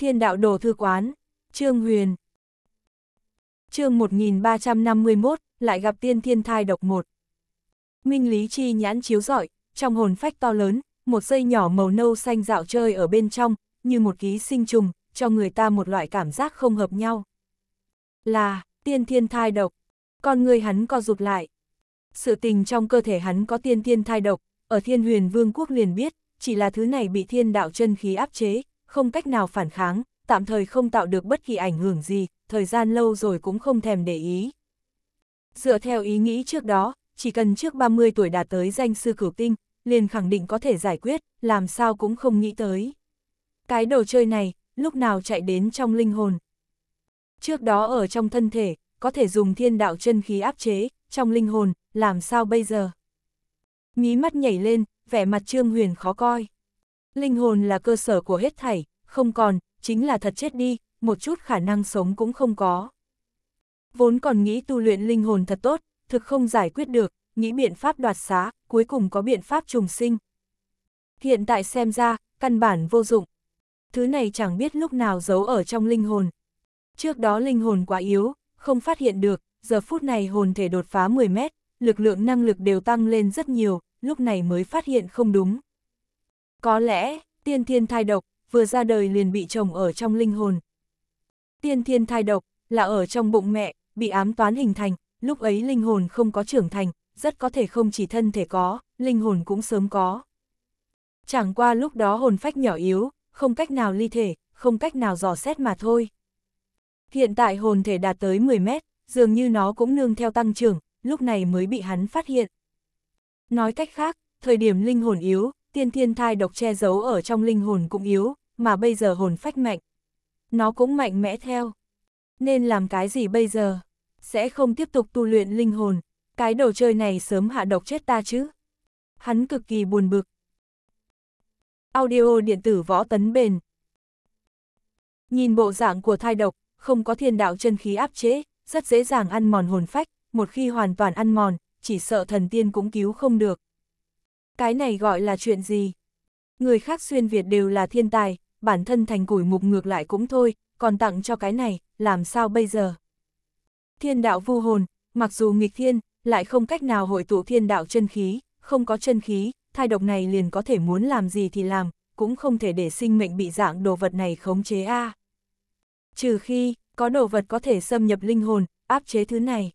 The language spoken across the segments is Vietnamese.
Thiên đạo đồ thư quán, Trương Huyền. Chương 1351, lại gặp tiên thiên thai độc một. Minh lý chi nhãn chiếu rọi, trong hồn phách to lớn, một dây nhỏ màu nâu xanh dạo chơi ở bên trong, như một ký sinh trùng, cho người ta một loại cảm giác không hợp nhau. Là, tiên thiên thai độc, con người hắn co rụt lại. Sự tình trong cơ thể hắn có tiên thiên thai độc, ở thiên huyền vương quốc liền biết, chỉ là thứ này bị thiên đạo chân khí áp chế, không cách nào phản kháng, tạm thời không tạo được bất kỳ ảnh hưởng gì, thời gian lâu rồi cũng không thèm để ý. Dựa theo ý nghĩ trước đó, chỉ cần trước 30 tuổi đạt tới danh sư cửu tinh, liền khẳng định có thể giải quyết, làm sao cũng không nghĩ tới. Cái đồ chơi này, lúc nào chạy đến trong linh hồn. Trước đó ở trong thân thể, có thể dùng thiên đạo chân khí áp chế, trong linh hồn, làm sao bây giờ? Mí mắt nhảy lên, vẻ mặt Trương Huyền khó coi. Linh hồn là cơ sở của hết thảy, không còn, chính là thật chết đi, một chút khả năng sống cũng không có. Vốn còn nghĩ tu luyện linh hồn thật tốt, thực không giải quyết được, nghĩ biện pháp đoạt xá, cuối cùng có biện pháp trùng sinh. Hiện tại xem ra, căn bản vô dụng. Thứ này chẳng biết lúc nào giấu ở trong linh hồn. Trước đó linh hồn quá yếu, không phát hiện được, giờ phút này hồn thể đột phá 10 mét, lực lượng năng lực đều tăng lên rất nhiều, lúc này mới phát hiện không đúng. Có lẽ, tiên thiên thai độc, vừa ra đời liền bị chồng ở trong linh hồn. Tiên thiên thai độc, là ở trong bụng mẹ, bị ám toán hình thành, lúc ấy linh hồn không có trưởng thành, rất có thể không chỉ thân thể có, linh hồn cũng sớm có. Chẳng qua lúc đó hồn phách nhỏ yếu, không cách nào ly thể, không cách nào dò xét mà thôi. Hiện tại hồn thể đạt tới 10 mét, dường như nó cũng nương theo tăng trưởng, lúc này mới bị hắn phát hiện. Nói cách khác, thời điểm linh hồn yếu, tiên thiên thai độc che giấu ở trong linh hồn cũng yếu, mà bây giờ hồn phách mạnh. Nó cũng mạnh mẽ theo. Nên làm cái gì bây giờ? Sẽ không tiếp tục tu luyện linh hồn, cái đồ chơi này sớm hạ độc chết ta chứ. Hắn cực kỳ buồn bực. Audio điện tử võ tấn bền. Nhìn bộ dạng của thai độc, không có thiên đạo chân khí áp chế, rất dễ dàng ăn mòn hồn phách, một khi hoàn toàn ăn mòn, chỉ sợ thần tiên cũng cứu không được. Cái này gọi là chuyện gì? Người khác xuyên Việt đều là thiên tài, bản thân thành củi mục ngược lại cũng thôi, còn tặng cho cái này, làm sao bây giờ? Thiên đạo vu hồn, mặc dù nghịch thiên, lại không cách nào hội tụ thiên đạo chân khí, không có chân khí, thai độc này liền có thể muốn làm gì thì làm, cũng không thể để sinh mệnh bị dạng đồ vật này khống chế a. Trừ khi, có đồ vật có thể xâm nhập linh hồn, áp chế thứ này.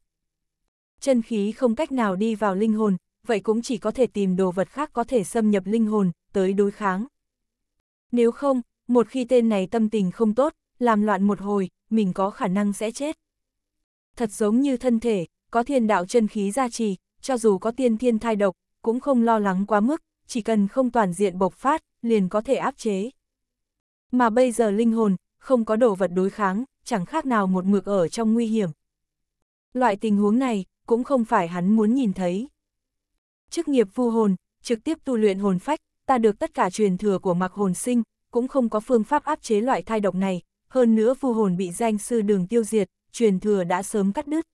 Chân khí không cách nào đi vào linh hồn, vậy cũng chỉ có thể tìm đồ vật khác có thể xâm nhập linh hồn, tới đối kháng. Nếu không, một khi tên này tâm tình không tốt, làm loạn một hồi, mình có khả năng sẽ chết. Thật giống như thân thể, có thiên đạo chân khí gia trì, cho dù có tiên thiên thai độc, cũng không lo lắng quá mức, chỉ cần không toàn diện bộc phát, liền có thể áp chế. Mà bây giờ linh hồn, không có đồ vật đối kháng, chẳng khác nào một mực ở trong nguy hiểm. Loại tình huống này, cũng không phải hắn muốn nhìn thấy. Chức nghiệp vu hồn, trực tiếp tu luyện hồn phách, ta được tất cả truyền thừa của mặc hồn sinh, cũng không có phương pháp áp chế loại thai độc này, hơn nữa vu hồn bị danh sư đường tiêu diệt, truyền thừa đã sớm cắt đứt.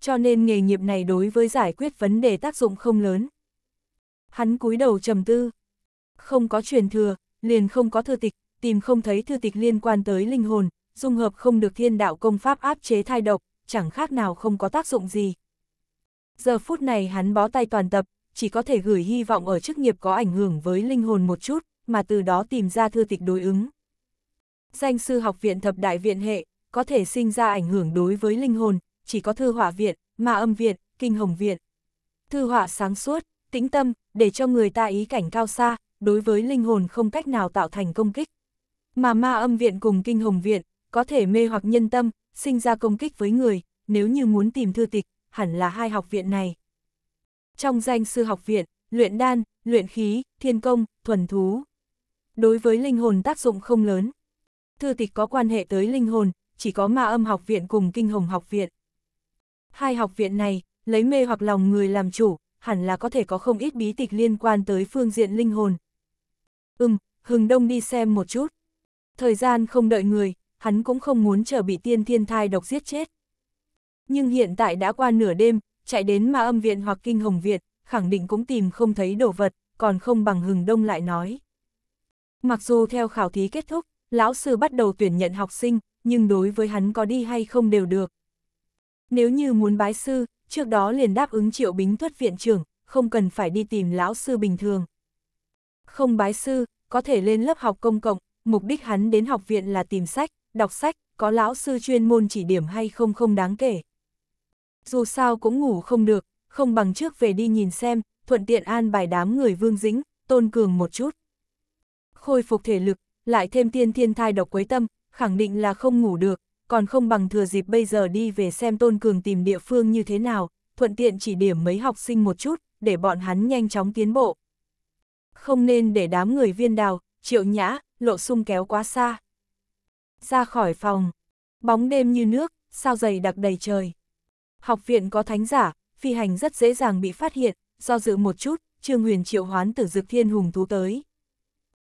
Cho nên nghề nghiệp này đối với giải quyết vấn đề tác dụng không lớn. Hắn cúi đầu trầm tư. Không có truyền thừa, liền không có thư tịch, tìm không thấy thư tịch liên quan tới linh hồn, dung hợp không được thiên đạo công pháp áp chế thai độc, chẳng khác nào không có tác dụng gì. Giờ phút này hắn bó tay toàn tập, chỉ có thể gửi hy vọng ở chức nghiệp có ảnh hưởng với linh hồn một chút, mà từ đó tìm ra thư tịch đối ứng. Danh sư học viện thập đại viện hệ, có thể sinh ra ảnh hưởng đối với linh hồn, chỉ có thư hỏa viện, ma âm viện, kinh hồng viện. Thư hỏa sáng suốt, tĩnh tâm, để cho người ta ý cảnh cao xa, đối với linh hồn không cách nào tạo thành công kích. Mà ma âm viện cùng kinh hồng viện, có thể mê hoặc nhân tâm, sinh ra công kích với người, nếu như muốn tìm thư tịch, hẳn là hai học viện này trong danh sư học viện, luyện đan, luyện khí, thiên công, thuần thú. Đối với linh hồn tác dụng không lớn. Thư tịch có quan hệ tới linh hồn, chỉ có ma âm học viện cùng kinh hồng học viện. Hai học viện này, lấy mê hoặc lòng người làm chủ, hẳn là có thể có không ít bí tịch liên quan tới phương diện linh hồn. Ừm, Hừng Đông đi xem một chút. Thời gian không đợi người, hắn cũng không muốn chờ bị tiên thiên thai độc giết chết. Nhưng hiện tại đã qua nửa đêm, chạy đến ma âm viện hoặc kinh hồng viện, khẳng định cũng tìm không thấy đồ vật, còn không bằng hừng đông lại nói. Mặc dù theo khảo thí kết thúc, lão sư bắt đầu tuyển nhận học sinh, nhưng đối với hắn có đi hay không đều được. Nếu như muốn bái sư, trước đó liền đáp ứng triệu bính tuất viện trưởng, không cần phải đi tìm lão sư bình thường. Không bái sư, có thể lên lớp học công cộng, mục đích hắn đến học viện là tìm sách, đọc sách, có lão sư chuyên môn chỉ điểm hay không không đáng kể dù sao cũng ngủ không được, không bằng trước về đi nhìn xem, thuận tiện an bài đám người vương dĩnh, tôn cường một chút. Khôi phục thể lực, lại thêm tiên thiên thai độc quấy tâm, khẳng định là không ngủ được, còn không bằng thừa dịp bây giờ đi về xem tôn cường tìm địa phương như thế nào, thuận tiện chỉ điểm mấy học sinh một chút, để bọn hắn nhanh chóng tiến bộ. Không nên để đám người viên đào, triệu nhã, lộ sung kéo quá xa. Ra khỏi phòng, bóng đêm như nước, sao dày đặc đầy trời. Học viện có thánh giả, phi hành rất dễ dàng bị phát hiện, do dự một chút, Trương Huyền triệu hoán tử dược thiên hùng thú tới.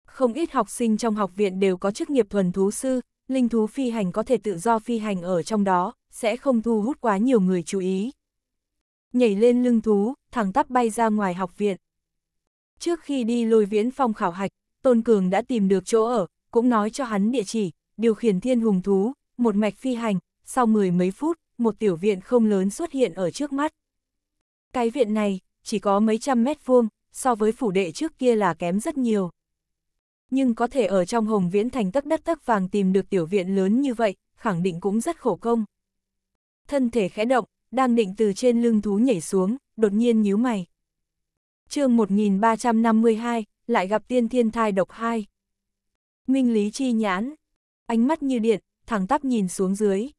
Không ít học sinh trong học viện đều có chức nghiệp thuần thú sư, linh thú phi hành có thể tự do phi hành ở trong đó, sẽ không thu hút quá nhiều người chú ý. Nhảy lên lưng thú, thẳng tắp bay ra ngoài học viện. Trước khi đi lôi viễn phong khảo hạch, Tôn Cường đã tìm được chỗ ở, cũng nói cho hắn địa chỉ, điều khiển thiên hùng thú, một mạch phi hành, sau mười mấy phút, một tiểu viện không lớn xuất hiện ở trước mắt. Cái viện này, chỉ có mấy trăm mét vuông, so với phủ đệ trước kia là kém rất nhiều. Nhưng có thể ở trong Hồng Viễn Thành tấc đất tấc vàng tìm được tiểu viện lớn như vậy, khẳng định cũng rất khổ công. Thân thể khẽ động, đang định từ trên lưng thú nhảy xuống, đột nhiên nhíu mày. chương 1352, lại gặp tiên thiên thai độc hai. Minh Lý chi nhãn, ánh mắt như điện, thẳng tắp nhìn xuống dưới.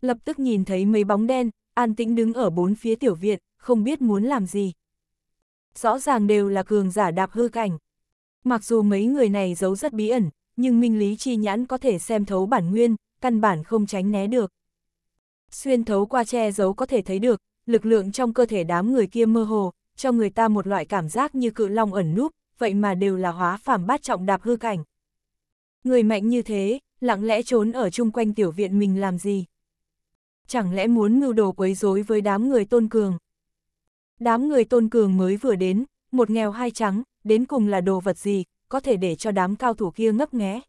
Lập tức nhìn thấy mấy bóng đen, an tĩnh đứng ở bốn phía tiểu viện, không biết muốn làm gì. Rõ ràng đều là cường giả đạp hư cảnh. Mặc dù mấy người này giấu rất bí ẩn, nhưng minh lý chi nhãn có thể xem thấu bản nguyên, căn bản không tránh né được. Xuyên thấu qua che giấu có thể thấy được, lực lượng trong cơ thể đám người kia mơ hồ, cho người ta một loại cảm giác như cự long ẩn núp, vậy mà đều là hóa phàm bát trọng đạp hư cảnh. Người mạnh như thế, lặng lẽ trốn ở chung quanh tiểu viện mình làm gì? chẳng lẽ muốn mưu đồ quấy rối với đám người tôn cường. Đám người tôn cường mới vừa đến, một nghèo hai trắng, đến cùng là đồ vật gì, có thể để cho đám cao thủ kia ngấp nghé.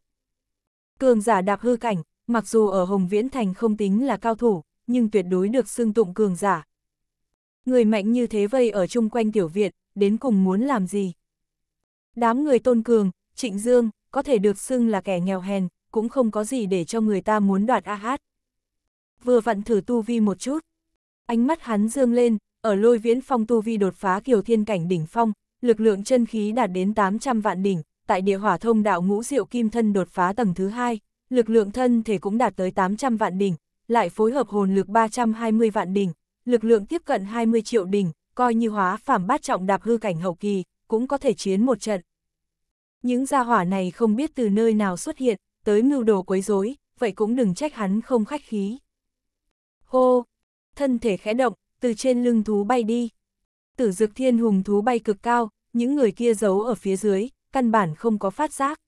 Cường giả đạp hư cảnh, mặc dù ở Hồng Viễn Thành không tính là cao thủ, nhưng tuyệt đối được xưng tụng cường giả. Người mạnh như thế vây ở chung quanh tiểu viện, đến cùng muốn làm gì? Đám người tôn cường, trịnh dương, có thể được xưng là kẻ nghèo hèn, cũng không có gì để cho người ta muốn đoạt a hát vừa vặn thử tu vi một chút. Ánh mắt hắn dương lên, ở lôi viễn phong tu vi đột phá kiều thiên cảnh đỉnh phong, lực lượng chân khí đạt đến 800 vạn đỉnh, tại địa hỏa thông đạo ngũ diệu kim thân đột phá tầng thứ hai, lực lượng thân thể cũng đạt tới 800 vạn đỉnh, lại phối hợp hồn lực 320 vạn đỉnh, lực lượng tiếp cận 20 triệu đỉnh, coi như hóa phảm bát trọng đạp hư cảnh hậu kỳ, cũng có thể chiến một trận. Những gia hỏa này không biết từ nơi nào xuất hiện, tới mưu đồ quấy rối, vậy cũng đừng trách hắn không khách khí hô, thân thể khẽ động, từ trên lưng thú bay đi. Tử dực thiên hùng thú bay cực cao, những người kia giấu ở phía dưới, căn bản không có phát giác.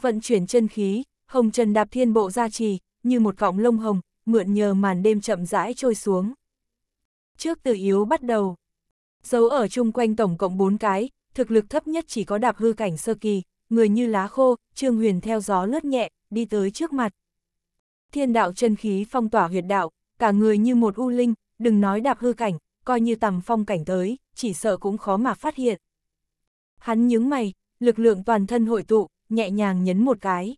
Vận chuyển chân khí, hồng trần đạp thiên bộ ra trì, như một cọng lông hồng, mượn nhờ màn đêm chậm rãi trôi xuống. Trước từ yếu bắt đầu, giấu ở chung quanh tổng cộng 4 cái, thực lực thấp nhất chỉ có đạp hư cảnh sơ kỳ, người như lá khô, trương huyền theo gió lướt nhẹ, đi tới trước mặt. Thiên đạo chân khí phong tỏa huyệt đạo, cả người như một u linh, đừng nói đạp hư cảnh, coi như tầm phong cảnh tới, chỉ sợ cũng khó mà phát hiện. Hắn nhướng mày, lực lượng toàn thân hội tụ, nhẹ nhàng nhấn một cái.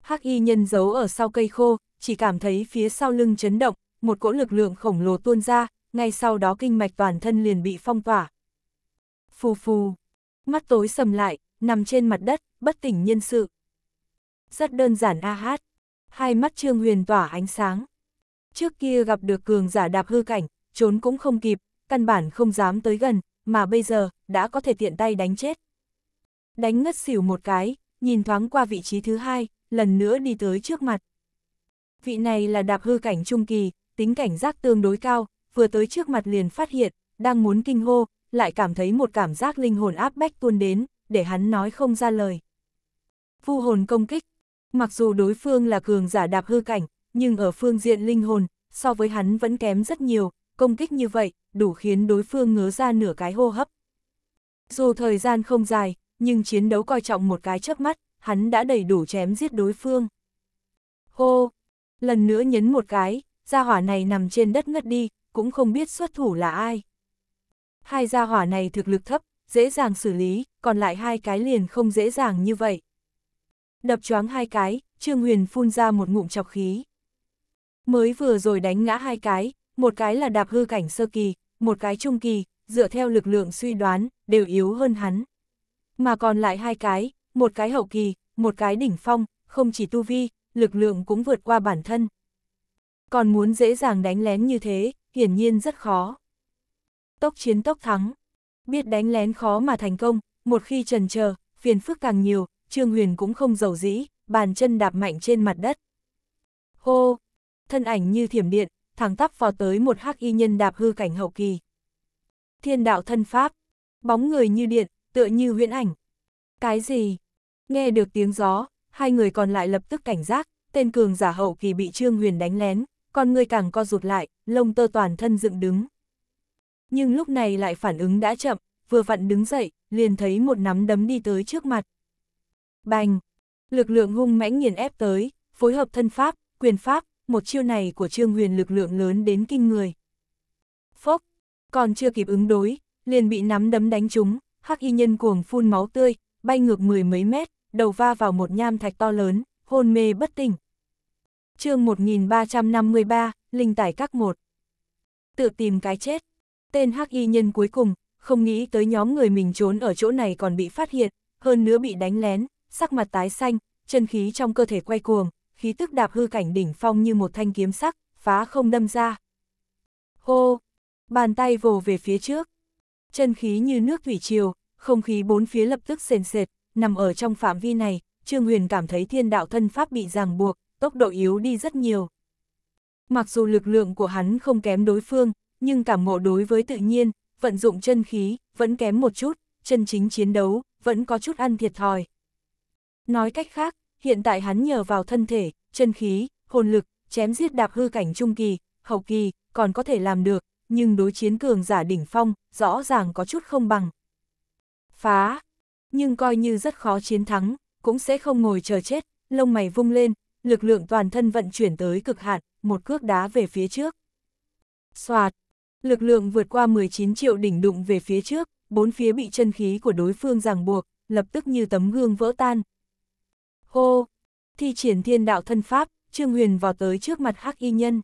Hắc y nhân giấu ở sau cây khô, chỉ cảm thấy phía sau lưng chấn động, một cỗ lực lượng khổng lồ tuôn ra, ngay sau đó kinh mạch toàn thân liền bị phong tỏa. Phù phù, mắt tối sầm lại, nằm trên mặt đất, bất tỉnh nhân sự. Rất đơn giản a hát, hai mắt trương huyền tỏa ánh sáng. Trước kia gặp được cường giả đạp hư cảnh, trốn cũng không kịp, căn bản không dám tới gần, mà bây giờ, đã có thể tiện tay đánh chết. Đánh ngất xỉu một cái, nhìn thoáng qua vị trí thứ hai, lần nữa đi tới trước mặt. Vị này là đạp hư cảnh trung kỳ, tính cảnh giác tương đối cao, vừa tới trước mặt liền phát hiện, đang muốn kinh hô, lại cảm thấy một cảm giác linh hồn áp bách tuôn đến, để hắn nói không ra lời. phu hồn công kích, mặc dù đối phương là cường giả đạp hư cảnh, nhưng ở phương diện linh hồn, so với hắn vẫn kém rất nhiều, công kích như vậy, đủ khiến đối phương ngớ ra nửa cái hô hấp. Dù thời gian không dài, nhưng chiến đấu coi trọng một cái chớp mắt, hắn đã đầy đủ chém giết đối phương. Hô! Lần nữa nhấn một cái, gia hỏa này nằm trên đất ngất đi, cũng không biết xuất thủ là ai. Hai gia hỏa này thực lực thấp, dễ dàng xử lý, còn lại hai cái liền không dễ dàng như vậy. Đập choáng hai cái, Trương Huyền phun ra một ngụm chọc khí. Mới vừa rồi đánh ngã hai cái, một cái là đạp hư cảnh sơ kỳ, một cái trung kỳ, dựa theo lực lượng suy đoán, đều yếu hơn hắn. Mà còn lại hai cái, một cái hậu kỳ, một cái đỉnh phong, không chỉ tu vi, lực lượng cũng vượt qua bản thân. Còn muốn dễ dàng đánh lén như thế, hiển nhiên rất khó. Tốc chiến tốc thắng. Biết đánh lén khó mà thành công, một khi trần chờ phiền phức càng nhiều, Trương Huyền cũng không giàu dĩ, bàn chân đạp mạnh trên mặt đất. Hô, thân ảnh như thiểm điện, thẳng tắp vào tới một hắc y nhân đạp hư cảnh hậu kỳ. Thiên đạo thân pháp, bóng người như điện, tựa như huyễn ảnh. Cái gì? Nghe được tiếng gió, hai người còn lại lập tức cảnh giác, tên cường giả hậu kỳ bị Trương Huyền đánh lén, còn người càng co rụt lại, lông tơ toàn thân dựng đứng. Nhưng lúc này lại phản ứng đã chậm, vừa vặn đứng dậy, liền thấy một nắm đấm đi tới trước mặt. Bành! Lực lượng hung mãnh nghiền ép tới, phối hợp thân pháp, quyền pháp, một chiêu này của Trương Huyền lực lượng lớn đến kinh người. Phốc, còn chưa kịp ứng đối, liền bị nắm đấm đánh trúng, hắc y nhân cuồng phun máu tươi, bay ngược mười mấy mét, đầu va vào một nham thạch to lớn, hôn mê bất tỉnh. chương 1353, Linh Tải Các một Tự tìm cái chết. Tên hắc y nhân cuối cùng, không nghĩ tới nhóm người mình trốn ở chỗ này còn bị phát hiện, hơn nữa bị đánh lén, sắc mặt tái xanh, chân khí trong cơ thể quay cuồng, khí tức đạp hư cảnh đỉnh phong như một thanh kiếm sắc, phá không đâm ra. Hô! Bàn tay vồ về phía trước. Chân khí như nước thủy triều, không khí bốn phía lập tức sền sệt, nằm ở trong phạm vi này, Trương Huyền cảm thấy thiên đạo thân pháp bị ràng buộc, tốc độ yếu đi rất nhiều. Mặc dù lực lượng của hắn không kém đối phương, nhưng cảm ngộ đối với tự nhiên, vận dụng chân khí, vẫn kém một chút, chân chính chiến đấu, vẫn có chút ăn thiệt thòi. Nói cách khác, hiện tại hắn nhờ vào thân thể, chân khí, hồn lực, chém giết đạp hư cảnh trung kỳ, hậu kỳ, còn có thể làm được, nhưng đối chiến cường giả đỉnh phong, rõ ràng có chút không bằng. Phá! Nhưng coi như rất khó chiến thắng, cũng sẽ không ngồi chờ chết, lông mày vung lên, lực lượng toàn thân vận chuyển tới cực hạn, một cước đá về phía trước. Xoạt! Lực lượng vượt qua 19 triệu đỉnh đụng về phía trước, bốn phía bị chân khí của đối phương ràng buộc, lập tức như tấm gương vỡ tan, hô, thi triển thiên đạo thân pháp, Trương Huyền vào tới trước mặt hắc y nhân.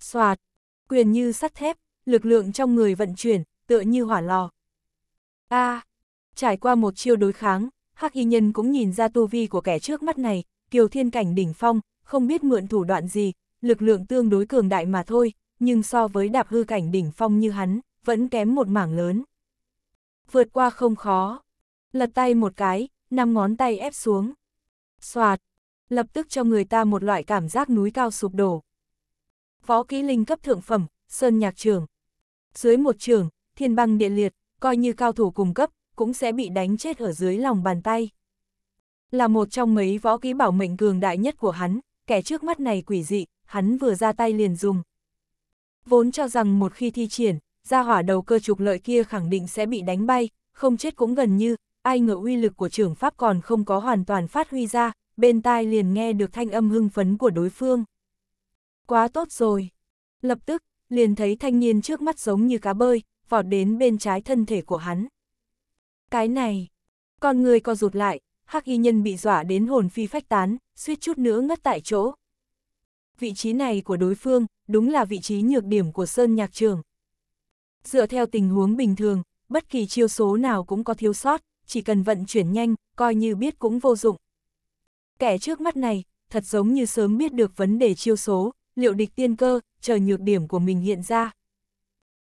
Xoạt, quyền như sắt thép, lực lượng trong người vận chuyển, tựa như hỏa lò. A, à, trải qua một chiêu đối kháng, hắc y nhân cũng nhìn ra tu vi của kẻ trước mắt này, kiều thiên cảnh đỉnh phong, không biết mượn thủ đoạn gì, lực lượng tương đối cường đại mà thôi, nhưng so với đạp hư cảnh đỉnh phong như hắn, vẫn kém một mảng lớn. Vượt qua không khó, lật tay một cái, năm ngón tay ép xuống soạt, lập tức cho người ta một loại cảm giác núi cao sụp đổ. Phó kỹ linh cấp thượng phẩm, sơn nhạc trường. Dưới một trường, thiên băng địa liệt, coi như cao thủ cùng cấp, cũng sẽ bị đánh chết ở dưới lòng bàn tay. Là một trong mấy võ kỹ bảo mệnh cường đại nhất của hắn, kẻ trước mắt này quỷ dị, hắn vừa ra tay liền dùng. Vốn cho rằng một khi thi triển, ra hỏa đầu cơ trục lợi kia khẳng định sẽ bị đánh bay, không chết cũng gần như, ai ngờ uy lực của trưởng pháp còn không có hoàn toàn phát huy ra, bên tai liền nghe được thanh âm hưng phấn của đối phương. Quá tốt rồi. Lập tức, liền thấy thanh niên trước mắt giống như cá bơi, vọt đến bên trái thân thể của hắn. Cái này, con người co rụt lại, hắc y nhân bị dọa đến hồn phi phách tán, suýt chút nữa ngất tại chỗ. Vị trí này của đối phương, đúng là vị trí nhược điểm của Sơn Nhạc Trường. Dựa theo tình huống bình thường, bất kỳ chiêu số nào cũng có thiếu sót, chỉ cần vận chuyển nhanh, coi như biết cũng vô dụng. Kẻ trước mắt này, thật giống như sớm biết được vấn đề chiêu số, liệu địch tiên cơ, chờ nhược điểm của mình hiện ra.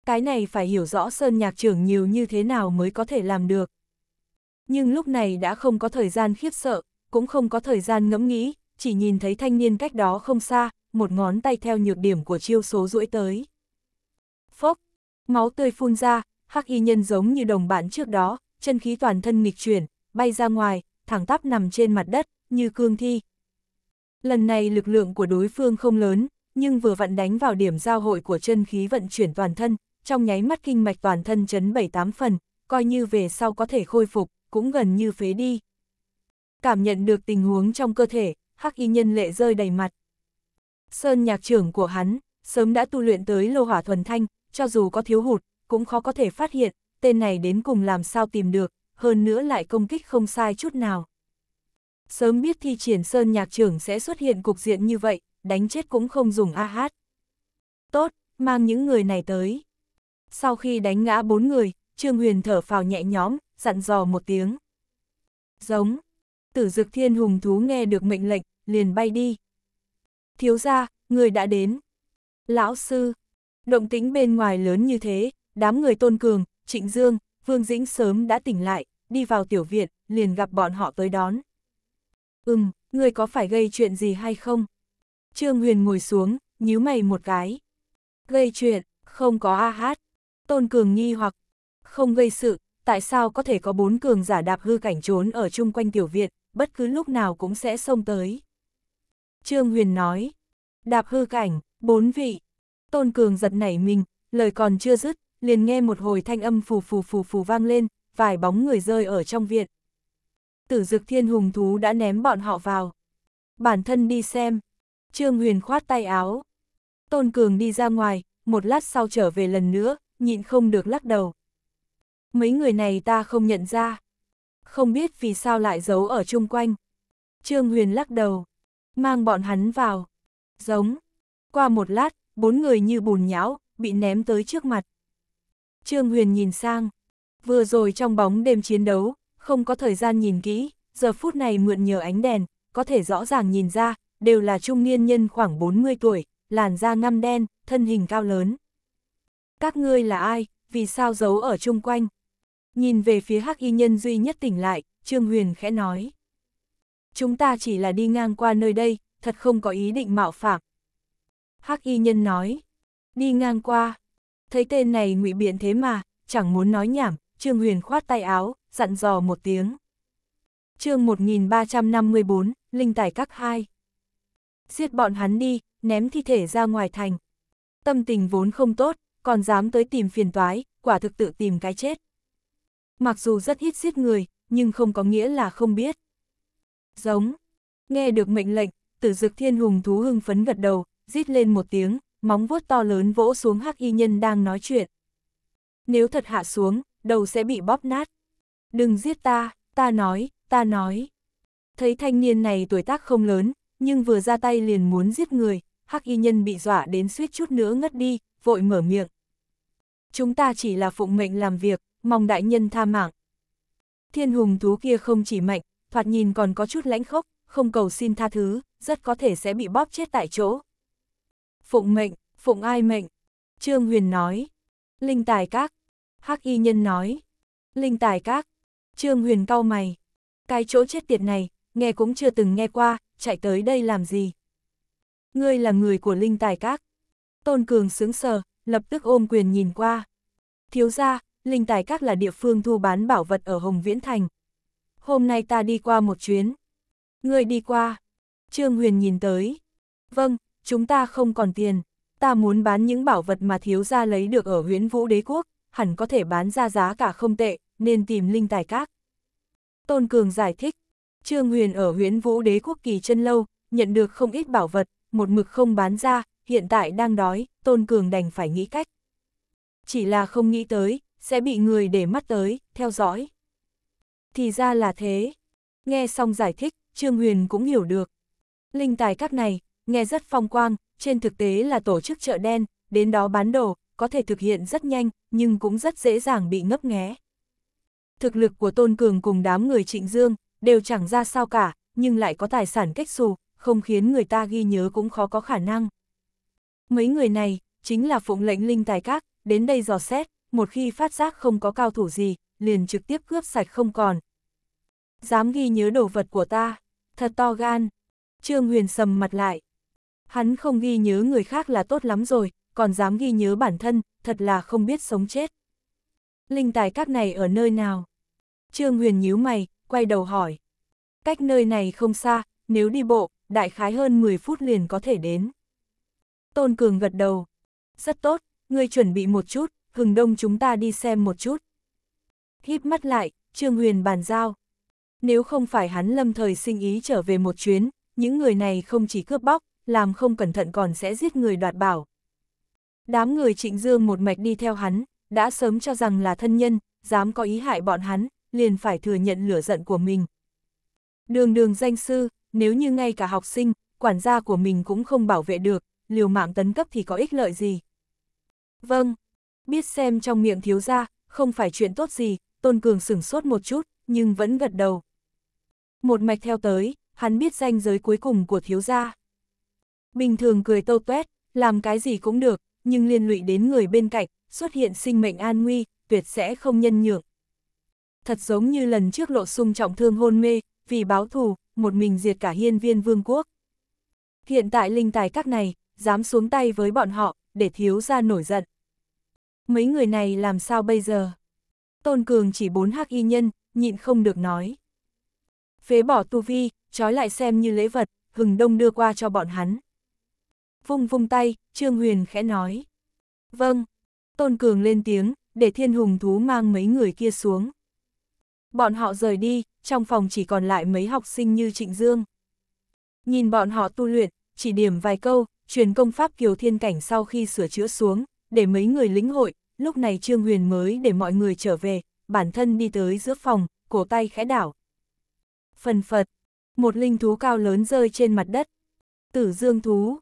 Cái này phải hiểu rõ Sơn Nhạc trưởng nhiều như thế nào mới có thể làm được. Nhưng lúc này đã không có thời gian khiếp sợ, cũng không có thời gian ngẫm nghĩ, chỉ nhìn thấy thanh niên cách đó không xa, một ngón tay theo nhược điểm của chiêu số duỗi tới. Phốc, máu tươi phun ra, hắc y nhân giống như đồng bản trước đó, chân khí toàn thân nghịch chuyển, bay ra ngoài, thẳng tắp nằm trên mặt đất, như cương thi. Lần này lực lượng của đối phương không lớn, nhưng vừa vặn đánh vào điểm giao hội của chân khí vận chuyển toàn thân, trong nháy mắt kinh mạch toàn thân chấn 7-8 phần, coi như về sau có thể khôi phục, cũng gần như phế đi. Cảm nhận được tình huống trong cơ thể, hắc y nhân lệ rơi đầy mặt. Sơn nhạc trưởng của hắn, sớm đã tu luyện tới lô hỏa thuần thanh, cho dù có thiếu hụt, cũng khó có thể phát hiện, tên này đến cùng làm sao tìm được, hơn nữa lại công kích không sai chút nào. Sớm biết thi triển sơn nhạc trưởng sẽ xuất hiện cục diện như vậy, đánh chết cũng không dùng a hát. Tốt, mang những người này tới. Sau khi đánh ngã bốn người, Trương Huyền thở phào nhẹ nhõm, dặn dò một tiếng. Giống, tử dực thiên hùng thú nghe được mệnh lệnh, liền bay đi. Thiếu ra, người đã đến. Lão sư, động tĩnh bên ngoài lớn như thế, đám người tôn cường, Trịnh Dương, Vương Dĩnh sớm đã tỉnh lại, đi vào tiểu viện, liền gặp bọn họ tới đón. Ừm, người có phải gây chuyện gì hay không? Trương Huyền ngồi xuống, nhíu mày một cái. Gây chuyện, không có a hát. Tôn Cường nghi hoặc, không gây sự, tại sao có thể có bốn cường giả đạp hư cảnh trốn ở chung quanh tiểu viện, bất cứ lúc nào cũng sẽ xông tới. Trương Huyền nói, đạp hư cảnh, bốn vị. Tôn Cường giật nảy mình, lời còn chưa dứt, liền nghe một hồi thanh âm phù phù phù phù vang lên, vài bóng người rơi ở trong viện. Tử dực thiên hùng thú đã ném bọn họ vào. Bản thân đi xem. Trương Huyền khoát tay áo. Tôn Cường đi ra ngoài, một lát sau trở về lần nữa, nhịn không được lắc đầu. Mấy người này ta không nhận ra. Không biết vì sao lại giấu ở chung quanh. Trương Huyền lắc đầu. Mang bọn hắn vào. Giống. Qua một lát, bốn người như bùn nhão, bị ném tới trước mặt. Trương Huyền nhìn sang. Vừa rồi trong bóng đêm chiến đấu, không có thời gian nhìn kỹ, giờ phút này mượn nhờ ánh đèn, có thể rõ ràng nhìn ra, đều là trung niên nhân khoảng 40 tuổi, làn da ngăm đen, thân hình cao lớn. Các ngươi là ai, vì sao giấu ở chung quanh? Nhìn về phía hắc y nhân duy nhất tỉnh lại, Trương Huyền khẽ nói. Chúng ta chỉ là đi ngang qua nơi đây, thật không có ý định mạo phạm. Hắc y nhân nói, đi ngang qua, thấy tên này ngụy biện thế mà, chẳng muốn nói nhảm, Trương Huyền khoát tay áo, dặn dò một tiếng. chương 1354, Linh Tài Các hai Giết bọn hắn đi, ném thi thể ra ngoài thành. Tâm tình vốn không tốt, còn dám tới tìm phiền toái, quả thực tự tìm cái chết. Mặc dù rất hít giết người, nhưng không có nghĩa là không biết. Giống. Nghe được mệnh lệnh, tử dực thiên hùng thú hưng phấn gật đầu, giết lên một tiếng, móng vuốt to lớn vỗ xuống hắc y nhân đang nói chuyện. Nếu thật hạ xuống, đầu sẽ bị bóp nát. Đừng giết ta, ta nói, ta nói. Thấy thanh niên này tuổi tác không lớn, nhưng vừa ra tay liền muốn giết người, hắc y nhân bị dọa đến suýt chút nữa ngất đi, vội mở miệng. Chúng ta chỉ là phụng mệnh làm việc, mong đại nhân tha mạng. Thiên hùng thú kia không chỉ mạnh, thoạt nhìn còn có chút lãnh khốc, không cầu xin tha thứ, rất có thể sẽ bị bóp chết tại chỗ. Phụng mệnh, phụng ai mệnh? Trương Huyền nói. Linh tài các. Hắc y nhân nói. Linh tài các. Trương Huyền cau mày. Cái chỗ chết tiệt này, nghe cũng chưa từng nghe qua, chạy tới đây làm gì? Ngươi là người của linh tài các. Tôn Cường sướng sờ, lập tức ôm quyền nhìn qua. Thiếu ra, linh tài các là địa phương thu bán bảo vật ở Hồng Viễn Thành. Hôm nay ta đi qua một chuyến. Ngươi đi qua. Trương Huyền nhìn tới. Vâng, chúng ta không còn tiền, ta muốn bán những bảo vật mà thiếu gia lấy được ở huyễn vũ đế quốc, hẳn có thể bán ra giá cả không tệ, nên tìm linh tài các. Tôn Cường giải thích, Trương Huyền ở huyễn vũ đế quốc kỳ chân lâu, nhận được không ít bảo vật, một mực không bán ra, hiện tại đang đói, Tôn Cường đành phải nghĩ cách. Chỉ là không nghĩ tới, sẽ bị người để mắt tới, theo dõi. Thì ra là thế. Nghe xong giải thích, Trương Huyền cũng hiểu được. Linh tài các này, nghe rất phong quang, trên thực tế là tổ chức chợ đen, đến đó bán đồ, có thể thực hiện rất nhanh, nhưng cũng rất dễ dàng bị ngấp nghé. Thực lực của Tôn Cường cùng đám người Trịnh Dương, đều chẳng ra sao cả, nhưng lại có tài sản cách xù, không khiến người ta ghi nhớ cũng khó có khả năng. Mấy người này, chính là phụng lệnh linh tài các, đến đây dò xét, một khi phát giác không có cao thủ gì, liền trực tiếp cướp sạch không còn. Dám ghi nhớ đồ vật của ta, thật to gan. Trương Huyền sầm mặt lại, Hắn không ghi nhớ người khác là tốt lắm rồi, còn dám ghi nhớ bản thân, thật là không biết sống chết. Linh tài các này ở nơi nào? Trương Huyền nhíu mày, quay đầu hỏi. Cách nơi này không xa, nếu đi bộ, đại khái hơn 10 phút liền có thể đến. Tôn Cường gật đầu. Rất tốt, ngươi chuẩn bị một chút, hừng đông chúng ta đi xem một chút. Híp mắt lại, Trương Huyền bàn giao. Nếu không phải hắn lâm thời sinh ý trở về một chuyến, những người này không chỉ cướp bóc, làm không cẩn thận còn sẽ giết người đoạt bảo. Đám người trịnh dương một mạch đi theo hắn, đã sớm cho rằng là thân nhân, dám có ý hại bọn hắn, liền phải thừa nhận lửa giận của mình. Đường đường danh sư, nếu như ngay cả học sinh, quản gia của mình cũng không bảo vệ được, liều mạng tấn cấp thì có ích lợi gì. Vâng, biết xem trong miệng thiếu gia, không phải chuyện tốt gì, Tôn Cường sửng sốt một chút, nhưng vẫn gật đầu. Một mạch theo tới, hắn biết danh giới cuối cùng của thiếu gia. Bình thường cười tô tuét, làm cái gì cũng được, nhưng liên lụy đến người bên cạnh, xuất hiện sinh mệnh an nguy, tuyệt sẽ không nhân nhượng. Thật giống như lần trước lộ sung trọng thương hôn mê, vì báo thù, một mình diệt cả hiên viên vương quốc. Hiện tại linh tài các này, dám xuống tay với bọn họ, để thiếu ra nổi giận. Mấy người này làm sao bây giờ? Tôn Cường chỉ bốn hắc y nhân, nhịn không được nói. Phế bỏ tu vi, trói lại xem như lễ vật, hừng đông đưa qua cho bọn hắn vung vung tay, Trương Huyền khẽ nói. Vâng, Tôn Cường lên tiếng, để thiên hùng thú mang mấy người kia xuống. Bọn họ rời đi, trong phòng chỉ còn lại mấy học sinh như Trịnh Dương. Nhìn bọn họ tu luyện, chỉ điểm vài câu, truyền công pháp kiều thiên cảnh sau khi sửa chữa xuống, để mấy người lĩnh hội, lúc này Trương Huyền mới để mọi người trở về, bản thân đi tới giữa phòng, cổ tay khẽ đảo. Phần phật, một linh thú cao lớn rơi trên mặt đất. Tử dương thú,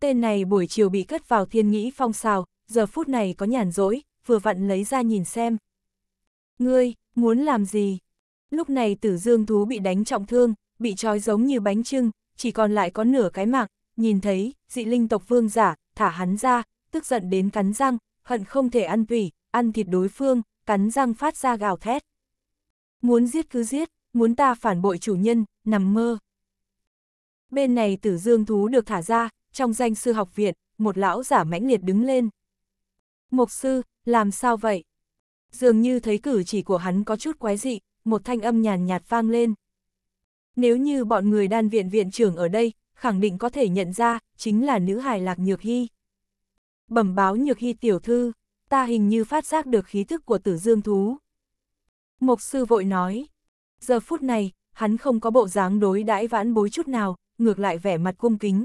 Tên này buổi chiều bị cất vào thiên nghĩ phong xào, giờ phút này có nhàn rỗi, vừa vặn lấy ra nhìn xem. Ngươi, muốn làm gì? Lúc này tử dương thú bị đánh trọng thương, bị trói giống như bánh trưng, chỉ còn lại có nửa cái mạng, nhìn thấy, dị linh tộc vương giả, thả hắn ra, tức giận đến cắn răng, hận không thể ăn tủy, ăn thịt đối phương, cắn răng phát ra gào thét. Muốn giết cứ giết, muốn ta phản bội chủ nhân, nằm mơ. Bên này tử dương thú được thả ra, trong danh sư học viện, một lão giả mãnh liệt đứng lên. Mục sư, làm sao vậy? Dường như thấy cử chỉ của hắn có chút quái dị, một thanh âm nhàn nhạt vang lên. Nếu như bọn người đan viện viện trưởng ở đây, khẳng định có thể nhận ra, chính là nữ hài lạc nhược hy. Bẩm báo nhược hy tiểu thư, ta hình như phát giác được khí thức của tử dương thú. Mục sư vội nói, giờ phút này, hắn không có bộ dáng đối đãi vãn bối chút nào, ngược lại vẻ mặt cung kính,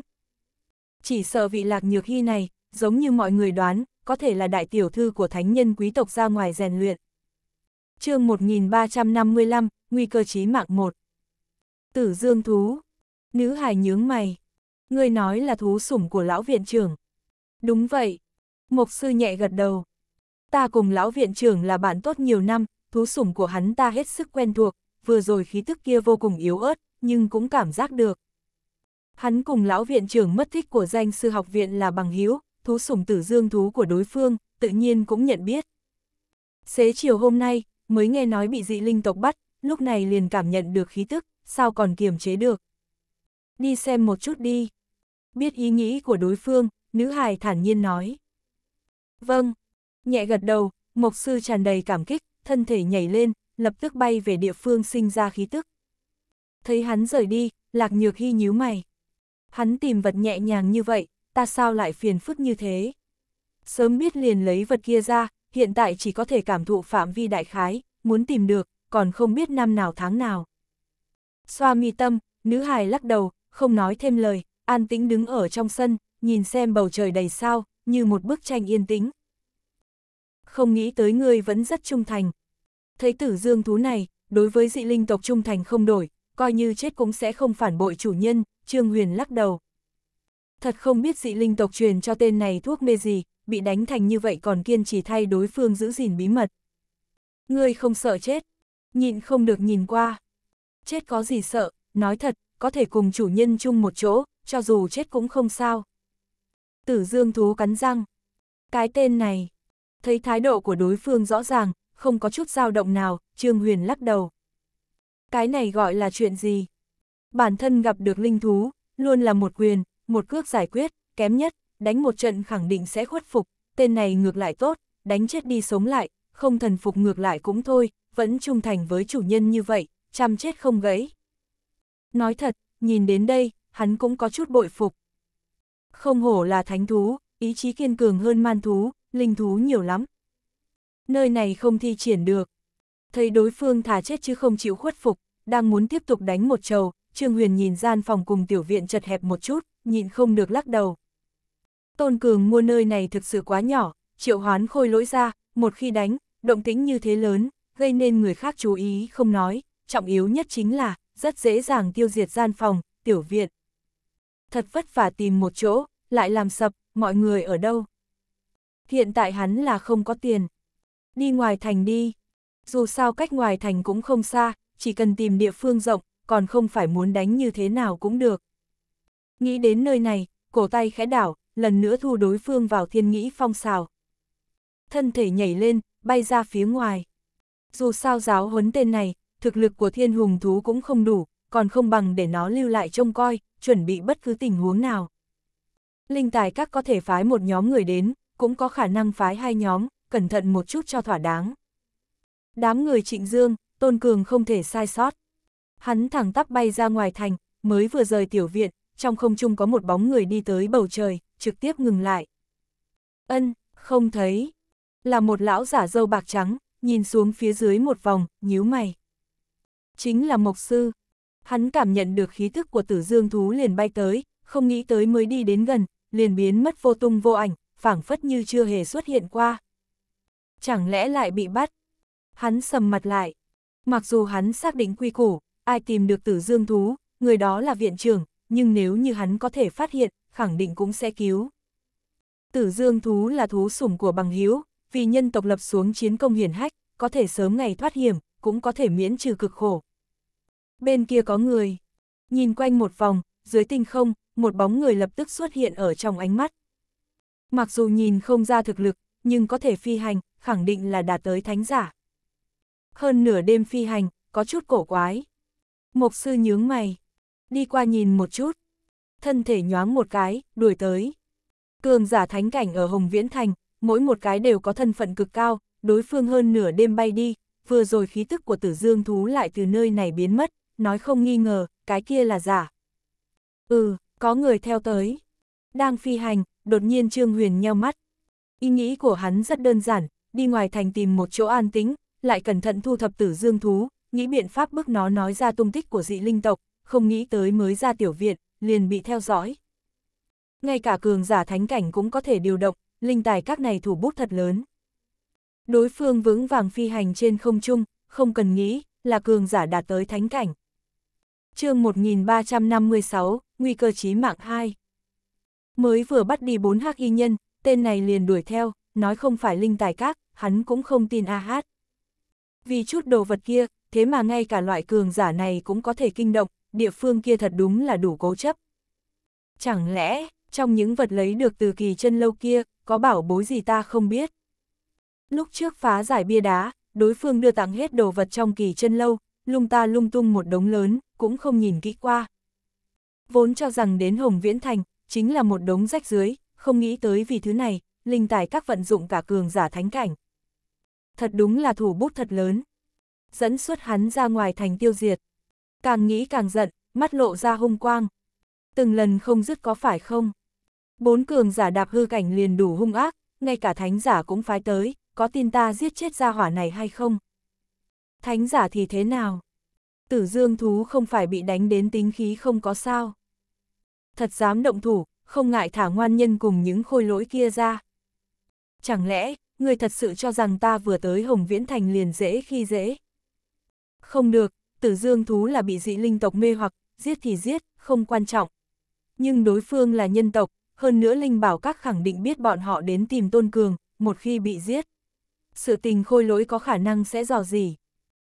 chỉ sợ vị lạc nhược hy này, giống như mọi người đoán, có thể là đại tiểu thư của thánh nhân quý tộc ra ngoài rèn luyện. chương 1355, Nguy cơ chí mạng 1 Tử dương thú Nữ hài nhướng mày Người nói là thú sủng của lão viện trưởng. Đúng vậy. mục sư nhẹ gật đầu. Ta cùng lão viện trưởng là bạn tốt nhiều năm, thú sủng của hắn ta hết sức quen thuộc, vừa rồi khí tức kia vô cùng yếu ớt, nhưng cũng cảm giác được. Hắn cùng lão viện trưởng mất thích của danh sư học viện là bằng hữu thú sủng tử dương thú của đối phương, tự nhiên cũng nhận biết. Xế chiều hôm nay, mới nghe nói bị dị linh tộc bắt, lúc này liền cảm nhận được khí tức, sao còn kiềm chế được. Đi xem một chút đi. Biết ý nghĩ của đối phương, nữ hài thản nhiên nói. Vâng, nhẹ gật đầu, mộc sư tràn đầy cảm kích, thân thể nhảy lên, lập tức bay về địa phương sinh ra khí tức. Thấy hắn rời đi, lạc nhược hy nhíu mày hắn tìm vật nhẹ nhàng như vậy, ta sao lại phiền phức như thế. Sớm biết liền lấy vật kia ra, hiện tại chỉ có thể cảm thụ phạm vi đại khái, muốn tìm được, còn không biết năm nào tháng nào. Xoa mi tâm, nữ hài lắc đầu, không nói thêm lời, an tĩnh đứng ở trong sân, nhìn xem bầu trời đầy sao, như một bức tranh yên tĩnh. Không nghĩ tới ngươi vẫn rất trung thành. Thấy tử dương thú này, đối với dị linh tộc trung thành không đổi, coi như chết cũng sẽ không phản bội chủ nhân, Trương Huyền lắc đầu. Thật không biết dị linh tộc truyền cho tên này thuốc mê gì, bị đánh thành như vậy còn kiên trì thay đối phương giữ gìn bí mật. Ngươi không sợ chết, nhịn không được nhìn qua. Chết có gì sợ, nói thật, có thể cùng chủ nhân chung một chỗ, cho dù chết cũng không sao. Tử dương thú cắn răng. Cái tên này, thấy thái độ của đối phương rõ ràng, không có chút dao động nào, Trương Huyền lắc đầu. Cái này gọi là chuyện gì? bản thân gặp được linh thú, luôn là một quyền, một cước giải quyết, kém nhất, đánh một trận khẳng định sẽ khuất phục, tên này ngược lại tốt, đánh chết đi sống lại, không thần phục ngược lại cũng thôi, vẫn trung thành với chủ nhân như vậy, chăm chết không gãy. Nói thật, nhìn đến đây, hắn cũng có chút bội phục. Không hổ là thánh thú, ý chí kiên cường hơn man thú, linh thú nhiều lắm. Nơi này không thi triển được. Thấy đối phương thả chết chứ không chịu khuất phục, đang muốn tiếp tục đánh một trầu, Trương Huyền nhìn gian phòng cùng tiểu viện chật hẹp một chút, nhịn không được lắc đầu. Tôn Cường mua nơi này thực sự quá nhỏ, triệu hoán khôi lỗi ra, một khi đánh, động tĩnh như thế lớn, gây nên người khác chú ý không nói, trọng yếu nhất chính là, rất dễ dàng tiêu diệt gian phòng, tiểu viện. Thật vất vả tìm một chỗ, lại làm sập, mọi người ở đâu. Hiện tại hắn là không có tiền. Đi ngoài thành đi. Dù sao cách ngoài thành cũng không xa, chỉ cần tìm địa phương rộng, còn không phải muốn đánh như thế nào cũng được. Nghĩ đến nơi này, cổ tay khẽ đảo, lần nữa thu đối phương vào thiên nghĩ phong xào. Thân thể nhảy lên, bay ra phía ngoài. Dù sao giáo huấn tên này, thực lực của thiên hùng thú cũng không đủ, còn không bằng để nó lưu lại trông coi, chuẩn bị bất cứ tình huống nào. Linh tài các có thể phái một nhóm người đến, cũng có khả năng phái hai nhóm, cẩn thận một chút cho thỏa đáng. Đám người trịnh dương, Tôn Cường không thể sai sót hắn thẳng tắp bay ra ngoài thành, mới vừa rời tiểu viện, trong không trung có một bóng người đi tới bầu trời, trực tiếp ngừng lại. Ân, không thấy. Là một lão giả dâu bạc trắng, nhìn xuống phía dưới một vòng, nhíu mày. Chính là Mộc Sư. Hắn cảm nhận được khí thức của tử dương thú liền bay tới, không nghĩ tới mới đi đến gần, liền biến mất vô tung vô ảnh, phảng phất như chưa hề xuất hiện qua. Chẳng lẽ lại bị bắt? Hắn sầm mặt lại. Mặc dù hắn xác định quy củ, ai tìm được tử dương thú, người đó là viện trưởng, nhưng nếu như hắn có thể phát hiện, khẳng định cũng sẽ cứu. Tử dương thú là thú sủng của bằng hiếu, vì nhân tộc lập xuống chiến công hiển hách, có thể sớm ngày thoát hiểm, cũng có thể miễn trừ cực khổ. Bên kia có người, nhìn quanh một vòng, dưới tinh không, một bóng người lập tức xuất hiện ở trong ánh mắt. Mặc dù nhìn không ra thực lực, nhưng có thể phi hành, khẳng định là đạt tới thánh giả. Hơn nửa đêm phi hành, có chút cổ quái. Mộc sư nhướng mày. Đi qua nhìn một chút. Thân thể nhoáng một cái, đuổi tới. Cường giả thánh cảnh ở Hồng Viễn Thành, mỗi một cái đều có thân phận cực cao, đối phương hơn nửa đêm bay đi, vừa rồi khí tức của tử dương thú lại từ nơi này biến mất, nói không nghi ngờ, cái kia là giả. Ừ, có người theo tới. Đang phi hành, đột nhiên Trương Huyền nheo mắt. Ý nghĩ của hắn rất đơn giản, đi ngoài thành tìm một chỗ an tĩnh, lại cẩn thận thu thập tử dương thú, nghĩ biện pháp bức nó nói ra tung tích của dị linh tộc, không nghĩ tới mới ra tiểu viện, liền bị theo dõi. Ngay cả cường giả thánh cảnh cũng có thể điều động, linh tài các này thủ bút thật lớn. Đối phương vững vàng phi hành trên không trung, không cần nghĩ, là cường giả đạt tới thánh cảnh. chương 1356, Nguy cơ chí mạng 2 Mới vừa bắt đi bốn hắc y nhân, tên này liền đuổi theo, nói không phải linh tài các, hắn cũng không tin a hát. Vì chút đồ vật kia, thế mà ngay cả loại cường giả này cũng có thể kinh động, địa phương kia thật đúng là đủ cố chấp. Chẳng lẽ, trong những vật lấy được từ kỳ chân lâu kia, có bảo bối gì ta không biết? Lúc trước phá giải bia đá, đối phương đưa tặng hết đồ vật trong kỳ chân lâu, lung ta lung tung một đống lớn, cũng không nhìn kỹ qua. Vốn cho rằng đến Hồng Viễn Thành, chính là một đống rách dưới, không nghĩ tới vì thứ này, linh tài các vận dụng cả cường giả thánh cảnh. Thật đúng là thủ bút thật lớn dẫn suốt hắn ra ngoài thành tiêu diệt. Càng nghĩ càng giận, mắt lộ ra hung quang. Từng lần không dứt có phải không? Bốn cường giả đạp hư cảnh liền đủ hung ác, ngay cả thánh giả cũng phái tới, có tin ta giết chết gia hỏa này hay không? Thánh giả thì thế nào? Tử dương thú không phải bị đánh đến tính khí không có sao. Thật dám động thủ, không ngại thả ngoan nhân cùng những khôi lỗi kia ra. Chẳng lẽ, người thật sự cho rằng ta vừa tới Hồng Viễn Thành liền dễ khi dễ? Không được, tử dương thú là bị dị linh tộc mê hoặc, giết thì giết, không quan trọng. Nhưng đối phương là nhân tộc, hơn nữa linh bảo các khẳng định biết bọn họ đến tìm tôn cường, một khi bị giết. Sự tình khôi lỗi có khả năng sẽ dò gì.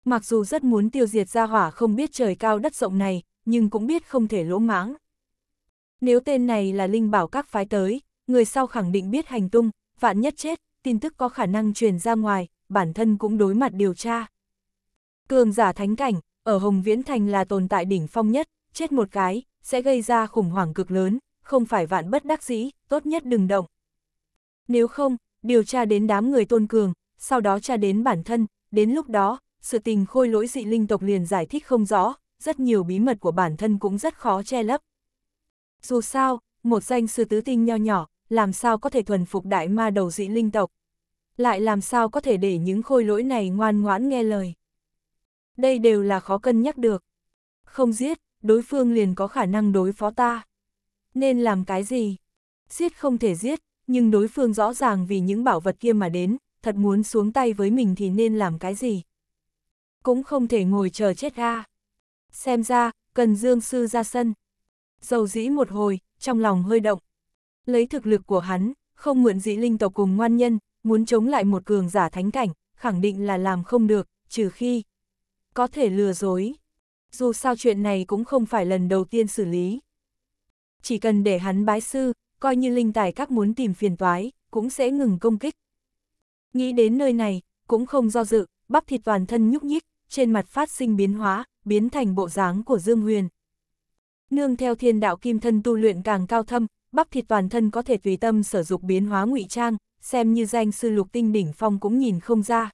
Mặc dù rất muốn tiêu diệt ra hỏa không biết trời cao đất rộng này, nhưng cũng biết không thể lỗ mãng. Nếu tên này là linh bảo các phái tới, người sau khẳng định biết hành tung, vạn nhất chết, tin tức có khả năng truyền ra ngoài, bản thân cũng đối mặt điều tra. Cường giả thánh cảnh, ở Hồng Viễn Thành là tồn tại đỉnh phong nhất, chết một cái, sẽ gây ra khủng hoảng cực lớn, không phải vạn bất đắc dĩ, tốt nhất đừng động. Nếu không, điều tra đến đám người tôn cường, sau đó tra đến bản thân, đến lúc đó, sự tình khôi lỗi dị linh tộc liền giải thích không rõ, rất nhiều bí mật của bản thân cũng rất khó che lấp. Dù sao, một danh sư tứ tinh nho nhỏ, làm sao có thể thuần phục đại ma đầu dị linh tộc? Lại làm sao có thể để những khôi lỗi này ngoan ngoãn nghe lời? đây đều là khó cân nhắc được. Không giết, đối phương liền có khả năng đối phó ta. Nên làm cái gì? Giết không thể giết, nhưng đối phương rõ ràng vì những bảo vật kia mà đến, thật muốn xuống tay với mình thì nên làm cái gì? Cũng không thể ngồi chờ chết ga. Xem ra, cần Dương Sư ra sân. Dầu dĩ một hồi, trong lòng hơi động. Lấy thực lực của hắn, không mượn dị linh tộc cùng ngoan nhân, muốn chống lại một cường giả thánh cảnh, khẳng định là làm không được, trừ khi có thể lừa dối. Dù sao chuyện này cũng không phải lần đầu tiên xử lý. Chỉ cần để hắn bái sư, coi như linh tài các muốn tìm phiền toái, cũng sẽ ngừng công kích. Nghĩ đến nơi này, cũng không do dự, bắp thịt toàn thân nhúc nhích, trên mặt phát sinh biến hóa, biến thành bộ dáng của Dương Huyền. Nương theo thiên đạo kim thân tu luyện càng cao thâm, bắp thịt toàn thân có thể tùy tâm sử dụng biến hóa ngụy trang, xem như danh sư lục tinh đỉnh phong cũng nhìn không ra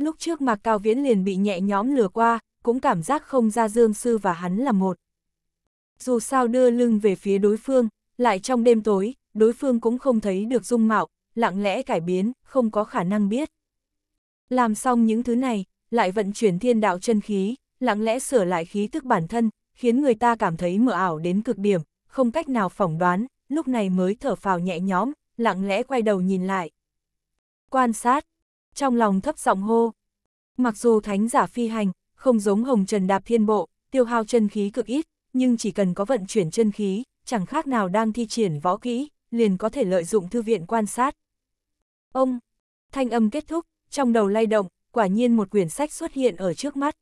lúc trước Mạc Cao Viễn liền bị nhẹ nhõm lừa qua, cũng cảm giác không ra Dương Sư và hắn là một. Dù sao đưa lưng về phía đối phương, lại trong đêm tối, đối phương cũng không thấy được dung mạo, lặng lẽ cải biến, không có khả năng biết. Làm xong những thứ này, lại vận chuyển thiên đạo chân khí, lặng lẽ sửa lại khí tức bản thân, khiến người ta cảm thấy mờ ảo đến cực điểm, không cách nào phỏng đoán, lúc này mới thở phào nhẹ nhõm, lặng lẽ quay đầu nhìn lại. Quan sát, trong lòng thấp giọng hô. Mặc dù thánh giả phi hành, không giống hồng trần đạp thiên bộ, tiêu hao chân khí cực ít, nhưng chỉ cần có vận chuyển chân khí, chẳng khác nào đang thi triển võ kỹ, liền có thể lợi dụng thư viện quan sát. Ông, thanh âm kết thúc, trong đầu lay động, quả nhiên một quyển sách xuất hiện ở trước mắt.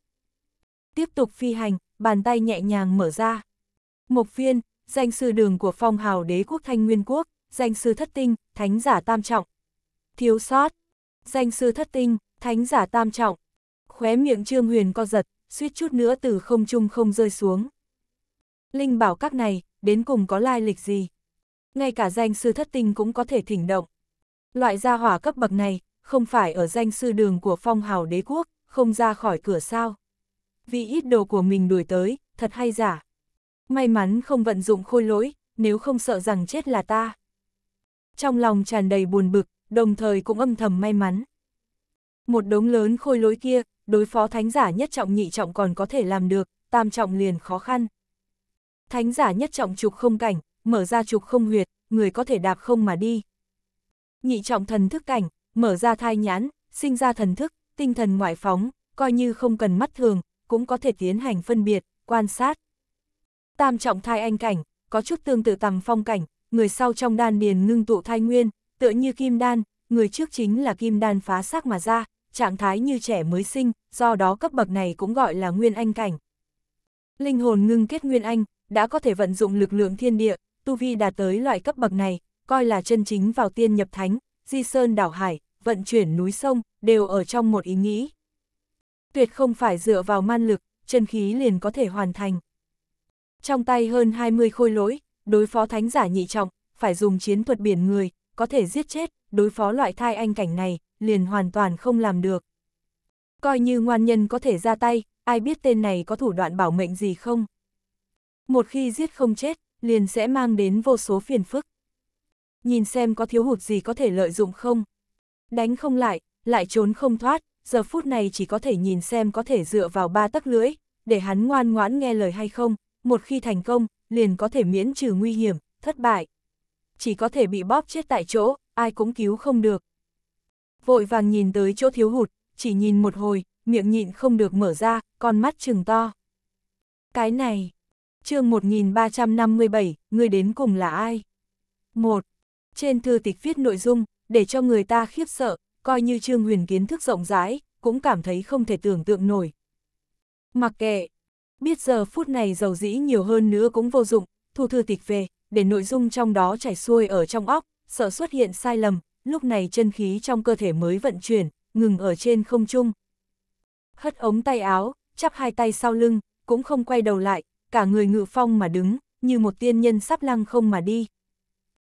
Tiếp tục phi hành, bàn tay nhẹ nhàng mở ra. mục viên, danh sư đường của phong hào đế quốc thanh nguyên quốc, danh sư thất tinh, thánh giả tam trọng. Thiếu sót, danh sư thất tinh, thánh giả tam trọng. Khóe miệng Trương Huyền co giật, suýt chút nữa từ không trung không rơi xuống. Linh bảo các này, đến cùng có lai lịch gì? Ngay cả danh sư thất tinh cũng có thể thỉnh động. Loại gia hỏa cấp bậc này, không phải ở danh sư đường của phong hào đế quốc, không ra khỏi cửa sao. Vì ít đồ của mình đuổi tới, thật hay giả. May mắn không vận dụng khôi lỗi, nếu không sợ rằng chết là ta. Trong lòng tràn đầy buồn bực, đồng thời cũng âm thầm may mắn. Một đống lớn khôi lối kia, đối phó thánh giả nhất trọng nhị trọng còn có thể làm được, tam trọng liền khó khăn. Thánh giả nhất trọng trục không cảnh, mở ra trục không huyệt, người có thể đạp không mà đi. Nhị trọng thần thức cảnh, mở ra thai nhãn, sinh ra thần thức, tinh thần ngoại phóng, coi như không cần mắt thường, cũng có thể tiến hành phân biệt, quan sát. Tam trọng thai anh cảnh, có chút tương tự tầm phong cảnh, người sau trong đan điền ngưng tụ thai nguyên, tựa như kim đan, người trước chính là kim đan phá xác mà ra, trạng thái như trẻ mới sinh, do đó cấp bậc này cũng gọi là nguyên anh cảnh. Linh hồn ngưng kết nguyên anh, đã có thể vận dụng lực lượng thiên địa, tu vi đạt tới loại cấp bậc này, coi là chân chính vào tiên nhập thánh, di sơn đảo hải, vận chuyển núi sông, đều ở trong một ý nghĩ. Tuyệt không phải dựa vào man lực, chân khí liền có thể hoàn thành. Trong tay hơn 20 khôi lỗi, đối phó thánh giả nhị trọng, phải dùng chiến thuật biển người, có thể giết chết, đối phó loại thai anh cảnh này, liền hoàn toàn không làm được. Coi như ngoan nhân có thể ra tay, ai biết tên này có thủ đoạn bảo mệnh gì không? Một khi giết không chết, liền sẽ mang đến vô số phiền phức. Nhìn xem có thiếu hụt gì có thể lợi dụng không? Đánh không lại, lại trốn không thoát, giờ phút này chỉ có thể nhìn xem có thể dựa vào ba tắc lưỡi, để hắn ngoan ngoãn nghe lời hay không, một khi thành công, liền có thể miễn trừ nguy hiểm, thất bại, chỉ có thể bị bóp chết tại chỗ, ai cũng cứu không được. Vội vàng nhìn tới chỗ thiếu hụt, chỉ nhìn một hồi, miệng nhịn không được mở ra, con mắt trừng to. Cái này, chương 1357, người đến cùng là ai? một Trên thư tịch viết nội dung, để cho người ta khiếp sợ, coi như trương huyền kiến thức rộng rãi, cũng cảm thấy không thể tưởng tượng nổi. Mặc kệ, biết giờ phút này giàu dĩ nhiều hơn nữa cũng vô dụng, thu thư tịch về, để nội dung trong đó chảy xuôi ở trong óc, sợ xuất hiện sai lầm, lúc này chân khí trong cơ thể mới vận chuyển, ngừng ở trên không trung. Hất ống tay áo, chắp hai tay sau lưng, cũng không quay đầu lại, cả người ngự phong mà đứng, như một tiên nhân sắp lăng không mà đi.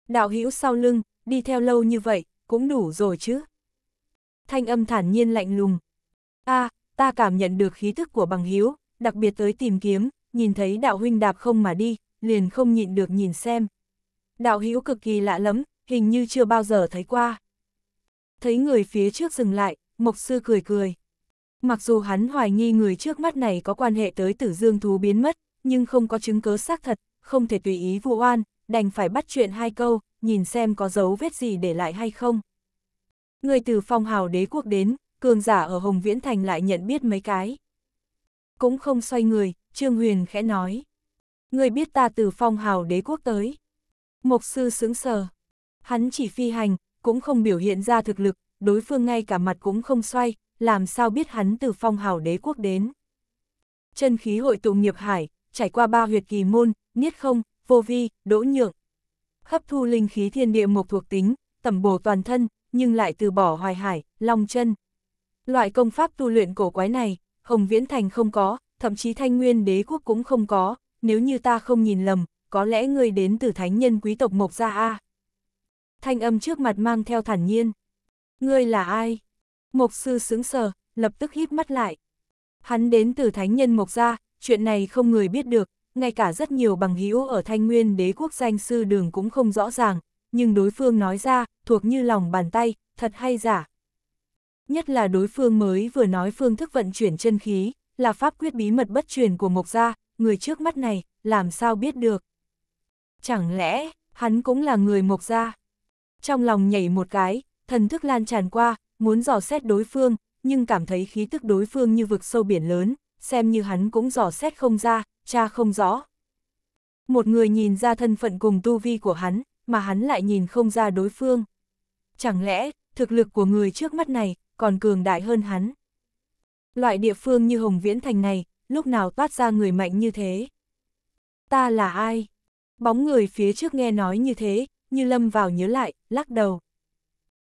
Đạo hữu sau lưng, đi theo lâu như vậy, cũng đủ rồi chứ. Thanh âm thản nhiên lạnh lùng. a à, ta cảm nhận được khí thức của bằng hữu đặc biệt tới tìm kiếm, nhìn thấy đạo huynh đạp không mà đi, liền không nhịn được nhìn xem. Đạo hữu cực kỳ lạ lắm, hình như chưa bao giờ thấy qua. Thấy người phía trước dừng lại, Mộc Sư cười cười. Mặc dù hắn hoài nghi người trước mắt này có quan hệ tới tử dương thú biến mất, nhưng không có chứng cứ xác thật, không thể tùy ý vụ oan, đành phải bắt chuyện hai câu, nhìn xem có dấu vết gì để lại hay không. Người từ phong hào đế quốc đến, cường giả ở Hồng Viễn Thành lại nhận biết mấy cái. Cũng không xoay người, Trương Huyền khẽ nói. Người biết ta từ phong hào đế quốc tới. Mộc sư sướng sờ. Hắn chỉ phi hành, cũng không biểu hiện ra thực lực, đối phương ngay cả mặt cũng không xoay, làm sao biết hắn từ phong hào đế quốc đến. Chân khí hội tụ nghiệp hải, trải qua ba huyệt kỳ môn, niết không, vô vi, đỗ nhượng. Hấp thu linh khí thiên địa mộc thuộc tính, tẩm bổ toàn thân, nhưng lại từ bỏ hoài hải, long chân. Loại công pháp tu luyện cổ quái này, Hồng Viễn Thành không có, thậm chí Thanh Nguyên đế quốc cũng không có, nếu như ta không nhìn lầm, có lẽ ngươi đến từ thánh nhân quý tộc Mộc Gia A. Thanh âm trước mặt mang theo thản nhiên. Ngươi là ai? Mộc sư sững sờ, lập tức híp mắt lại. Hắn đến từ thánh nhân Mộc Gia, chuyện này không người biết được, ngay cả rất nhiều bằng hữu ở thanh nguyên đế quốc danh sư đường cũng không rõ ràng, nhưng đối phương nói ra, thuộc như lòng bàn tay, thật hay giả. Nhất là đối phương mới vừa nói phương thức vận chuyển chân khí, là pháp quyết bí mật bất truyền của Mộc Gia, người trước mắt này, làm sao biết được? Chẳng lẽ, hắn cũng là người mộc gia? Trong lòng nhảy một cái, thần thức lan tràn qua, muốn dò xét đối phương, nhưng cảm thấy khí tức đối phương như vực sâu biển lớn, xem như hắn cũng dò xét không ra, cha không rõ. Một người nhìn ra thân phận cùng tu vi của hắn, mà hắn lại nhìn không ra đối phương. Chẳng lẽ, thực lực của người trước mắt này, còn cường đại hơn hắn? Loại địa phương như Hồng Viễn Thành này, lúc nào toát ra người mạnh như thế. Ta là ai? Bóng người phía trước nghe nói như thế, như lâm vào nhớ lại, lắc đầu.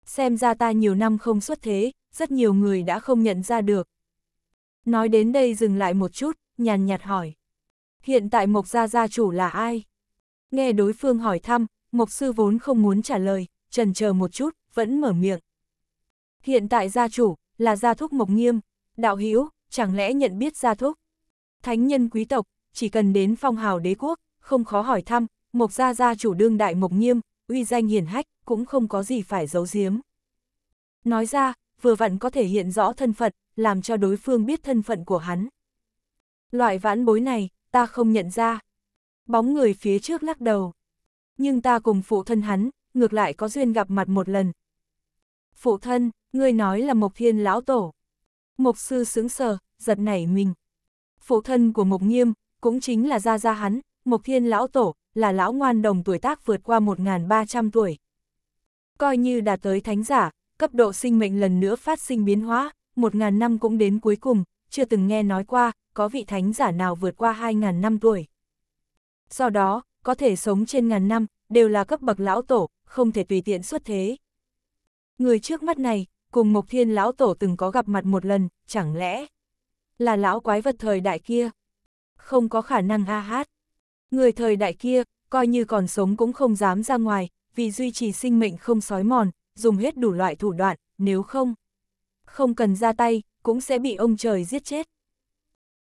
Xem ra ta nhiều năm không xuất thế, rất nhiều người đã không nhận ra được. Nói đến đây dừng lại một chút, nhàn nhạt hỏi. Hiện tại Mộc Gia Gia chủ là ai? Nghe đối phương hỏi thăm, Mộc Sư vốn không muốn trả lời, trần chờ một chút, vẫn mở miệng. Hiện tại Gia chủ, là Gia Thúc Mộc Nghiêm, đạo hữu chẳng lẽ nhận biết Gia Thúc? thánh nhân quý tộc, chỉ cần đến phong hào đế quốc, không khó hỏi thăm, Mộc Gia Gia chủ đương đại Mộc Nghiêm, uy danh hiển hách, cũng không có gì phải giấu giếm. Nói ra, vừa vặn có thể hiện rõ thân phận, làm cho đối phương biết thân phận của hắn. Loại vãn bối này, ta không nhận ra. Bóng người phía trước lắc đầu. Nhưng ta cùng phụ thân hắn, ngược lại có duyên gặp mặt một lần. Phụ thân, ngươi nói là Mộc Thiên Lão Tổ. Mộc Sư sướng sờ, giật nảy mình phụ thân của Mộc Nghiêm, cũng chính là gia gia hắn, Mộc Thiên Lão Tổ, là lão ngoan đồng tuổi tác vượt qua 1.300 tuổi. Coi như đạt tới thánh giả, cấp độ sinh mệnh lần nữa phát sinh biến hóa, 1.000 năm cũng đến cuối cùng, chưa từng nghe nói qua, có vị thánh giả nào vượt qua 2.000 năm tuổi. Do đó, có thể sống trên ngàn năm, đều là cấp bậc lão tổ, không thể tùy tiện xuất thế. Người trước mắt này, cùng Mộc Thiên Lão Tổ từng có gặp mặt một lần, chẳng lẽ là lão quái vật thời đại kia. Không có khả năng a hát. Người thời đại kia, coi như còn sống cũng không dám ra ngoài, vì duy trì sinh mệnh không sói mòn, dùng hết đủ loại thủ đoạn, nếu không, không cần ra tay, cũng sẽ bị ông trời giết chết.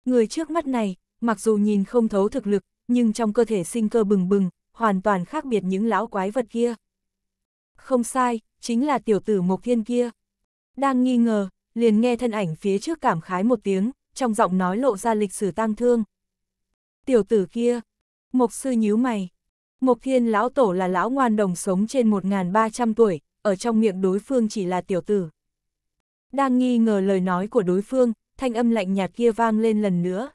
Người trước mắt này, mặc dù nhìn không thấu thực lực, nhưng trong cơ thể sinh cơ bừng bừng, hoàn toàn khác biệt những lão quái vật kia. Không sai, chính là tiểu tử Mộc Thiên kia. Đang nghi ngờ, liền nghe thân ảnh phía trước cảm khái một tiếng, trong giọng nói lộ ra lịch sử tang thương. Tiểu tử kia, mục sư nhíu mày. Mục thiên lão tổ là lão ngoan đồng sống trên 1.300 tuổi, ở trong miệng đối phương chỉ là tiểu tử. Đang nghi ngờ lời nói của đối phương, thanh âm lạnh nhạt kia vang lên lần nữa.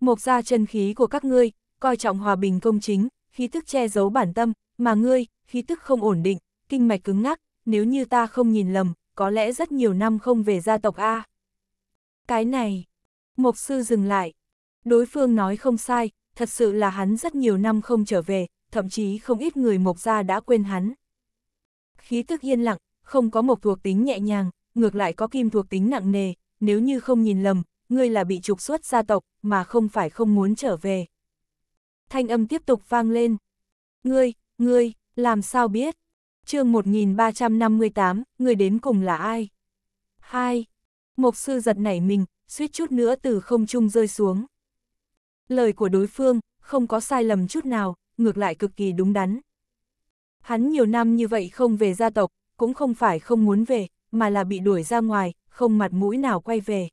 mục ra chân khí của các ngươi, coi trọng hòa bình công chính, khí tức che giấu bản tâm, mà ngươi, khí tức không ổn định, kinh mạch cứng ngắc, nếu như ta không nhìn lầm, có lẽ rất nhiều năm không về gia tộc A. Cái này, mục sư dừng lại. Đối phương nói không sai, thật sự là hắn rất nhiều năm không trở về, thậm chí không ít người mục gia đã quên hắn. Khí tức yên lặng, không có mộc thuộc tính nhẹ nhàng, ngược lại có kim thuộc tính nặng nề, nếu như không nhìn lầm, ngươi là bị trục xuất gia tộc, mà không phải không muốn trở về. Thanh âm tiếp tục vang lên. Ngươi, ngươi, làm sao biết? chương 1358, ngươi đến cùng là ai? Hai, Mộc sư giật nảy mình, suýt chút nữa từ không trung rơi xuống. Lời của đối phương, không có sai lầm chút nào, ngược lại cực kỳ đúng đắn. Hắn nhiều năm như vậy không về gia tộc, cũng không phải không muốn về, mà là bị đuổi ra ngoài, không mặt mũi nào quay về.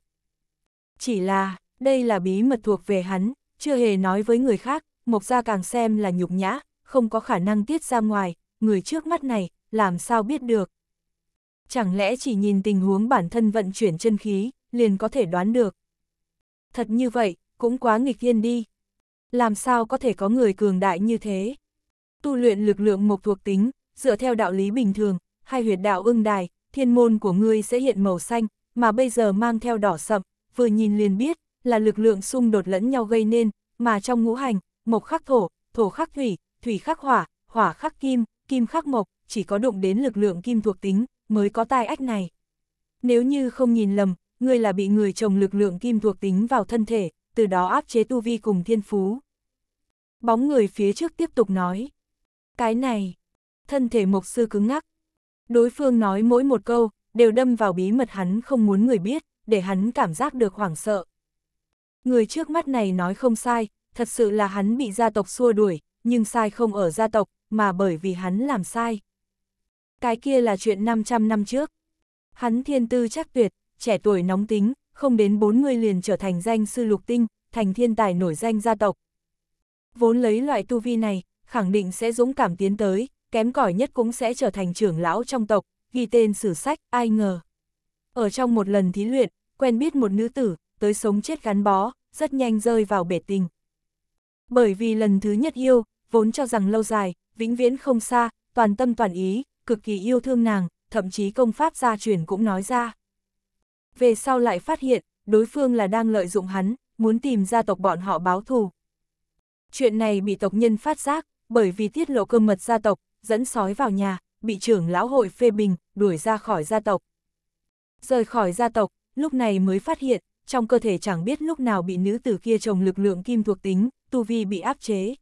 Chỉ là, đây là bí mật thuộc về hắn, chưa hề nói với người khác, Mộc Gia càng xem là nhục nhã, không có khả năng tiết ra ngoài, người trước mắt này, làm sao biết được chẳng lẽ chỉ nhìn tình huống bản thân vận chuyển chân khí, liền có thể đoán được. Thật như vậy, cũng quá nghịch thiên đi. Làm sao có thể có người cường đại như thế? Tu luyện lực lượng mộc thuộc tính, dựa theo đạo lý bình thường, hai huyệt đạo ưng đài, thiên môn của ngươi sẽ hiện màu xanh, mà bây giờ mang theo đỏ sậm, vừa nhìn liền biết, là lực lượng xung đột lẫn nhau gây nên, mà trong ngũ hành, mộc khắc thổ, thổ khắc thủy, thủy khắc hỏa, hỏa khắc kim, kim khắc mộc, chỉ có đụng đến lực lượng kim thuộc tính, mới có tai ách này. Nếu như không nhìn lầm, ngươi là bị người chồng lực lượng kim thuộc tính vào thân thể, từ đó áp chế tu vi cùng thiên phú. Bóng người phía trước tiếp tục nói. Cái này, thân thể mộc sư cứng ngắc. Đối phương nói mỗi một câu, đều đâm vào bí mật hắn không muốn người biết, để hắn cảm giác được hoảng sợ. Người trước mắt này nói không sai, thật sự là hắn bị gia tộc xua đuổi, nhưng sai không ở gia tộc, mà bởi vì hắn làm sai cái kia là chuyện 500 năm trước. Hắn thiên tư chắc tuyệt, trẻ tuổi nóng tính, không đến 40 liền trở thành danh sư lục tinh, thành thiên tài nổi danh gia tộc. Vốn lấy loại tu vi này, khẳng định sẽ dũng cảm tiến tới, kém cỏi nhất cũng sẽ trở thành trưởng lão trong tộc, ghi tên sử sách, ai ngờ. Ở trong một lần thí luyện, quen biết một nữ tử, tới sống chết gắn bó, rất nhanh rơi vào bể tình. Bởi vì lần thứ nhất yêu, vốn cho rằng lâu dài, vĩnh viễn không xa, toàn tâm toàn ý, cực kỳ yêu thương nàng, thậm chí công pháp gia truyền cũng nói ra. Về sau lại phát hiện, đối phương là đang lợi dụng hắn, muốn tìm gia tộc bọn họ báo thù. Chuyện này bị tộc nhân phát giác, bởi vì tiết lộ cơ mật gia tộc, dẫn sói vào nhà, bị trưởng lão hội phê bình, đuổi ra khỏi gia tộc. Rời khỏi gia tộc, lúc này mới phát hiện, trong cơ thể chẳng biết lúc nào bị nữ tử kia trồng lực lượng kim thuộc tính, tu vi bị áp chế.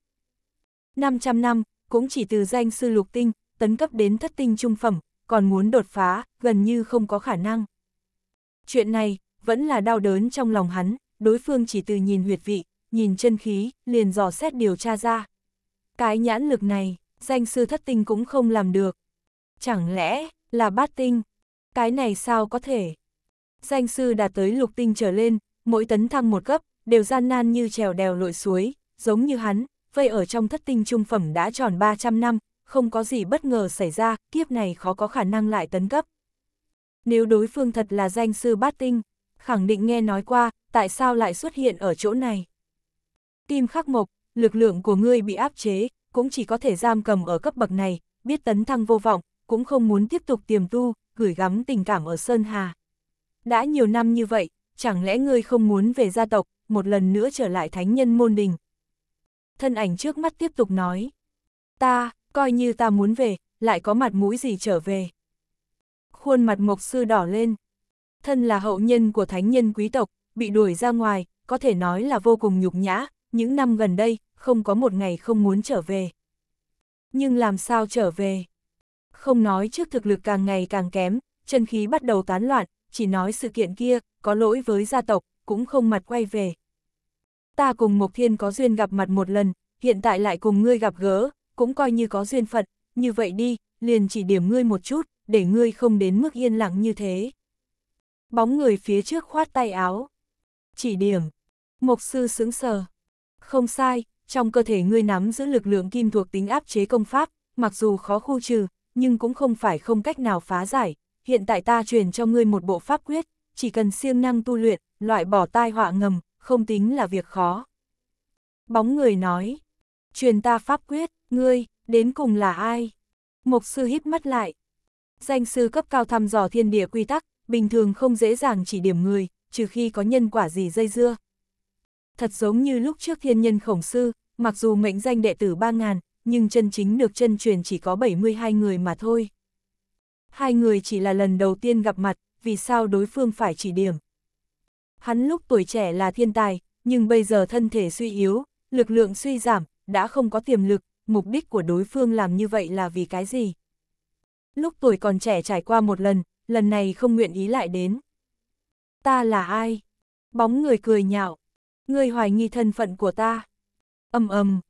500 năm, cũng chỉ từ danh sư lục tinh, tấn cấp đến thất tinh trung phẩm, còn muốn đột phá, gần như không có khả năng. Chuyện này, vẫn là đau đớn trong lòng hắn, đối phương chỉ từ nhìn huyệt vị, nhìn chân khí, liền dò xét điều tra ra. Cái nhãn lực này, danh sư thất tinh cũng không làm được. Chẳng lẽ, là bát tinh? Cái này sao có thể? Danh sư đã tới lục tinh trở lên, mỗi tấn thăng một cấp, đều gian nan như trèo đèo lội suối, giống như hắn, vây ở trong thất tinh trung phẩm đã tròn 300 năm, không có gì bất ngờ xảy ra, kiếp này khó có khả năng lại tấn cấp. Nếu đối phương thật là danh sư bát tinh, khẳng định nghe nói qua, tại sao lại xuất hiện ở chỗ này. Kim khắc mộc, lực lượng của ngươi bị áp chế, cũng chỉ có thể giam cầm ở cấp bậc này, biết tấn thăng vô vọng, cũng không muốn tiếp tục tiềm tu, gửi gắm tình cảm ở Sơn Hà. Đã nhiều năm như vậy, chẳng lẽ ngươi không muốn về gia tộc, một lần nữa trở lại thánh nhân môn đình? Thân ảnh trước mắt tiếp tục nói, ta, coi như ta muốn về, lại có mặt mũi gì trở về. Khuôn mặt mộc sư đỏ lên. Thân là hậu nhân của thánh nhân quý tộc, bị đuổi ra ngoài, có thể nói là vô cùng nhục nhã, những năm gần đây, không có một ngày không muốn trở về. Nhưng làm sao trở về? Không nói trước thực lực càng ngày càng kém, chân khí bắt đầu tán loạn, chỉ nói sự kiện kia, có lỗi với gia tộc, cũng không mặt quay về. Ta cùng Mộc Thiên có duyên gặp mặt một lần, hiện tại lại cùng ngươi gặp gỡ, cũng coi như có duyên phận, như vậy đi, liền chỉ điểm ngươi một chút, để ngươi không đến mức yên lặng như thế. Bóng người phía trước khoát tay áo. Chỉ điểm. Mộc sư sững sờ. Không sai, trong cơ thể ngươi nắm giữ lực lượng kim thuộc tính áp chế công pháp, mặc dù khó khu trừ, nhưng cũng không phải không cách nào phá giải. Hiện tại ta truyền cho ngươi một bộ pháp quyết, chỉ cần siêng năng tu luyện, loại bỏ tai họa ngầm, không tính là việc khó. Bóng người nói, truyền ta pháp quyết, Ngươi, đến cùng là ai? Mộc sư híp mắt lại. Danh sư cấp cao thăm dò thiên địa quy tắc, bình thường không dễ dàng chỉ điểm người, trừ khi có nhân quả gì dây dưa. Thật giống như lúc trước thiên nhân khổng sư, mặc dù mệnh danh đệ tử 3.000, nhưng chân chính được chân truyền chỉ có 72 người mà thôi. Hai người chỉ là lần đầu tiên gặp mặt, vì sao đối phương phải chỉ điểm. Hắn lúc tuổi trẻ là thiên tài, nhưng bây giờ thân thể suy yếu, lực lượng suy giảm, đã không có tiềm lực, mục đích của đối phương làm như vậy là vì cái gì. Lúc tuổi còn trẻ trải qua một lần, lần này không nguyện ý lại đến. Ta là ai? Bóng người cười nhạo. người hoài nghi thân phận của ta. ầm ầm.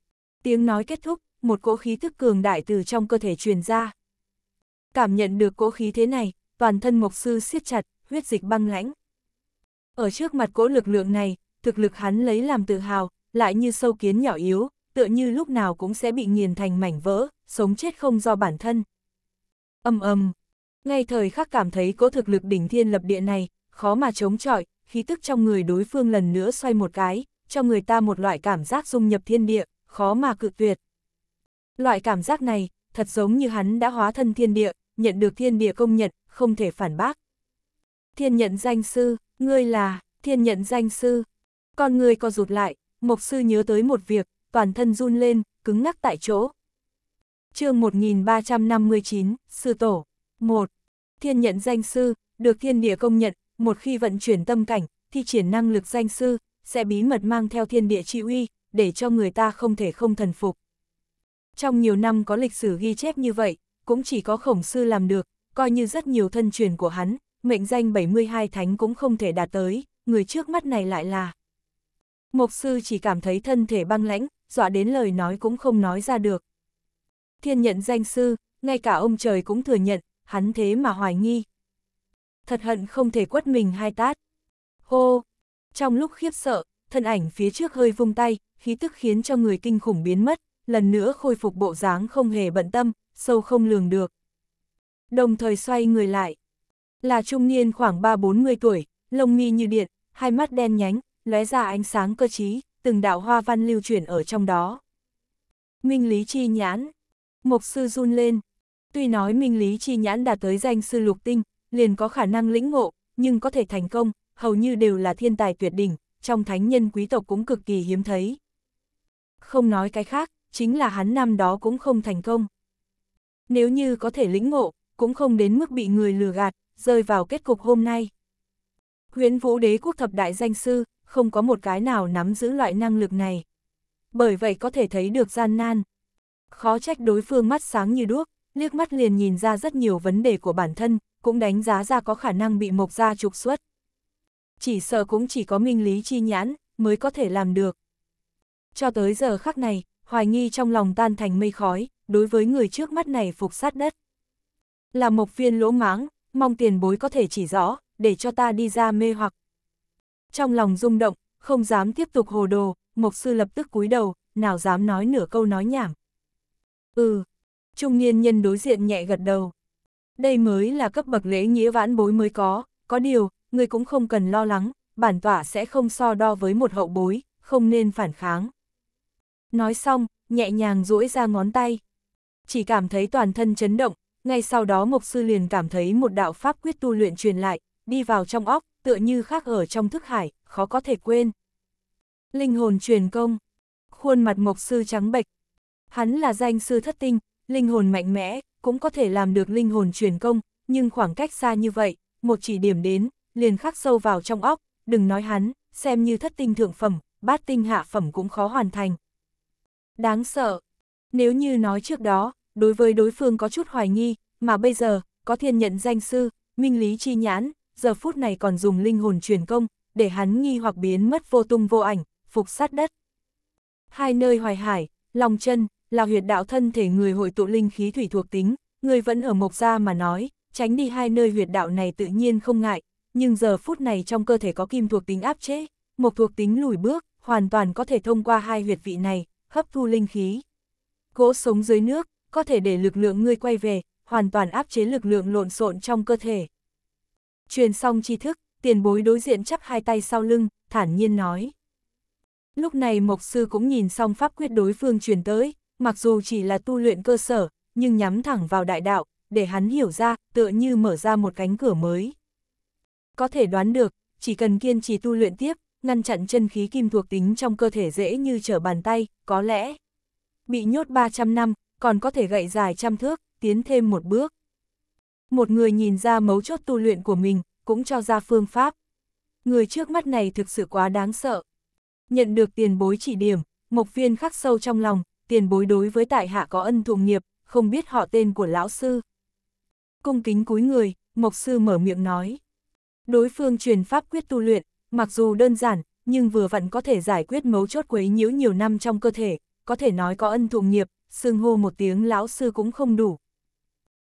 Tiếng nói kết thúc, một cỗ khí thức cường đại từ trong cơ thể truyền ra. Cảm nhận được cỗ khí thế này, toàn thân mộc sư siết chặt, huyết dịch băng lãnh. Ở trước mặt cỗ lực lượng này, thực lực hắn lấy làm tự hào, lại như sâu kiến nhỏ yếu, tựa như lúc nào cũng sẽ bị nghiền thành mảnh vỡ, sống chết không do bản thân. Âm âm, ngay thời khắc cảm thấy cỗ thực lực đỉnh thiên lập địa này, khó mà chống chọi, khí tức trong người đối phương lần nữa xoay một cái, cho người ta một loại cảm giác dung nhập thiên địa, khó mà cự tuyệt. Loại cảm giác này, thật giống như hắn đã hóa thân thiên địa, nhận được thiên địa công nhận, không thể phản bác. Thiên nhận danh sư, ngươi là, thiên nhận danh sư. Con người co rụt lại, mộc sư nhớ tới một việc, toàn thân run lên, cứng ngắc tại chỗ. chương 1359, Sư Tổ 1. Thiên nhận danh sư, được thiên địa công nhận, một khi vận chuyển tâm cảnh, thi triển năng lực danh sư, sẽ bí mật mang theo thiên địa trị uy, để cho người ta không thể không thần phục. Trong nhiều năm có lịch sử ghi chép như vậy, cũng chỉ có khổng sư làm được, coi như rất nhiều thân truyền của hắn, mệnh danh 72 thánh cũng không thể đạt tới, người trước mắt này lại là. Mộc sư chỉ cảm thấy thân thể băng lãnh, dọa đến lời nói cũng không nói ra được. Thiên nhận danh sư, ngay cả ông trời cũng thừa nhận, hắn thế mà hoài nghi. Thật hận không thể quất mình hai tát. Hô! Trong lúc khiếp sợ, thân ảnh phía trước hơi vung tay, khí tức khiến cho người kinh khủng biến mất, lần nữa khôi phục bộ dáng không hề bận tâm, sâu không lường được. Đồng thời xoay người lại. Là trung niên khoảng 3-40 tuổi, lông mi như điện, hai mắt đen nhánh, lóe ra ánh sáng cơ trí, từng đạo hoa văn lưu chuyển ở trong đó. Minh Lý Chi Nhãn Mục sư run lên. Tuy nói Minh Lý Chi Nhãn đã tới danh sư lục tinh, liền có khả năng lĩnh ngộ, nhưng có thể thành công, hầu như đều là thiên tài tuyệt đỉnh, trong thánh nhân quý tộc cũng cực kỳ hiếm thấy. Không nói cái khác, chính là hắn năm đó cũng không thành công. Nếu như có thể lĩnh ngộ, cũng không đến mức bị người lừa gạt, rơi vào kết cục hôm nay. Huyễn Vũ Đế Quốc thập đại danh sư, không có một cái nào nắm giữ loại năng lực này. Bởi vậy có thể thấy được gian nan. Khó trách đối phương mắt sáng như đuốc, liếc mắt liền nhìn ra rất nhiều vấn đề của bản thân, cũng đánh giá ra có khả năng bị mộc ra trục xuất. Chỉ sợ cũng chỉ có minh lý chi nhãn, mới có thể làm được. Cho tới giờ khắc này, hoài nghi trong lòng tan thành mây khói, đối với người trước mắt này phục sát đất. Là một viên lỗ máng, mong tiền bối có thể chỉ rõ, để cho ta đi ra mê hoặc trong lòng rung động, không dám tiếp tục hồ đồ, mộc sư lập tức cúi đầu, nào dám nói nửa câu nói nhảm. Ừ, trung niên nhân đối diện nhẹ gật đầu. Đây mới là cấp bậc lễ nghĩa vãn bối mới có, có điều, người cũng không cần lo lắng, bản tỏa sẽ không so đo với một hậu bối, không nên phản kháng. Nói xong, nhẹ nhàng duỗi ra ngón tay. Chỉ cảm thấy toàn thân chấn động, ngay sau đó mục sư liền cảm thấy một đạo pháp quyết tu luyện truyền lại, đi vào trong óc, tựa như khác ở trong thức hải, khó có thể quên. Linh hồn truyền công, khuôn mặt mộc sư trắng bệch. Hắn là danh sư thất tinh, linh hồn mạnh mẽ, cũng có thể làm được linh hồn truyền công, nhưng khoảng cách xa như vậy, một chỉ điểm đến, liền khắc sâu vào trong óc, đừng nói hắn, xem như thất tinh thượng phẩm, bát tinh hạ phẩm cũng khó hoàn thành. Đáng sợ, nếu như nói trước đó, đối với đối phương có chút hoài nghi, mà bây giờ, có thiên nhận danh sư, minh lý chi nhãn, giờ phút này còn dùng linh hồn truyền công, để hắn nghi hoặc biến mất vô tung vô ảnh, phục sát đất. Hai nơi hoài hải, lòng chân, là huyệt đạo thân thể người hội tụ linh khí thủy thuộc tính, người vẫn ở mộc gia mà nói, tránh đi hai nơi huyệt đạo này tự nhiên không ngại, nhưng giờ phút này trong cơ thể có kim thuộc tính áp chế, mộc thuộc tính lùi bước, hoàn toàn có thể thông qua hai huyệt vị này, hấp thu linh khí. gỗ sống dưới nước, có thể để lực lượng người quay về, hoàn toàn áp chế lực lượng lộn xộn trong cơ thể. Truyền xong tri thức, tiền bối đối diện chắp hai tay sau lưng, thản nhiên nói. Lúc này Mộc Sư cũng nhìn xong pháp quyết đối phương truyền tới, mặc dù chỉ là tu luyện cơ sở, nhưng nhắm thẳng vào đại đạo, để hắn hiểu ra, tựa như mở ra một cánh cửa mới. Có thể đoán được, chỉ cần kiên trì tu luyện tiếp, ngăn chặn chân khí kim thuộc tính trong cơ thể dễ như trở bàn tay, có lẽ bị nhốt 300 năm, còn có thể gậy dài trăm thước, tiến thêm một bước. Một người nhìn ra mấu chốt tu luyện của mình, cũng cho ra phương pháp. Người trước mắt này thực sự quá đáng sợ. Nhận được tiền bối chỉ điểm, Mộc Viên khắc sâu trong lòng, tiền bối đối với tại hạ có ân thụ nghiệp, không biết họ tên của lão sư. Cung kính cúi người, Mộc Sư mở miệng nói. Đối phương truyền pháp quyết tu luyện, mặc dù đơn giản, nhưng vừa vặn có thể giải quyết mấu chốt quấy nhiễu nhiều năm trong cơ thể, có thể nói có ân thụ nghiệp, xưng hô một tiếng lão sư cũng không đủ.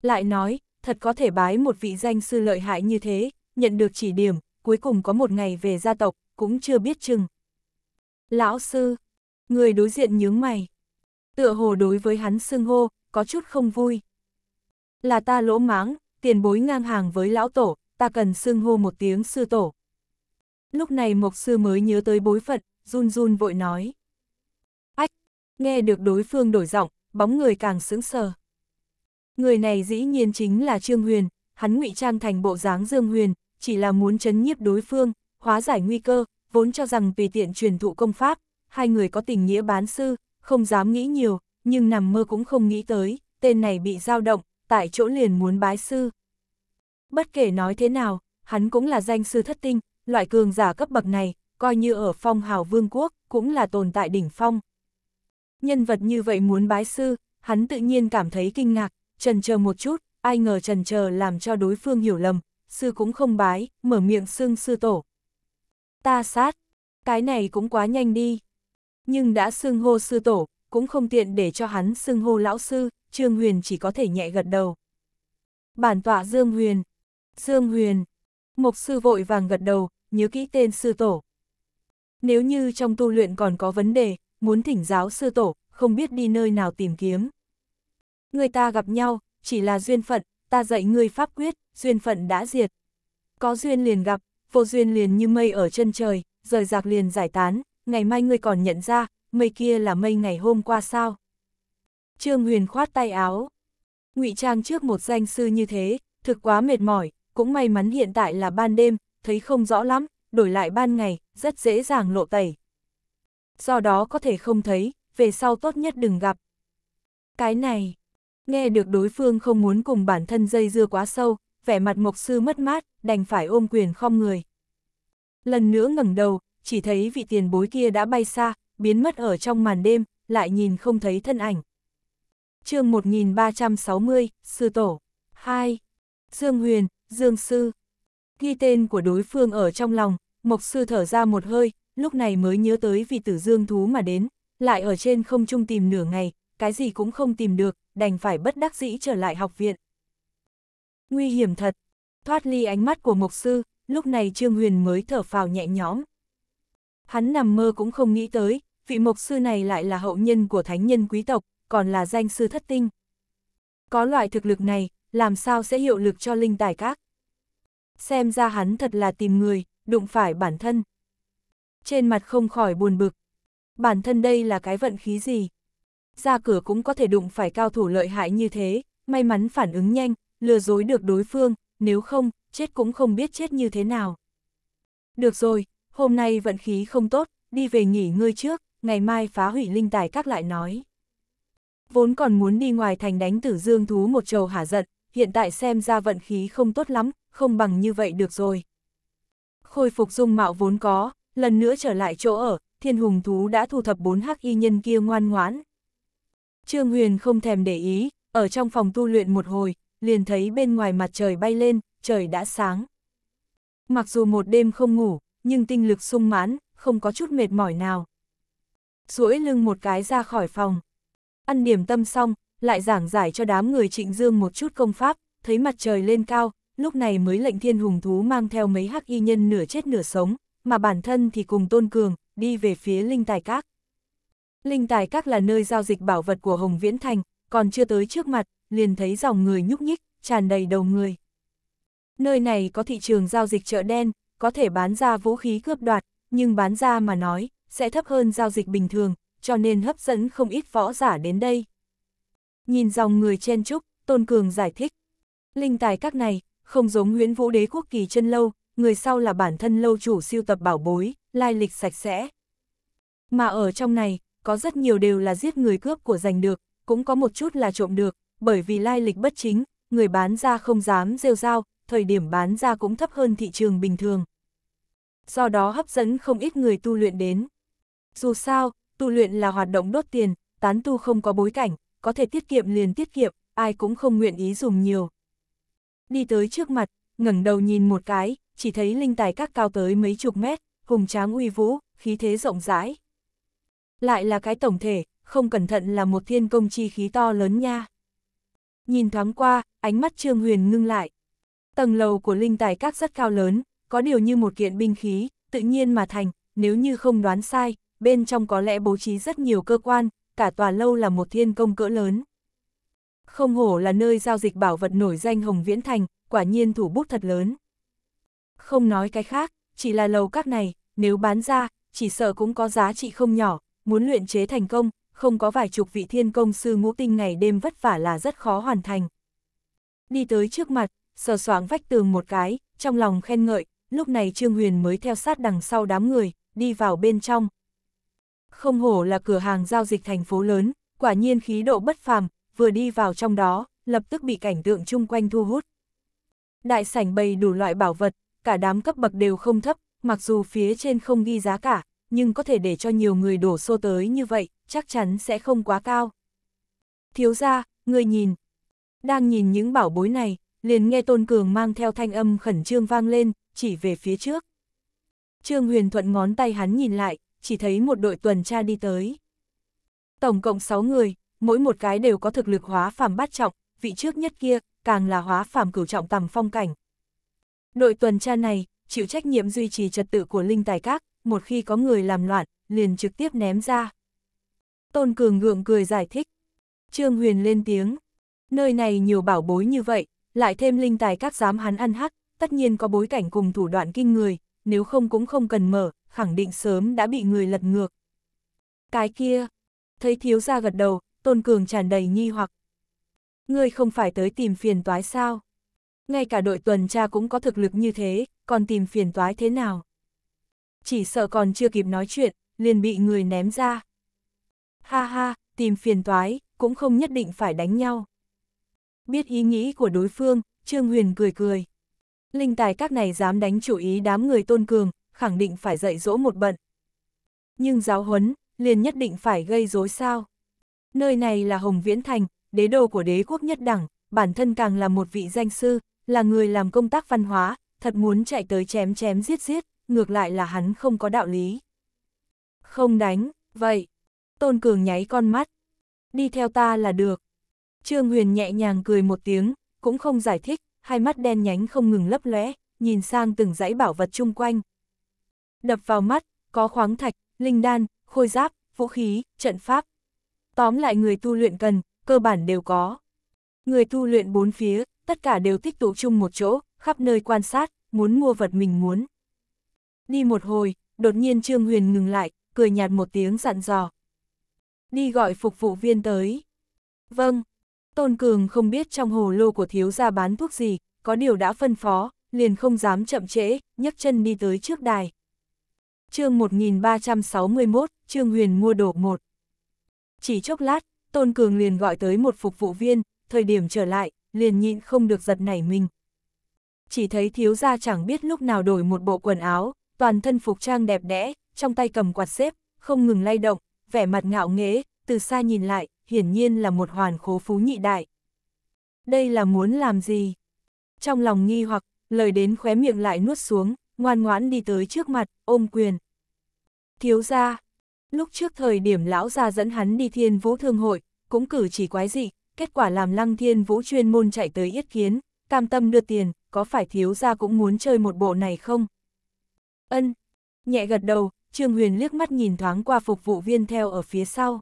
Lại nói, thật có thể bái một vị danh sư lợi hại như thế, nhận được chỉ điểm, cuối cùng có một ngày về gia tộc, cũng chưa biết chừng. Lão sư, người đối diện nhướng mày. Tựa hồ đối với hắn xưng hô, có chút không vui. Là ta lỗ máng, tiền bối ngang hàng với lão tổ, ta cần xưng hô một tiếng sư tổ. Lúc này mộc sư mới nhớ tới bối phận, run run vội nói. Ách, nghe được đối phương đổi giọng, bóng người càng sững sờ. Người này dĩ nhiên chính là Trương Huyền, hắn ngụy trang thành bộ dáng Dương Huyền, chỉ là muốn chấn nhiếp đối phương, hóa giải nguy cơ, vốn cho rằng vì tiện truyền thụ công pháp, hai người có tình nghĩa bán sư, không dám nghĩ nhiều, nhưng nằm mơ cũng không nghĩ tới, tên này bị dao động, tại chỗ liền muốn bái sư. Bất kể nói thế nào, hắn cũng là danh sư thất tinh, loại cường giả cấp bậc này, coi như ở phong hào vương quốc, cũng là tồn tại đỉnh phong. Nhân vật như vậy muốn bái sư, hắn tự nhiên cảm thấy kinh ngạc, trần chờ một chút, ai ngờ trần chờ làm cho đối phương hiểu lầm, sư cũng không bái, mở miệng xưng sư tổ. Ta sát, cái này cũng quá nhanh đi. Nhưng đã xưng hô sư tổ, cũng không tiện để cho hắn xưng hô lão sư, Trương Huyền chỉ có thể nhẹ gật đầu. Bản tọa Dương Huyền, Dương Huyền, mục sư vội vàng gật đầu, nhớ kỹ tên sư tổ. Nếu như trong tu luyện còn có vấn đề, muốn thỉnh giáo sư tổ, không biết đi nơi nào tìm kiếm người ta gặp nhau, chỉ là duyên phận, ta dạy ngươi pháp quyết, duyên phận đã diệt. Có duyên liền gặp, vô duyên liền như mây ở chân trời, rời rạc liền giải tán, ngày mai ngươi còn nhận ra, mây kia là mây ngày hôm qua sao. Trương Huyền khoát tay áo. ngụy trang trước một danh sư như thế, thực quá mệt mỏi, cũng may mắn hiện tại là ban đêm, thấy không rõ lắm, đổi lại ban ngày, rất dễ dàng lộ tẩy. Do đó có thể không thấy, về sau tốt nhất đừng gặp. Cái này, Nghe được đối phương không muốn cùng bản thân dây dưa quá sâu, vẻ mặt mộc sư mất mát, đành phải ôm quyền không người. Lần nữa ngẩng đầu, chỉ thấy vị tiền bối kia đã bay xa, biến mất ở trong màn đêm, lại nhìn không thấy thân ảnh. chương 1360, Sư Tổ 2. Dương Huyền, Dương Sư Ghi tên của đối phương ở trong lòng, Mộc Sư thở ra một hơi, lúc này mới nhớ tới vì tử dương thú mà đến, lại ở trên không trung tìm nửa ngày, cái gì cũng không tìm được, đành phải bất đắc dĩ trở lại học viện. Nguy hiểm thật, thoát ly ánh mắt của mục sư, lúc này Trương Huyền mới thở phào nhẹ nhõm. Hắn nằm mơ cũng không nghĩ tới, vị mục sư này lại là hậu nhân của thánh nhân quý tộc, còn là danh sư thất tinh. Có loại thực lực này, làm sao sẽ hiệu lực cho linh tài các? Xem ra hắn thật là tìm người, đụng phải bản thân. Trên mặt không khỏi buồn bực. Bản thân đây là cái vận khí gì? ra cửa cũng có thể đụng phải cao thủ lợi hại như thế, may mắn phản ứng nhanh, lừa dối được đối phương, nếu không, chết cũng không biết chết như thế nào. Được rồi, hôm nay vận khí không tốt, đi về nghỉ ngơi trước, ngày mai phá hủy linh tài các lại nói. Vốn còn muốn đi ngoài thành đánh tử dương thú một trầu hả giận, hiện tại xem ra vận khí không tốt lắm, không bằng như vậy được rồi. Khôi phục dung mạo vốn có, lần nữa trở lại chỗ ở, thiên hùng thú đã thu thập bốn hắc y nhân kia ngoan ngoãn, Trương Huyền không thèm để ý, ở trong phòng tu luyện một hồi, liền thấy bên ngoài mặt trời bay lên, trời đã sáng. Mặc dù một đêm không ngủ, nhưng tinh lực sung mãn, không có chút mệt mỏi nào. duỗi lưng một cái ra khỏi phòng. Ăn điểm tâm xong, lại giảng giải cho đám người trịnh dương một chút công pháp, thấy mặt trời lên cao, lúc này mới lệnh thiên hùng thú mang theo mấy hắc y nhân nửa chết nửa sống, mà bản thân thì cùng tôn cường, đi về phía linh tài các. Linh Tài Các là nơi giao dịch bảo vật của Hồng Viễn Thành, còn chưa tới trước mặt, liền thấy dòng người nhúc nhích, tràn đầy đầu người. Nơi này có thị trường giao dịch chợ đen, có thể bán ra vũ khí cướp đoạt, nhưng bán ra mà nói, sẽ thấp hơn giao dịch bình thường, cho nên hấp dẫn không ít võ giả đến đây. Nhìn dòng người chen trúc, Tôn Cường giải thích. Linh tài các này, không giống nguyễn vũ đế quốc kỳ chân lâu, người sau là bản thân lâu chủ siêu tập bảo bối, lai lịch sạch sẽ. Mà ở trong này, có rất nhiều đều là giết người cướp của giành được, cũng có một chút là trộm được, bởi vì lai lịch bất chính, người bán ra không dám rêu rao, thời điểm bán ra cũng thấp hơn thị trường bình thường. Do đó hấp dẫn không ít người tu luyện đến. Dù sao, tu luyện là hoạt động đốt tiền, tán tu không có bối cảnh, có thể tiết kiệm liền tiết kiệm, ai cũng không nguyện ý dùng nhiều. Đi tới trước mặt, ngẩng đầu nhìn một cái, chỉ thấy linh tài các cao tới mấy chục mét, hùng tráng uy vũ, khí thế rộng rãi lại là cái tổng thể, không cẩn thận là một thiên công chi khí to lớn nha. Nhìn thoáng qua, ánh mắt Trương Huyền ngưng lại. Tầng lầu của linh tài các rất cao lớn, có điều như một kiện binh khí, tự nhiên mà thành, nếu như không đoán sai, bên trong có lẽ bố trí rất nhiều cơ quan, cả tòa lâu là một thiên công cỡ lớn. Không hổ là nơi giao dịch bảo vật nổi danh Hồng Viễn Thành, quả nhiên thủ bút thật lớn. Không nói cái khác, chỉ là lầu các này, nếu bán ra, chỉ sợ cũng có giá trị không nhỏ, muốn luyện chế thành công, không có vài chục vị thiên công sư ngũ tinh ngày đêm vất vả là rất khó hoàn thành. Đi tới trước mặt, sờ soáng vách tường một cái, trong lòng khen ngợi, lúc này Trương Huyền mới theo sát đằng sau đám người, đi vào bên trong. Không hổ là cửa hàng giao dịch thành phố lớn, quả nhiên khí độ bất phàm, vừa đi vào trong đó, lập tức bị cảnh tượng chung quanh thu hút. Đại sảnh bày đủ loại bảo vật, cả đám cấp bậc đều không thấp, mặc dù phía trên không ghi giá cả, nhưng có thể để cho nhiều người đổ xô tới như vậy, chắc chắn sẽ không quá cao. Thiếu ra, người nhìn. Đang nhìn những bảo bối này, liền nghe Tôn Cường mang theo thanh âm khẩn trương vang lên, chỉ về phía trước. Trương Huyền Thuận ngón tay hắn nhìn lại, chỉ thấy một đội tuần tra đi tới. Tổng cộng 6 người, mỗi một cái đều có thực lực hóa phàm bát trọng, vị trước nhất kia, càng là hóa phàm cửu trọng tầm phong cảnh. Đội tuần tra này, chịu trách nhiệm duy trì trật tự của linh tài các, một khi có người làm loạn, liền trực tiếp ném ra. Tôn Cường gượng cười giải thích. Trương Huyền lên tiếng. Nơi này nhiều bảo bối như vậy, lại thêm linh tài các giám hắn ăn hắc, tất nhiên có bối cảnh cùng thủ đoạn kinh người, nếu không cũng không cần mở, khẳng định sớm đã bị người lật ngược. Cái kia, thấy thiếu gia gật đầu, Tôn Cường tràn đầy nghi hoặc. Ngươi không phải tới tìm phiền toái sao? Ngay cả đội tuần tra cũng có thực lực như thế, còn tìm phiền toái thế nào? chỉ sợ còn chưa kịp nói chuyện, liền bị người ném ra. Ha ha, tìm phiền toái, cũng không nhất định phải đánh nhau. Biết ý nghĩ của đối phương, Trương Huyền cười cười. Linh tài các này dám đánh chủ ý đám người tôn cường, khẳng định phải dạy dỗ một bận. Nhưng giáo huấn, liền nhất định phải gây rối sao. Nơi này là Hồng Viễn Thành, đế đô của đế quốc nhất đẳng, bản thân càng là một vị danh sư, là người làm công tác văn hóa, thật muốn chạy tới chém chém giết giết, ngược lại là hắn không có đạo lý. Không đánh, vậy. Tôn Cường nháy con mắt. Đi theo ta là được. Trương Huyền nhẹ nhàng cười một tiếng, cũng không giải thích, hai mắt đen nhánh không ngừng lấp lóe, nhìn sang từng dãy bảo vật chung quanh. Đập vào mắt, có khoáng thạch, linh đan, khôi giáp, vũ khí, trận pháp. Tóm lại người tu luyện cần, cơ bản đều có. Người tu luyện bốn phía, tất cả đều tích tụ chung một chỗ, khắp nơi quan sát, muốn mua vật mình muốn. Đi một hồi, đột nhiên Trương Huyền ngừng lại, cười nhạt một tiếng dặn dò. Đi gọi phục vụ viên tới. Vâng, Tôn Cường không biết trong hồ lô của thiếu gia bán thuốc gì, có điều đã phân phó, liền không dám chậm trễ, nhấc chân đi tới trước đài. chương 1361, Trương Huyền mua đồ một. Chỉ chốc lát, Tôn Cường liền gọi tới một phục vụ viên, thời điểm trở lại, liền nhịn không được giật nảy mình. Chỉ thấy thiếu gia chẳng biết lúc nào đổi một bộ quần áo, toàn thân phục trang đẹp đẽ, trong tay cầm quạt xếp, không ngừng lay động, vẻ mặt ngạo nghế, từ xa nhìn lại, hiển nhiên là một hoàn khố phú nhị đại. Đây là muốn làm gì? Trong lòng nghi hoặc, lời đến khóe miệng lại nuốt xuống, ngoan ngoãn đi tới trước mặt, ôm quyền. Thiếu gia, lúc trước thời điểm lão gia dẫn hắn đi thiên vũ thương hội, cũng cử chỉ quái dị, kết quả làm lăng thiên vũ chuyên môn chạy tới yết kiến, cam tâm đưa tiền, có phải thiếu gia cũng muốn chơi một bộ này không? Ân. Nhẹ gật đầu, Trương Huyền liếc mắt nhìn thoáng qua phục vụ viên theo ở phía sau.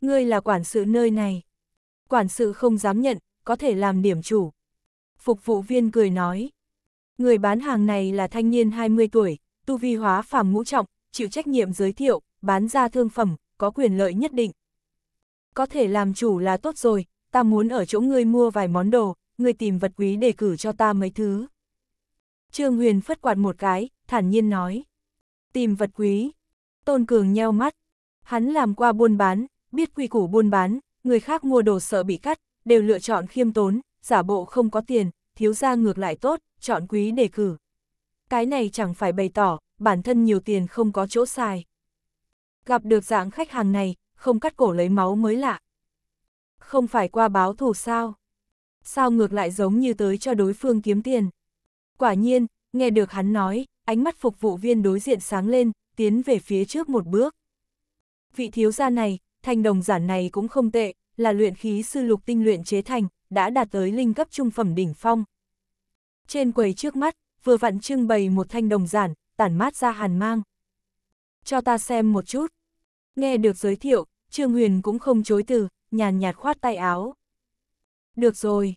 Ngươi là quản sự nơi này. Quản sự không dám nhận, có thể làm điểm chủ. Phục vụ viên cười nói. Người bán hàng này là thanh niên 20 tuổi, tu vi hóa phàm ngũ trọng, chịu trách nhiệm giới thiệu, bán ra thương phẩm, có quyền lợi nhất định. Có thể làm chủ là tốt rồi, ta muốn ở chỗ ngươi mua vài món đồ, ngươi tìm vật quý để cử cho ta mấy thứ. Trương Huyền phất quạt một cái, thản nhiên nói. Tìm vật quý. Tôn Cường nheo mắt. Hắn làm qua buôn bán, biết quy củ buôn bán, người khác mua đồ sợ bị cắt, đều lựa chọn khiêm tốn, giả bộ không có tiền, thiếu ra ngược lại tốt, chọn quý đề cử. Cái này chẳng phải bày tỏ, bản thân nhiều tiền không có chỗ xài. Gặp được dạng khách hàng này, không cắt cổ lấy máu mới lạ. Không phải qua báo thù sao? Sao ngược lại giống như tới cho đối phương kiếm tiền? Quả nhiên, nghe được hắn nói, ánh mắt phục vụ viên đối diện sáng lên, tiến về phía trước một bước. Vị thiếu gia này, thanh đồng giản này cũng không tệ, là luyện khí sư lục tinh luyện chế thành, đã đạt tới linh cấp trung phẩm đỉnh phong. Trên quầy trước mắt, vừa vặn trưng bày một thanh đồng giản, tản mát ra hàn mang. Cho ta xem một chút. Nghe được giới thiệu, Trương Huyền cũng không chối từ, nhàn nhạt khoát tay áo. Được rồi.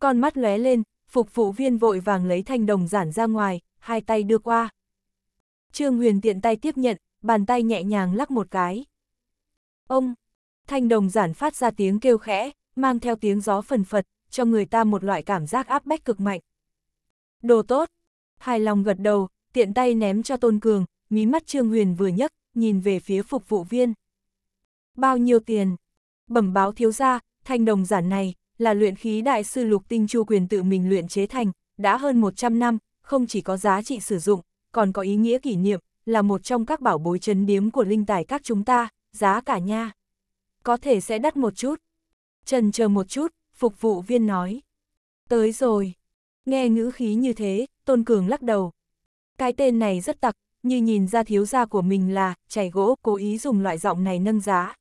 Con mắt lóe lên, phục vụ viên vội vàng lấy thanh đồng giản ra ngoài, hai tay đưa qua. Trương Huyền tiện tay tiếp nhận, bàn tay nhẹ nhàng lắc một cái. Ông, thanh đồng giản phát ra tiếng kêu khẽ, mang theo tiếng gió phần phật, cho người ta một loại cảm giác áp bách cực mạnh. Đồ tốt, hài lòng gật đầu, tiện tay ném cho Tôn Cường, mí mắt Trương Huyền vừa nhấc, nhìn về phía phục vụ viên. Bao nhiêu tiền? Bẩm báo thiếu gia, thanh đồng giản này, là luyện khí đại sư lục tinh chu quyền tự mình luyện chế thành, đã hơn 100 năm, không chỉ có giá trị sử dụng, còn có ý nghĩa kỷ niệm, là một trong các bảo bối trấn điếm của linh tài các chúng ta, giá cả nha. Có thể sẽ đắt một chút. Trần chờ một chút, phục vụ viên nói. Tới rồi. Nghe ngữ khí như thế, Tôn Cường lắc đầu. Cái tên này rất tặc, như nhìn ra thiếu gia của mình là, chảy gỗ, cố ý dùng loại giọng này nâng giá.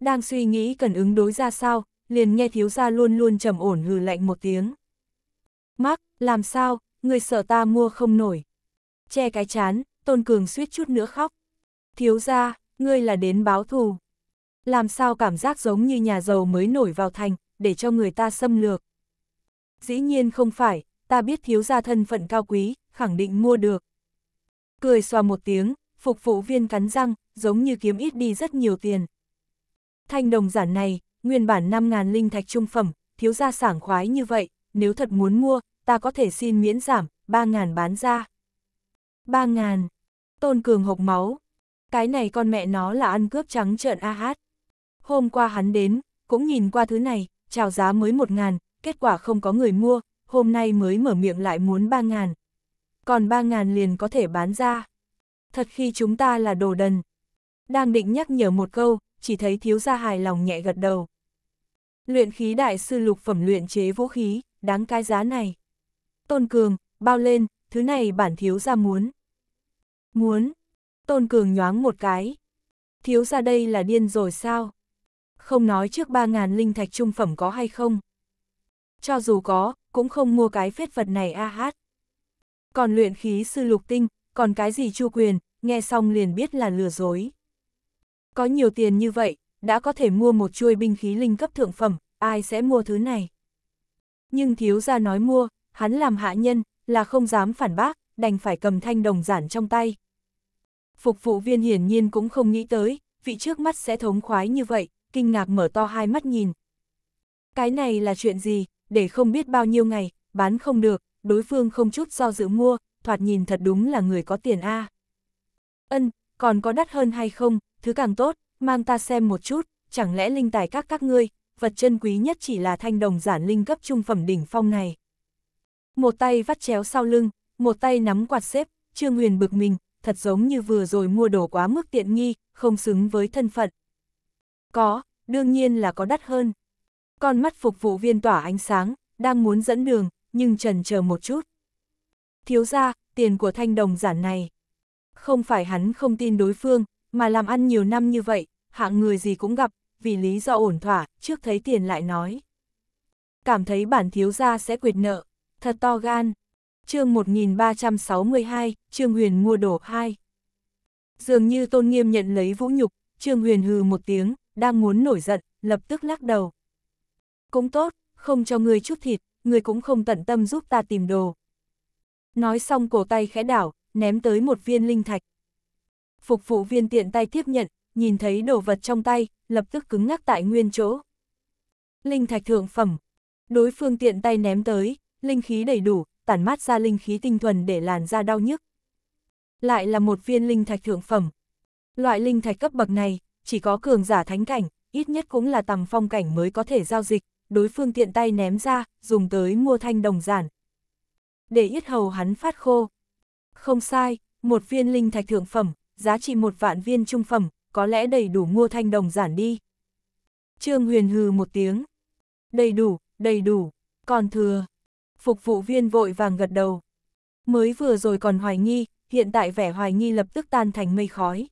Đang suy nghĩ cần ứng đối ra sao, liền nghe thiếu gia luôn luôn trầm ổn hừ lạnh một tiếng. Mắc, làm sao, người sợ ta mua không nổi. Che cái chán, Tôn Cường suýt chút nữa khóc. Thiếu ra, ngươi là đến báo thù. Làm sao cảm giác giống như nhà giàu mới nổi vào thành, để cho người ta xâm lược. Dĩ nhiên không phải, ta biết thiếu gia thân phận cao quý, khẳng định mua được. Cười xòa một tiếng, phục vụ viên cắn răng, giống như kiếm ít đi rất nhiều tiền. Thanh đồng giản này, nguyên bản 5.000 linh thạch trung phẩm, thiếu gia sảng khoái như vậy, nếu thật muốn mua, ta có thể xin miễn giảm, 3.000 bán ra. 3.000. Tôn Cường hộc máu. Cái này con mẹ nó là ăn cướp trắng trợn a hát. Hôm qua hắn đến, cũng nhìn qua thứ này, chào giá mới 1.000, kết quả không có người mua, hôm nay mới mở miệng lại muốn 3.000. Còn 3.000 liền có thể bán ra. Thật khi chúng ta là đồ đần. Đang định nhắc nhở một câu, chỉ thấy thiếu gia hài lòng nhẹ gật đầu. Luyện khí đại sư lục phẩm luyện chế vũ khí, đáng cái giá này. Tôn Cường, bao lên, thứ này bản thiếu ra muốn. Muốn. Tôn Cường nhoáng một cái. Thiếu ra đây là điên rồi sao? Không nói trước ba ngàn linh thạch trung phẩm có hay không? Cho dù có, cũng không mua cái phết vật này a hát. Còn luyện khí sư lục tinh, còn cái gì chu quyền, nghe xong liền biết là lừa dối. Có nhiều tiền như vậy, đã có thể mua một chuôi binh khí linh cấp thượng phẩm, ai sẽ mua thứ này? Nhưng thiếu gia nói mua, hắn làm hạ nhân, là không dám phản bác, đành phải cầm thanh đồng giản trong tay. Phục vụ viên hiển nhiên cũng không nghĩ tới, vị trước mắt sẽ thống khoái như vậy, kinh ngạc mở to hai mắt nhìn. Cái này là chuyện gì, để không biết bao nhiêu ngày, bán không được, đối phương không chút do dự mua, thoạt nhìn thật đúng là người có tiền A. Ân, còn có đắt hơn hay không, thứ càng tốt, mang ta xem một chút, chẳng lẽ linh tài các các ngươi, vật chân quý nhất chỉ là thanh đồng giản linh cấp trung phẩm đỉnh phong này. Một tay vắt chéo sau lưng, một tay nắm quạt xếp, Trương Huyền bực mình, thật giống như vừa rồi mua đồ quá mức tiện nghi, không xứng với thân phận. Có, đương nhiên là có đắt hơn. Con mắt phục vụ viên tỏa ánh sáng, đang muốn dẫn đường, nhưng trần chờ một chút. Thiếu ra, tiền của thanh đồng giản này. Không phải hắn không tin đối phương, mà làm ăn nhiều năm như vậy, hạng người gì cũng gặp, vì lý do ổn thỏa, trước thấy tiền lại nói. Cảm thấy bản thiếu gia sẽ quyệt nợ thật to gan. chương 1362, Trương Huyền mua đổ 2. Dường như tôn nghiêm nhận lấy vũ nhục, Trương Huyền hừ một tiếng, đang muốn nổi giận, lập tức lắc đầu. Cũng tốt, không cho người chút thịt, người cũng không tận tâm giúp ta tìm đồ. Nói xong cổ tay khẽ đảo, ném tới một viên linh thạch. Phục vụ viên tiện tay tiếp nhận, nhìn thấy đồ vật trong tay, lập tức cứng ngắc tại nguyên chỗ. Linh thạch thượng phẩm, đối phương tiện tay ném tới, linh khí đầy đủ, tản mát ra linh khí tinh thuần để làn da đau nhức. Lại là một viên linh thạch thượng phẩm. Loại linh thạch cấp bậc này, chỉ có cường giả thánh cảnh, ít nhất cũng là tầm phong cảnh mới có thể giao dịch, đối phương tiện tay ném ra, dùng tới mua thanh đồng giản. Để yết hầu hắn phát khô. Không sai, một viên linh thạch thượng phẩm, giá trị một vạn viên trung phẩm, có lẽ đầy đủ mua thanh đồng giản đi. Trương Huyền hừ một tiếng. Đầy đủ, đầy đủ, còn thừa phục vụ viên vội vàng gật đầu. Mới vừa rồi còn hoài nghi, hiện tại vẻ hoài nghi lập tức tan thành mây khói.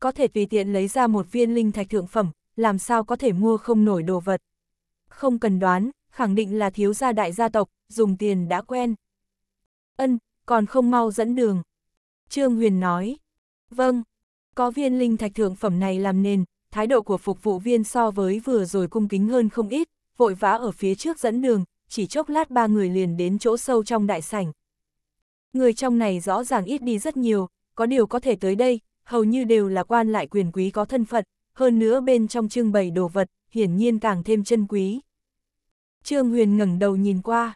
Có thể tùy tiện lấy ra một viên linh thạch thượng phẩm, làm sao có thể mua không nổi đồ vật. Không cần đoán, khẳng định là thiếu gia đại gia tộc, dùng tiền đã quen. Ân, còn không mau dẫn đường. Trương Huyền nói, vâng, có viên linh thạch thượng phẩm này làm nền, thái độ của phục vụ viên so với vừa rồi cung kính hơn không ít, vội vã ở phía trước dẫn đường, chỉ chốc lát ba người liền đến chỗ sâu trong đại sảnh. Người trong này rõ ràng ít đi rất nhiều, có điều có thể tới đây, hầu như đều là quan lại quyền quý có thân phận, hơn nữa bên trong trưng bày đồ vật, hiển nhiên càng thêm chân quý. Trương Huyền ngẩng đầu nhìn qua.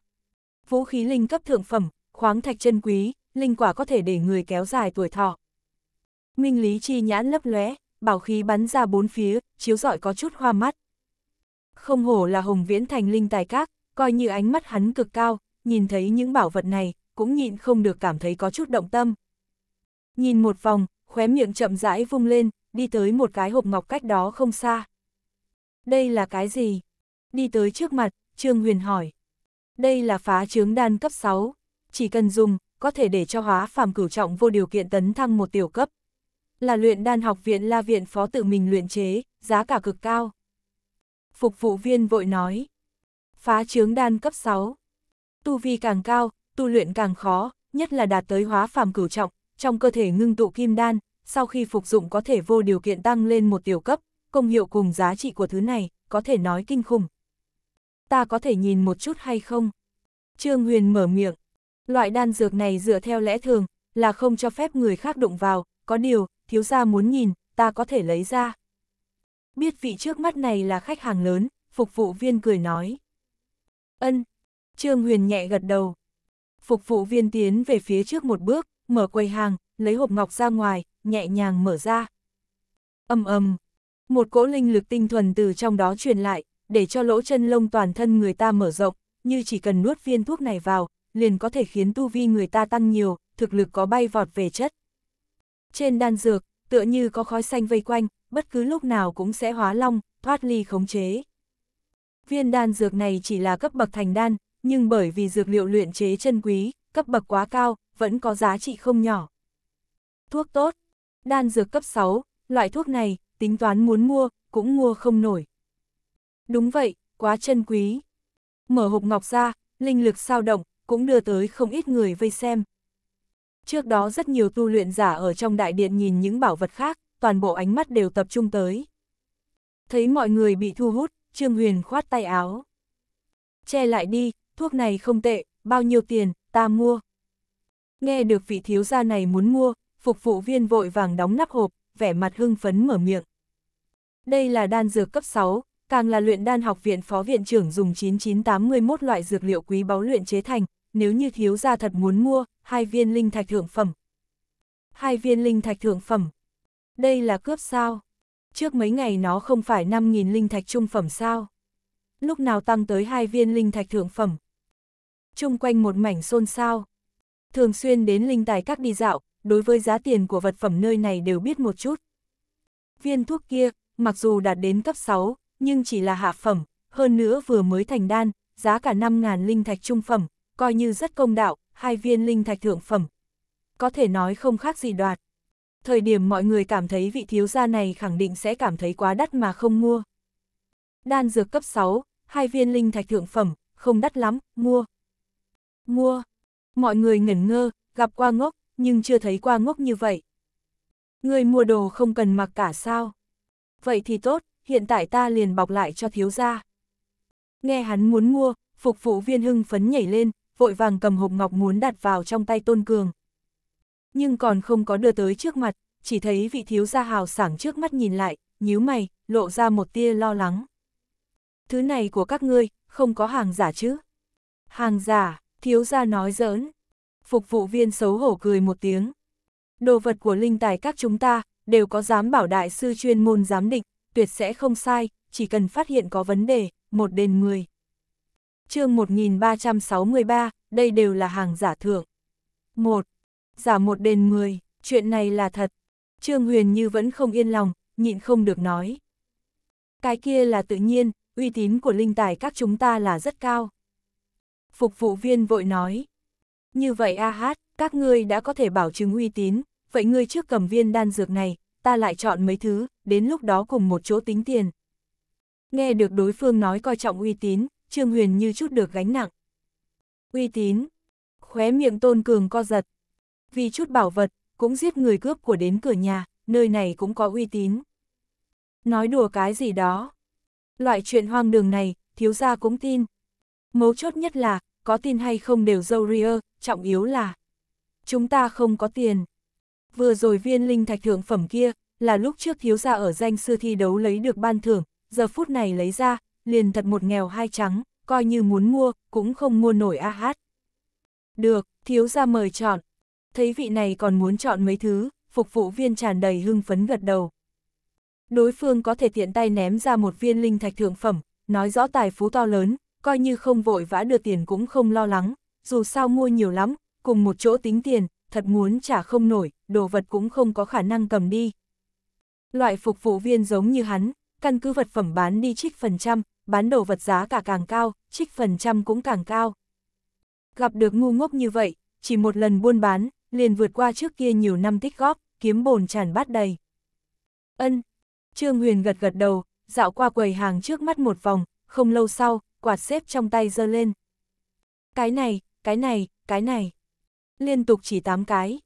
Vũ khí linh cấp thượng phẩm, khoáng thạch chân quý, linh quả có thể để người kéo dài tuổi thọ. Minh Lý chi nhãn lấp lóe, bảo khí bắn ra bốn phía, chiếu rọi có chút hoa mắt. Không hổ là Hồng Viễn Thành linh tài các, coi như ánh mắt hắn cực cao, nhìn thấy những bảo vật này, cũng nhịn không được cảm thấy có chút động tâm. Nhìn một vòng, khóe miệng chậm rãi vung lên, đi tới một cái hộp ngọc cách đó không xa. Đây là cái gì? Đi tới trước mặt, Trương Huyền hỏi. Đây là phá chướng đan cấp 6, chỉ cần dùng, có thể để cho hóa phàm cửu trọng vô điều kiện tấn thăng một tiểu cấp. Là luyện đan học viện la viện phó tự mình luyện chế, giá cả cực cao. Phục vụ viên vội nói, phá chướng đan cấp 6. Tu vi càng cao, tu luyện càng khó, nhất là đạt tới hóa phàm cửu trọng, trong cơ thể ngưng tụ kim đan, sau khi phục dụng có thể vô điều kiện tăng lên một tiểu cấp, công hiệu cùng giá trị của thứ này, có thể nói kinh khủng. Ta có thể nhìn một chút hay không? Trương Huyền mở miệng. Loại đan dược này dựa theo lẽ thường, là không cho phép người khác đụng vào, có điều, thiếu gia muốn nhìn, ta có thể lấy ra. Biết vị trước mắt này là khách hàng lớn, phục vụ viên cười nói. Ân. Trương Huyền nhẹ gật đầu. Phục vụ viên tiến về phía trước một bước, mở quầy hàng, lấy hộp ngọc ra ngoài, nhẹ nhàng mở ra. ầm ầm, Một cỗ linh lực tinh thuần từ trong đó truyền lại, để cho lỗ chân lông toàn thân người ta mở rộng, như chỉ cần nuốt viên thuốc này vào, liền có thể khiến tu vi người ta tăng nhiều, thực lực có bay vọt về chất. Trên đan dược, tựa như có khói xanh vây quanh, bất cứ lúc nào cũng sẽ hóa long, thoát ly khống chế. Viên đan dược này chỉ là cấp bậc thành đan, nhưng bởi vì dược liệu luyện chế chân quý, cấp bậc quá cao, vẫn có giá trị không nhỏ. Thuốc tốt, đan dược cấp 6, loại thuốc này, tính toán muốn mua, cũng mua không nổi. Đúng vậy, quá chân quý. Mở hộp ngọc ra, linh lực sao động, cũng đưa tới không ít người vây xem. Trước đó rất nhiều tu luyện giả ở trong đại điện nhìn những bảo vật khác, toàn bộ ánh mắt đều tập trung tới. Thấy mọi người bị thu hút, Trương Huyền khoát tay áo. Che lại đi, thuốc này không tệ, bao nhiêu tiền, ta mua. Nghe được vị thiếu gia này muốn mua, phục vụ viên vội vàng đóng nắp hộp, vẻ mặt hưng phấn mở miệng. Đây là đan dược cấp 6, càng là luyện đan học viện phó viện trưởng dùng 9981 loại dược liệu quý báu luyện chế thành, nếu như thiếu gia thật muốn mua, hai viên linh thạch thượng phẩm. Hai viên linh thạch thượng phẩm. Đây là cướp sao? trước mấy ngày nó không phải 5.000 linh thạch trung phẩm sao. Lúc nào tăng tới hai viên linh thạch thượng phẩm. Trung quanh một mảnh xôn xao. Thường xuyên đến linh tài các đi dạo, đối với giá tiền của vật phẩm nơi này đều biết một chút. Viên thuốc kia, mặc dù đạt đến cấp 6, nhưng chỉ là hạ phẩm, hơn nữa vừa mới thành đan, giá cả 5.000 linh thạch trung phẩm, coi như rất công đạo, hai viên linh thạch thượng phẩm. Có thể nói không khác gì đoạt thời điểm mọi người cảm thấy vị thiếu gia này khẳng định sẽ cảm thấy quá đắt mà không mua. Đan dược cấp 6, hai viên linh thạch thượng phẩm, không đắt lắm, mua. Mua. Mọi người ngẩn ngơ, gặp qua ngốc, nhưng chưa thấy qua ngốc như vậy. Người mua đồ không cần mặc cả sao. Vậy thì tốt, hiện tại ta liền bọc lại cho thiếu gia. Nghe hắn muốn mua, phục vụ viên hưng phấn nhảy lên, vội vàng cầm hộp ngọc muốn đặt vào trong tay Tôn Cường nhưng còn không có đưa tới trước mặt, chỉ thấy vị thiếu gia hào sảng trước mắt nhìn lại, nhíu mày, lộ ra một tia lo lắng. Thứ này của các ngươi, không có hàng giả chứ? Hàng giả, thiếu gia nói giỡn. Phục vụ viên xấu hổ cười một tiếng. Đồ vật của linh tài các chúng ta, đều có dám bảo đại sư chuyên môn giám định, tuyệt sẽ không sai, chỉ cần phát hiện có vấn đề, một đền 10. chương 1363, đây đều là hàng giả thượng 1. Giả một đền mười, chuyện này là thật. Trương Huyền Như vẫn không yên lòng, nhịn không được nói. Cái kia là tự nhiên, uy tín của linh tài các chúng ta là rất cao. Phục vụ viên vội nói. Như vậy a hát, các ngươi đã có thể bảo chứng uy tín, vậy ngươi trước cầm viên đan dược này, ta lại chọn mấy thứ, đến lúc đó cùng một chỗ tính tiền. Nghe được đối phương nói coi trọng uy tín, Trương Huyền như chút được gánh nặng. Uy tín. Khóe miệng Tôn Cường co giật, vì chút bảo vật, cũng giết người cướp của đến cửa nhà, nơi này cũng có uy tín. Nói đùa cái gì đó. Loại chuyện hoang đường này, thiếu gia cũng tin. Mấu chốt nhất là, có tin hay không đều dâu ria, trọng yếu là chúng ta không có tiền. Vừa rồi viên linh thạch thượng phẩm kia, là lúc trước thiếu gia ở danh sư thi đấu lấy được ban thưởng, giờ phút này lấy ra, liền thật một nghèo hai trắng, coi như muốn mua, cũng không mua nổi a hát. Được, thiếu gia mời chọn thấy vị này còn muốn chọn mấy thứ, phục vụ viên tràn đầy hưng phấn gật đầu. Đối phương có thể tiện tay ném ra một viên linh thạch thượng phẩm, nói rõ tài phú to lớn, coi như không vội vã đưa tiền cũng không lo lắng, dù sao mua nhiều lắm, cùng một chỗ tính tiền, thật muốn trả không nổi, đồ vật cũng không có khả năng cầm đi. Loại phục vụ viên giống như hắn, căn cứ vật phẩm bán đi trích phần trăm, bán đồ vật giá cả càng cao, trích phần trăm cũng càng cao. Gặp được ngu ngốc như vậy, chỉ một lần buôn bán, liền vượt qua trước kia nhiều năm tích góp, kiếm bồn tràn bát đầy. Ân, Trương Huyền gật gật đầu, dạo qua quầy hàng trước mắt một vòng, không lâu sau, quạt xếp trong tay giơ lên. Cái này, cái này, cái này. Liên tục chỉ tám cái.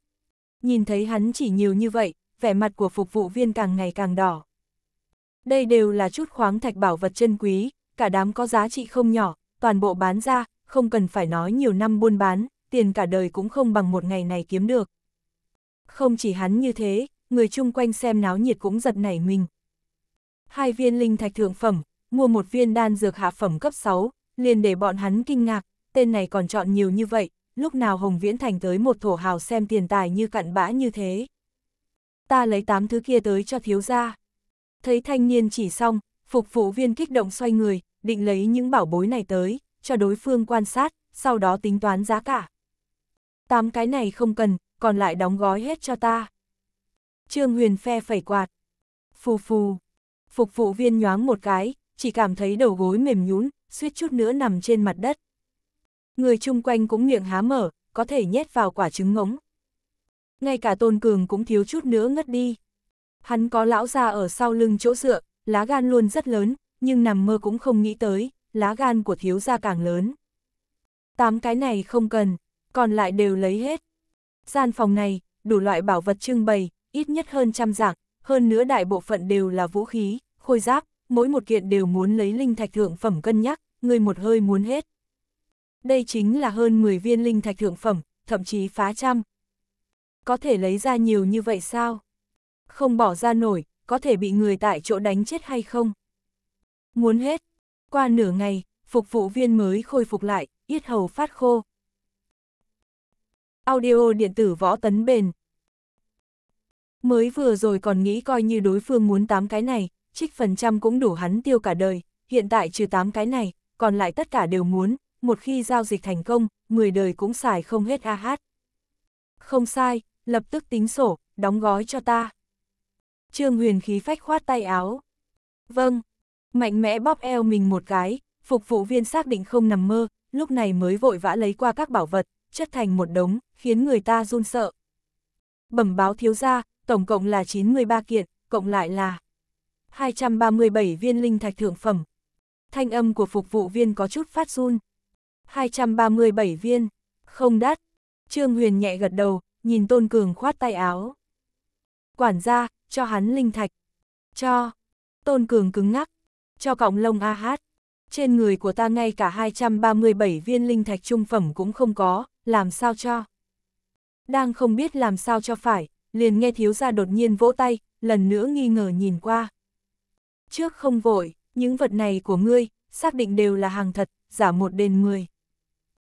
Nhìn thấy hắn chỉ nhiều như vậy, vẻ mặt của phục vụ viên càng ngày càng đỏ. Đây đều là chút khoáng thạch bảo vật chân quý, cả đám có giá trị không nhỏ, toàn bộ bán ra, không cần phải nói nhiều năm buôn bán, tiền cả đời cũng không bằng một ngày này kiếm được. Không chỉ hắn như thế, người chung quanh xem náo nhiệt cũng giật nảy mình. Hai viên linh thạch thượng phẩm, mua một viên đan dược hạ phẩm cấp 6, liền để bọn hắn kinh ngạc, tên này còn chọn nhiều như vậy, lúc nào Hồng Viễn Thành tới một thổ hào xem tiền tài như cặn bã như thế. Ta lấy tám thứ kia tới cho thiếu gia. Thấy thanh niên chỉ xong, phục vụ viên kích động xoay người, định lấy những bảo bối này tới, cho đối phương quan sát, sau đó tính toán giá cả. Tám cái này không cần, còn lại đóng gói hết cho ta. Trương Huyền phe phẩy quạt. Phù phù. Phục vụ viên nhoáng một cái, chỉ cảm thấy đầu gối mềm nhũn, suýt chút nữa nằm trên mặt đất. Người chung quanh cũng miệng há mở, có thể nhét vào quả trứng ngỗng. Ngay cả Tôn Cường cũng thiếu chút nữa ngất đi. Hắn có lão già ở sau lưng chỗ dựa, lá gan luôn rất lớn, nhưng nằm mơ cũng không nghĩ tới, lá gan của thiếu gia càng lớn. Tám cái này không cần còn lại đều lấy hết. Gian phòng này, đủ loại bảo vật trưng bày, ít nhất hơn trăm dạng, hơn nữa đại bộ phận đều là vũ khí, khôi giáp, mỗi một kiện đều muốn lấy linh thạch thượng phẩm cân nhắc, người một hơi muốn hết. Đây chính là hơn 10 viên linh thạch thượng phẩm, thậm chí phá trăm. Có thể lấy ra nhiều như vậy sao? Không bỏ ra nổi, có thể bị người tại chỗ đánh chết hay không? Muốn hết. Qua nửa ngày, phục vụ viên mới khôi phục lại, yết hầu phát khô, audio điện tử võ tấn bền. Mới vừa rồi còn nghĩ coi như đối phương muốn 8 cái này, trích phần trăm cũng đủ hắn tiêu cả đời, hiện tại trừ 8 cái này, còn lại tất cả đều muốn, một khi giao dịch thành công, 10 đời cũng xài không hết a hát. Không sai, lập tức tính sổ, đóng gói cho ta. Trương Huyền khí phách khoát tay áo. Vâng, mạnh mẽ bóp eo mình một cái, phục vụ viên xác định không nằm mơ, lúc này mới vội vã lấy qua các bảo vật, chất thành một đống, khiến người ta run sợ. Bẩm báo thiếu gia tổng cộng là 93 kiện, cộng lại là 237 viên linh thạch thượng phẩm. Thanh âm của phục vụ viên có chút phát run. 237 viên, không đắt. Trương Huyền nhẹ gật đầu, nhìn Tôn Cường khoát tay áo. Quản gia, cho hắn linh thạch. Cho. Tôn Cường cứng ngắc. Cho cọng lông a hát. Trên người của ta ngay cả 237 viên linh thạch trung phẩm cũng không có, làm sao cho đang không biết làm sao cho phải, liền nghe thiếu gia đột nhiên vỗ tay, lần nữa nghi ngờ nhìn qua. Trước không vội, những vật này của ngươi, xác định đều là hàng thật, giả một đền mười.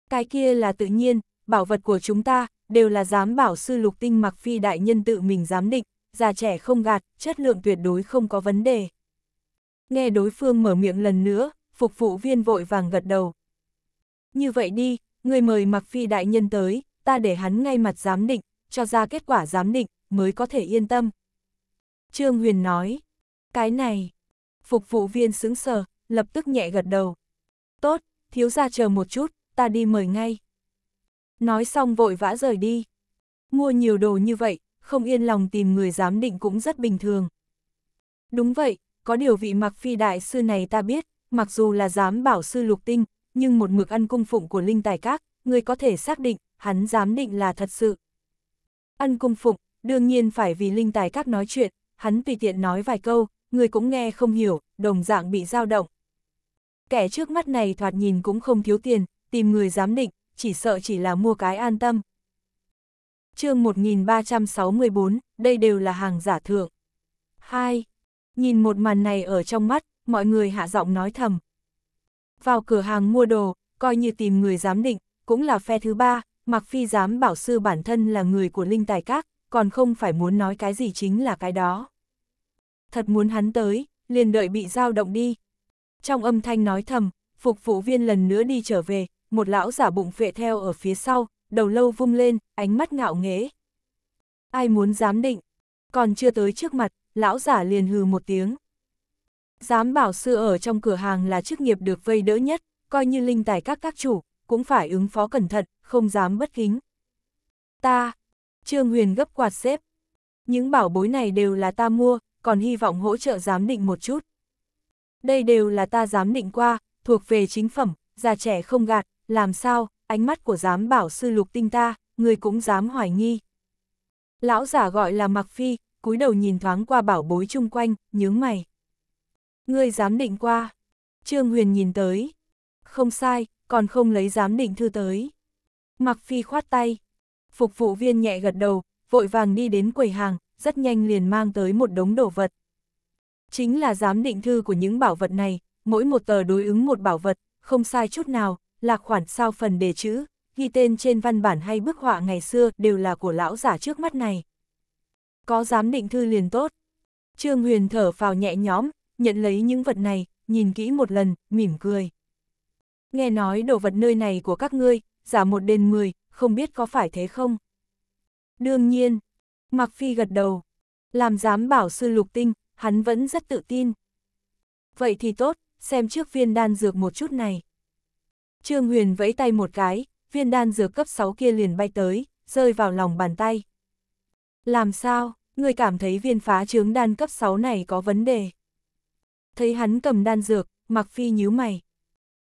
Cái kia là tự nhiên, bảo vật của chúng ta, đều là giám bảo sư lục tinh mặc phi đại nhân tự mình giám định, già trẻ không gạt, chất lượng tuyệt đối không có vấn đề. Nghe đối phương mở miệng lần nữa, phục vụ viên vội vàng gật đầu. Như vậy đi, người mời mặc phi đại nhân tới, ta để hắn ngay mặt giám định, cho ra kết quả giám định, mới có thể yên tâm. Trương Huyền nói, cái này, phục vụ viên sững sờ, lập tức nhẹ gật đầu. Tốt, thiếu ra chờ một chút, ta đi mời ngay. Nói xong vội vã rời đi. Mua nhiều đồ như vậy, không yên lòng tìm người giám định cũng rất bình thường. Đúng vậy, có điều vị mặc phi đại sư này ta biết, mặc dù là giám bảo sư lục tinh, nhưng một mực ăn cung phụng của linh tài các, người có thể xác định, hắn dám định là thật sự. Ăn cung phục, đương nhiên phải vì linh tài các nói chuyện, hắn tùy tiện nói vài câu, người cũng nghe không hiểu, đồng dạng bị dao động. Kẻ trước mắt này thoạt nhìn cũng không thiếu tiền, tìm người dám định, chỉ sợ chỉ là mua cái an tâm. chương 1364, đây đều là hàng giả thượng. 2. Nhìn một màn này ở trong mắt, mọi người hạ giọng nói thầm. Vào cửa hàng mua đồ, coi như tìm người giám định, cũng là phe thứ ba, Mặc Phi dám bảo sư bản thân là người của linh tài các, còn không phải muốn nói cái gì chính là cái đó. Thật muốn hắn tới, liền đợi bị giao động đi. Trong âm thanh nói thầm, phục vụ viên lần nữa đi trở về, một lão giả bụng phệ theo ở phía sau, đầu lâu vung lên, ánh mắt ngạo nghễ. Ai muốn dám định, còn chưa tới trước mặt, lão giả liền hừ một tiếng. Dám bảo sư ở trong cửa hàng là chức nghiệp được vây đỡ nhất, coi như linh tài các các chủ, cũng phải ứng phó cẩn thận, không dám bất kính. Ta, Trương Huyền gấp quạt xếp. Những bảo bối này đều là ta mua, còn hy vọng hỗ trợ giám định một chút. Đây đều là ta giám định qua, thuộc về chính phẩm, già trẻ không gạt, làm sao, ánh mắt của giám bảo sư lục tinh ta, người cũng dám hoài nghi. Lão giả gọi là Mạc Phi, cúi đầu nhìn thoáng qua bảo bối chung quanh, nhướng mày. người giám định qua. Trương Huyền nhìn tới. Không sai, còn không lấy giám định thư tới. Mặc Phi khoát tay. Phục vụ viên nhẹ gật đầu, vội vàng đi đến quầy hàng, rất nhanh liền mang tới một đống đồ vật. Chính là giám định thư của những bảo vật này, mỗi một tờ đối ứng một bảo vật, không sai chút nào, là khoản sao phần đề chữ, ghi tên trên văn bản hay bức họa ngày xưa đều là của lão giả trước mắt này. Có giám định thư liền tốt. Trương Huyền thở phào nhẹ nhõm, nhận lấy những vật này, nhìn kỹ một lần, mỉm cười. Nghe nói đồ vật nơi này của các ngươi, giả một đền 10, không biết có phải thế không? Đương nhiên, Mạc Phi gật đầu. Làm dám bảo sư lục tinh, hắn vẫn rất tự tin. Vậy thì tốt, xem trước viên đan dược một chút này. Trương Huyền vẫy tay một cái, viên đan dược cấp 6 kia liền bay tới, rơi vào lòng bàn tay. Làm sao, người cảm thấy viên phá trướng đan cấp 6 này có vấn đề? Thấy hắn cầm đan dược, Mạc Phi nhíu mày.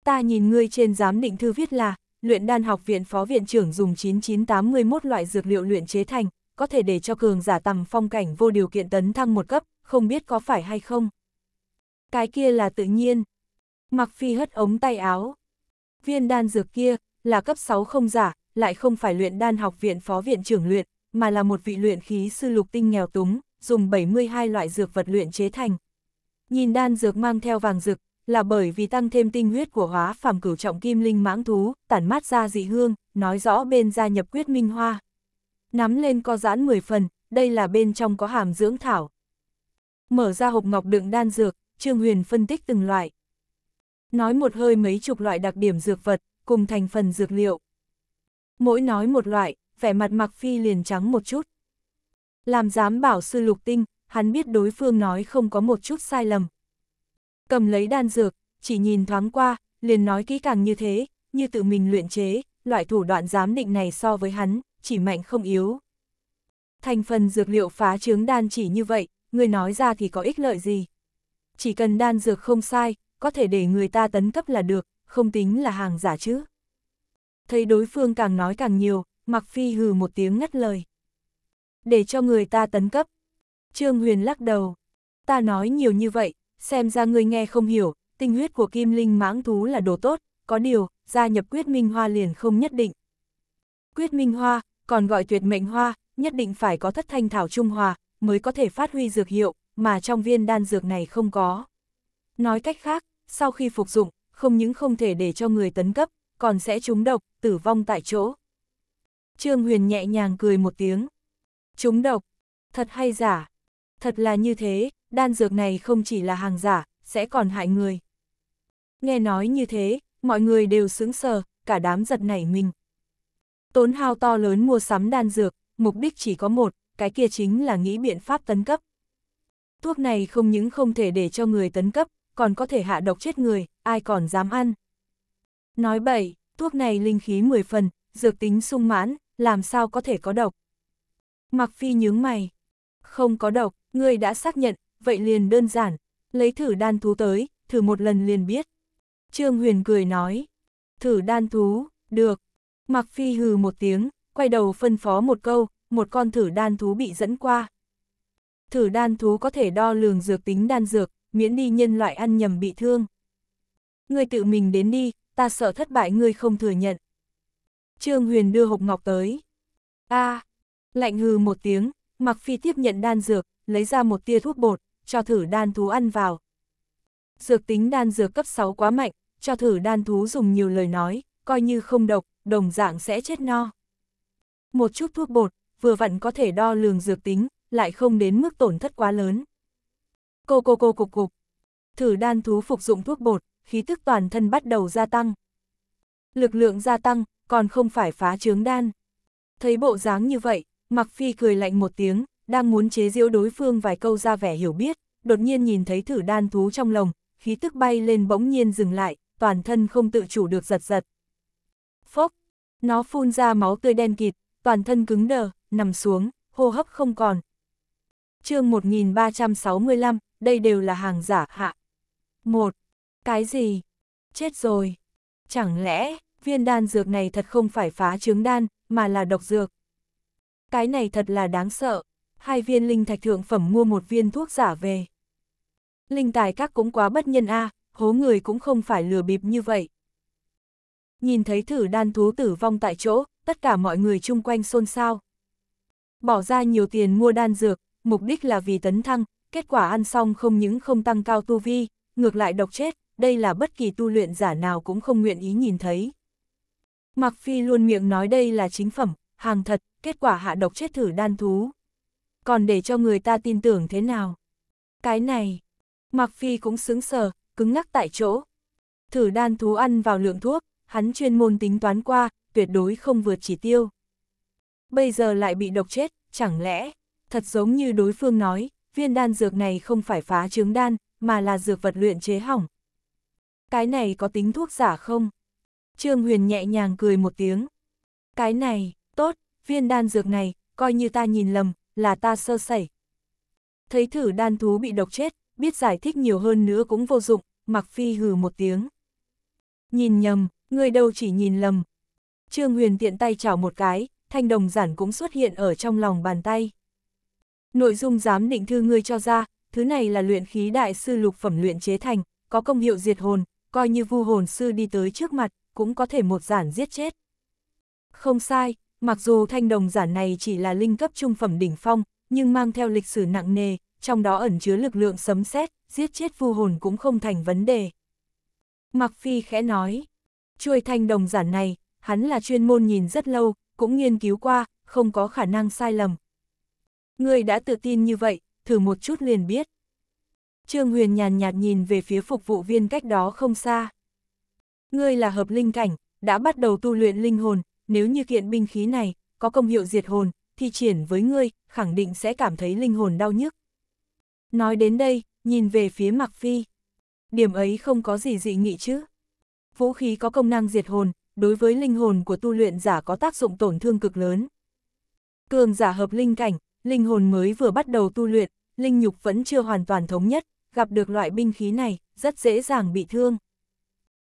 Ta nhìn ngươi trên giám định thư viết là, luyện đan học viện phó viện trưởng dùng 9981 loại dược liệu luyện chế thành, có thể để cho cường giả tầm phong cảnh vô điều kiện tấn thăng một cấp, không biết có phải hay không. Cái kia là tự nhiên. Mặc Phi hất ống tay áo. Viên đan dược kia, là cấp 6 không giả, lại không phải luyện đan học viện phó viện trưởng luyện, mà là một vị luyện khí sư lục tinh nghèo túng, dùng 72 loại dược vật luyện chế thành. Nhìn đan dược mang theo vàng dược, là bởi vì tăng thêm tinh huyết của hóa phàm cửu trọng kim linh mãng thú, tản mát ra dị hương, nói rõ bên gia nhập quyết minh hoa. Nắm lên co giãn 10 phần, đây là bên trong có hàm dưỡng thảo. Mở ra hộp ngọc đựng đan dược, Trương Huyền phân tích từng loại. Nói một hơi mấy chục loại đặc điểm dược vật, cùng thành phần dược liệu. Mỗi nói một loại, vẻ mặt Mạc Phi liền trắng một chút. Làm dám bảo sư lục tinh, hắn biết đối phương nói không có một chút sai lầm. Cầm lấy đan dược, chỉ nhìn thoáng qua, liền nói kỹ càng như thế, như tự mình luyện chế, loại thủ đoạn giám định này so với hắn, chỉ mạnh không yếu. Thành phần dược liệu phá trướng đan chỉ như vậy, người nói ra thì có ích lợi gì? Chỉ cần đan dược không sai, có thể để người ta tấn cấp là được, không tính là hàng giả chứ. Thấy đối phương càng nói càng nhiều, Mặc Phi hừ một tiếng ngắt lời. Để cho người ta tấn cấp. Trương Huyền lắc đầu. Ta nói nhiều như vậy, xem ra ngươi nghe không hiểu, tinh huyết của kim linh mãng thú là đồ tốt, có điều, gia nhập quyết minh hoa liền không nhất định. Quyết minh hoa, còn gọi tuyệt mệnh hoa, nhất định phải có thất thanh thảo trung hòa, mới có thể phát huy dược hiệu, mà trong viên đan dược này không có. Nói cách khác, sau khi phục dụng, không những không thể để cho người tấn cấp, còn sẽ trúng độc, tử vong tại chỗ. Trương Huyền nhẹ nhàng cười một tiếng. Trúng độc, thật hay giả? Thật là như thế, đan dược này không chỉ là hàng giả, sẽ còn hại người. Nghe nói như thế, mọi người đều sững sờ, cả đám giật nảy mình. Tốn hao to lớn mua sắm đan dược, mục đích chỉ có một, cái kia chính là nghĩ biện pháp tấn cấp. Thuốc này không những không thể để cho người tấn cấp, còn có thể hạ độc chết người, ai còn dám ăn. Nói bậy, thuốc này linh khí 10 phần, dược tính sung mãn, làm sao có thể có độc. Mặc Phi nhướng mày. Không có độc, ngươi đã xác nhận vậy liền đơn giản, lấy thử đan thú tới, thử một lần liền biết. Trương Huyền cười nói, thử đan thú, được. Mặc Phi hừ một tiếng, quay đầu phân phó một câu, một con thử đan thú bị dẫn qua. Thử đan thú có thể đo lường dược tính đan dược, miễn đi nhân loại ăn nhầm bị thương. người tự mình đến đi, ta sợ thất bại ngươi không thừa nhận. Trương Huyền đưa hộp ngọc tới. a à, lạnh hừ một tiếng, Mặc Phi tiếp nhận đan dược, lấy ra một tia thuốc bột, cho thử đan thú ăn vào. Dược tính đan dược cấp 6 quá mạnh, cho thử đan thú dùng nhiều lời nói, coi như không độc, đồng dạng sẽ chết no. Một chút thuốc bột, vừa vặn có thể đo lường dược tính, lại không đến mức tổn thất quá lớn. Cô cô cô cục cục. Thử đan thú phục dụng thuốc bột, khí tức toàn thân bắt đầu gia tăng. Lực lượng gia tăng, còn không phải phá trướng đan. Thấy bộ dáng như vậy, Mặc Phi cười lạnh một tiếng, đang muốn chế giễu đối phương vài câu ra vẻ hiểu biết, đột nhiên nhìn thấy thử đan thú trong lồng, khí tức bay lên bỗng nhiên dừng lại, toàn thân không tự chủ được giật giật. Phốc, nó phun ra máu tươi đen kịt, toàn thân cứng đờ, nằm xuống, hô hấp không còn. chương 1365, đây đều là hàng giả hạ. Một, cái gì? Chết rồi. Chẳng lẽ, viên đan dược này thật không phải phá trứng đan, mà là độc dược? Cái này thật là đáng sợ hai viên linh thạch thượng phẩm mua một viên thuốc giả về. Linh tài các cũng quá bất nhân a, à, hố người cũng không phải lừa bịp như vậy. Nhìn thấy thử đan thú tử vong tại chỗ, tất cả mọi người chung quanh xôn xao. Bỏ ra nhiều tiền mua đan dược, mục đích là vì tấn thăng, kết quả ăn xong không những không tăng cao tu vi, ngược lại độc chết, đây là bất kỳ tu luyện giả nào cũng không nguyện ý nhìn thấy. mặc Phi luôn miệng nói đây là chính phẩm, hàng thật, kết quả hạ độc chết thử đan thú, còn để cho người ta tin tưởng thế nào. Cái này, Mạc Phi cũng sướng sờ, cứng ngắc tại chỗ. Thử đan thú ăn vào lượng thuốc, hắn chuyên môn tính toán qua, tuyệt đối không vượt chỉ tiêu. Bây giờ lại bị độc chết, chẳng lẽ, thật giống như đối phương nói, viên đan dược này không phải phá trứng đan, mà là dược vật luyện chế hỏng. Cái này có tính thuốc giả không? Trương Huyền nhẹ nhàng cười một tiếng. Cái này, tốt, viên đan dược này, coi như ta nhìn lầm, là ta sơ sẩy. Thấy thử đan thú bị độc chết, biết giải thích nhiều hơn nữa cũng vô dụng, Mạc Phi hừ một tiếng. Nhìn nhầm, người đâu chỉ nhìn lầm. Trương Huyền tiện tay chảo một cái, thanh đồng giản cũng xuất hiện ở trong lòng bàn tay. Nội dung giám định thư ngươi cho ra, thứ này là luyện khí đại sư lục phẩm luyện chế thành, có công hiệu diệt hồn, coi như vu hồn sư đi tới trước mặt, cũng có thể một giản giết chết. Không sai, Mặc dù thanh đồng giản này chỉ là linh cấp trung phẩm đỉnh phong, nhưng mang theo lịch sử nặng nề, trong đó ẩn chứa lực lượng sấm sét, giết chết vu hồn cũng không thành vấn đề. Mặc Phi khẽ nói, chuôi thanh đồng giản này, hắn là chuyên môn nhìn rất lâu, cũng nghiên cứu qua, không có khả năng sai lầm. Người đã tự tin như vậy, thử một chút liền biết. Trương Huyền nhàn nhạt nhìn về phía phục vụ viên cách đó không xa. Ngươi là hợp linh cảnh, đã bắt đầu tu luyện linh hồn, nếu như kiện binh khí này có công hiệu diệt hồn, thì triển với ngươi, khẳng định sẽ cảm thấy linh hồn đau nhức. Nói đến đây, nhìn về phía Mạc Phi. Điểm ấy không có gì dị nghị chứ. Vũ khí có công năng diệt hồn, đối với linh hồn của tu luyện giả có tác dụng tổn thương cực lớn. Cường giả hợp linh cảnh, linh hồn mới vừa bắt đầu tu luyện, linh nhục vẫn chưa hoàn toàn thống nhất, gặp được loại binh khí này, rất dễ dàng bị thương.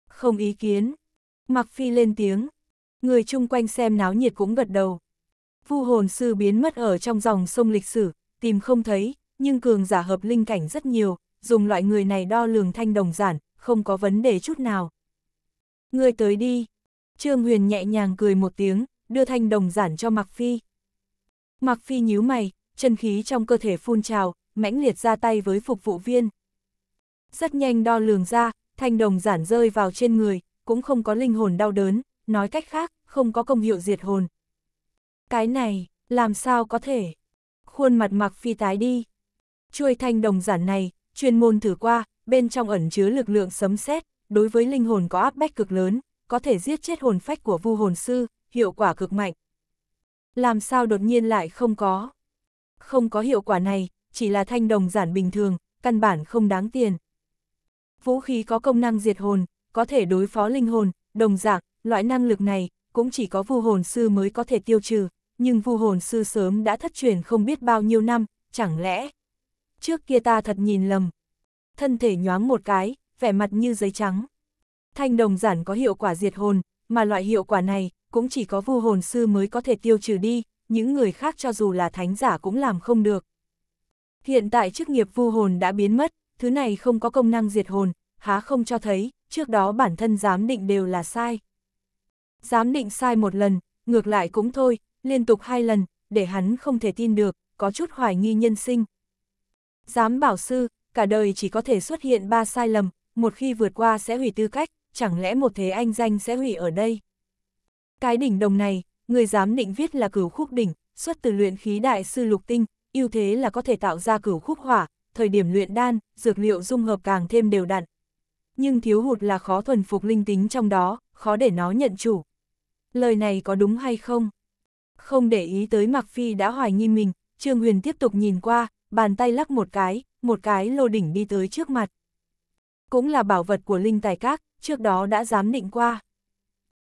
Không ý kiến. Mạc Phi lên tiếng, người chung quanh xem náo nhiệt cũng gật đầu. Vu hồn sư biến mất ở trong dòng sông lịch sử, tìm không thấy, nhưng cường giả hợp linh cảnh rất nhiều, dùng loại người này đo lường thanh đồng giản, không có vấn đề chút nào. Người tới đi. Trương Huyền nhẹ nhàng cười một tiếng, đưa thanh đồng giản cho Mạc Phi. Mạc Phi nhíu mày, chân khí trong cơ thể phun trào, mãnh liệt ra tay với phục vụ viên. Rất nhanh đo lường ra, thanh đồng giản rơi vào trên người, cũng không có linh hồn đau đớn, nói cách khác, không có công hiệu diệt hồn. Cái này, làm sao có thể? Khuôn mặt mặc phi tái đi. Chuôi thanh đồng giản này, chuyên môn thử qua, bên trong ẩn chứa lực lượng sấm sét, đối với linh hồn có áp bách cực lớn, có thể giết chết hồn phách của vu hồn sư, hiệu quả cực mạnh. Làm sao đột nhiên lại không có? Không có hiệu quả này, chỉ là thanh đồng giản bình thường, căn bản không đáng tiền. Vũ khí có công năng diệt hồn, có thể đối phó linh hồn, đồng dạng, Loại năng lực này, cũng chỉ có vu hồn sư mới có thể tiêu trừ, nhưng vu hồn sư sớm đã thất truyền không biết bao nhiêu năm, chẳng lẽ... Trước kia ta thật nhìn lầm. Thân thể nhoáng một cái, vẻ mặt như giấy trắng. Thanh đồng giản có hiệu quả diệt hồn, mà loại hiệu quả này, cũng chỉ có vu hồn sư mới có thể tiêu trừ đi, những người khác cho dù là thánh giả cũng làm không được. Hiện tại chức nghiệp vu hồn đã biến mất, thứ này không có công năng diệt hồn, há không cho thấy, trước đó bản thân giám định đều là sai dám định sai một lần, ngược lại cũng thôi, liên tục hai lần, để hắn không thể tin được, có chút hoài nghi nhân sinh. Dám bảo sư, cả đời chỉ có thể xuất hiện ba sai lầm, một khi vượt qua sẽ hủy tư cách, chẳng lẽ một thế anh danh sẽ hủy ở đây. Cái đỉnh đồng này, người dám định viết là cửu khúc đỉnh, xuất từ luyện khí đại sư lục tinh, ưu thế là có thể tạo ra cửu khúc hỏa, thời điểm luyện đan, dược liệu dung hợp càng thêm đều đặn. Nhưng thiếu hụt là khó thuần phục linh tính trong đó, khó để nó nhận chủ lời này có đúng hay không? Không để ý tới Mạc Phi đã hoài nghi mình, Trương Huyền tiếp tục nhìn qua, bàn tay lắc một cái, một cái lô đỉnh đi tới trước mặt. Cũng là bảo vật của Linh Tài Các, trước đó đã dám định qua.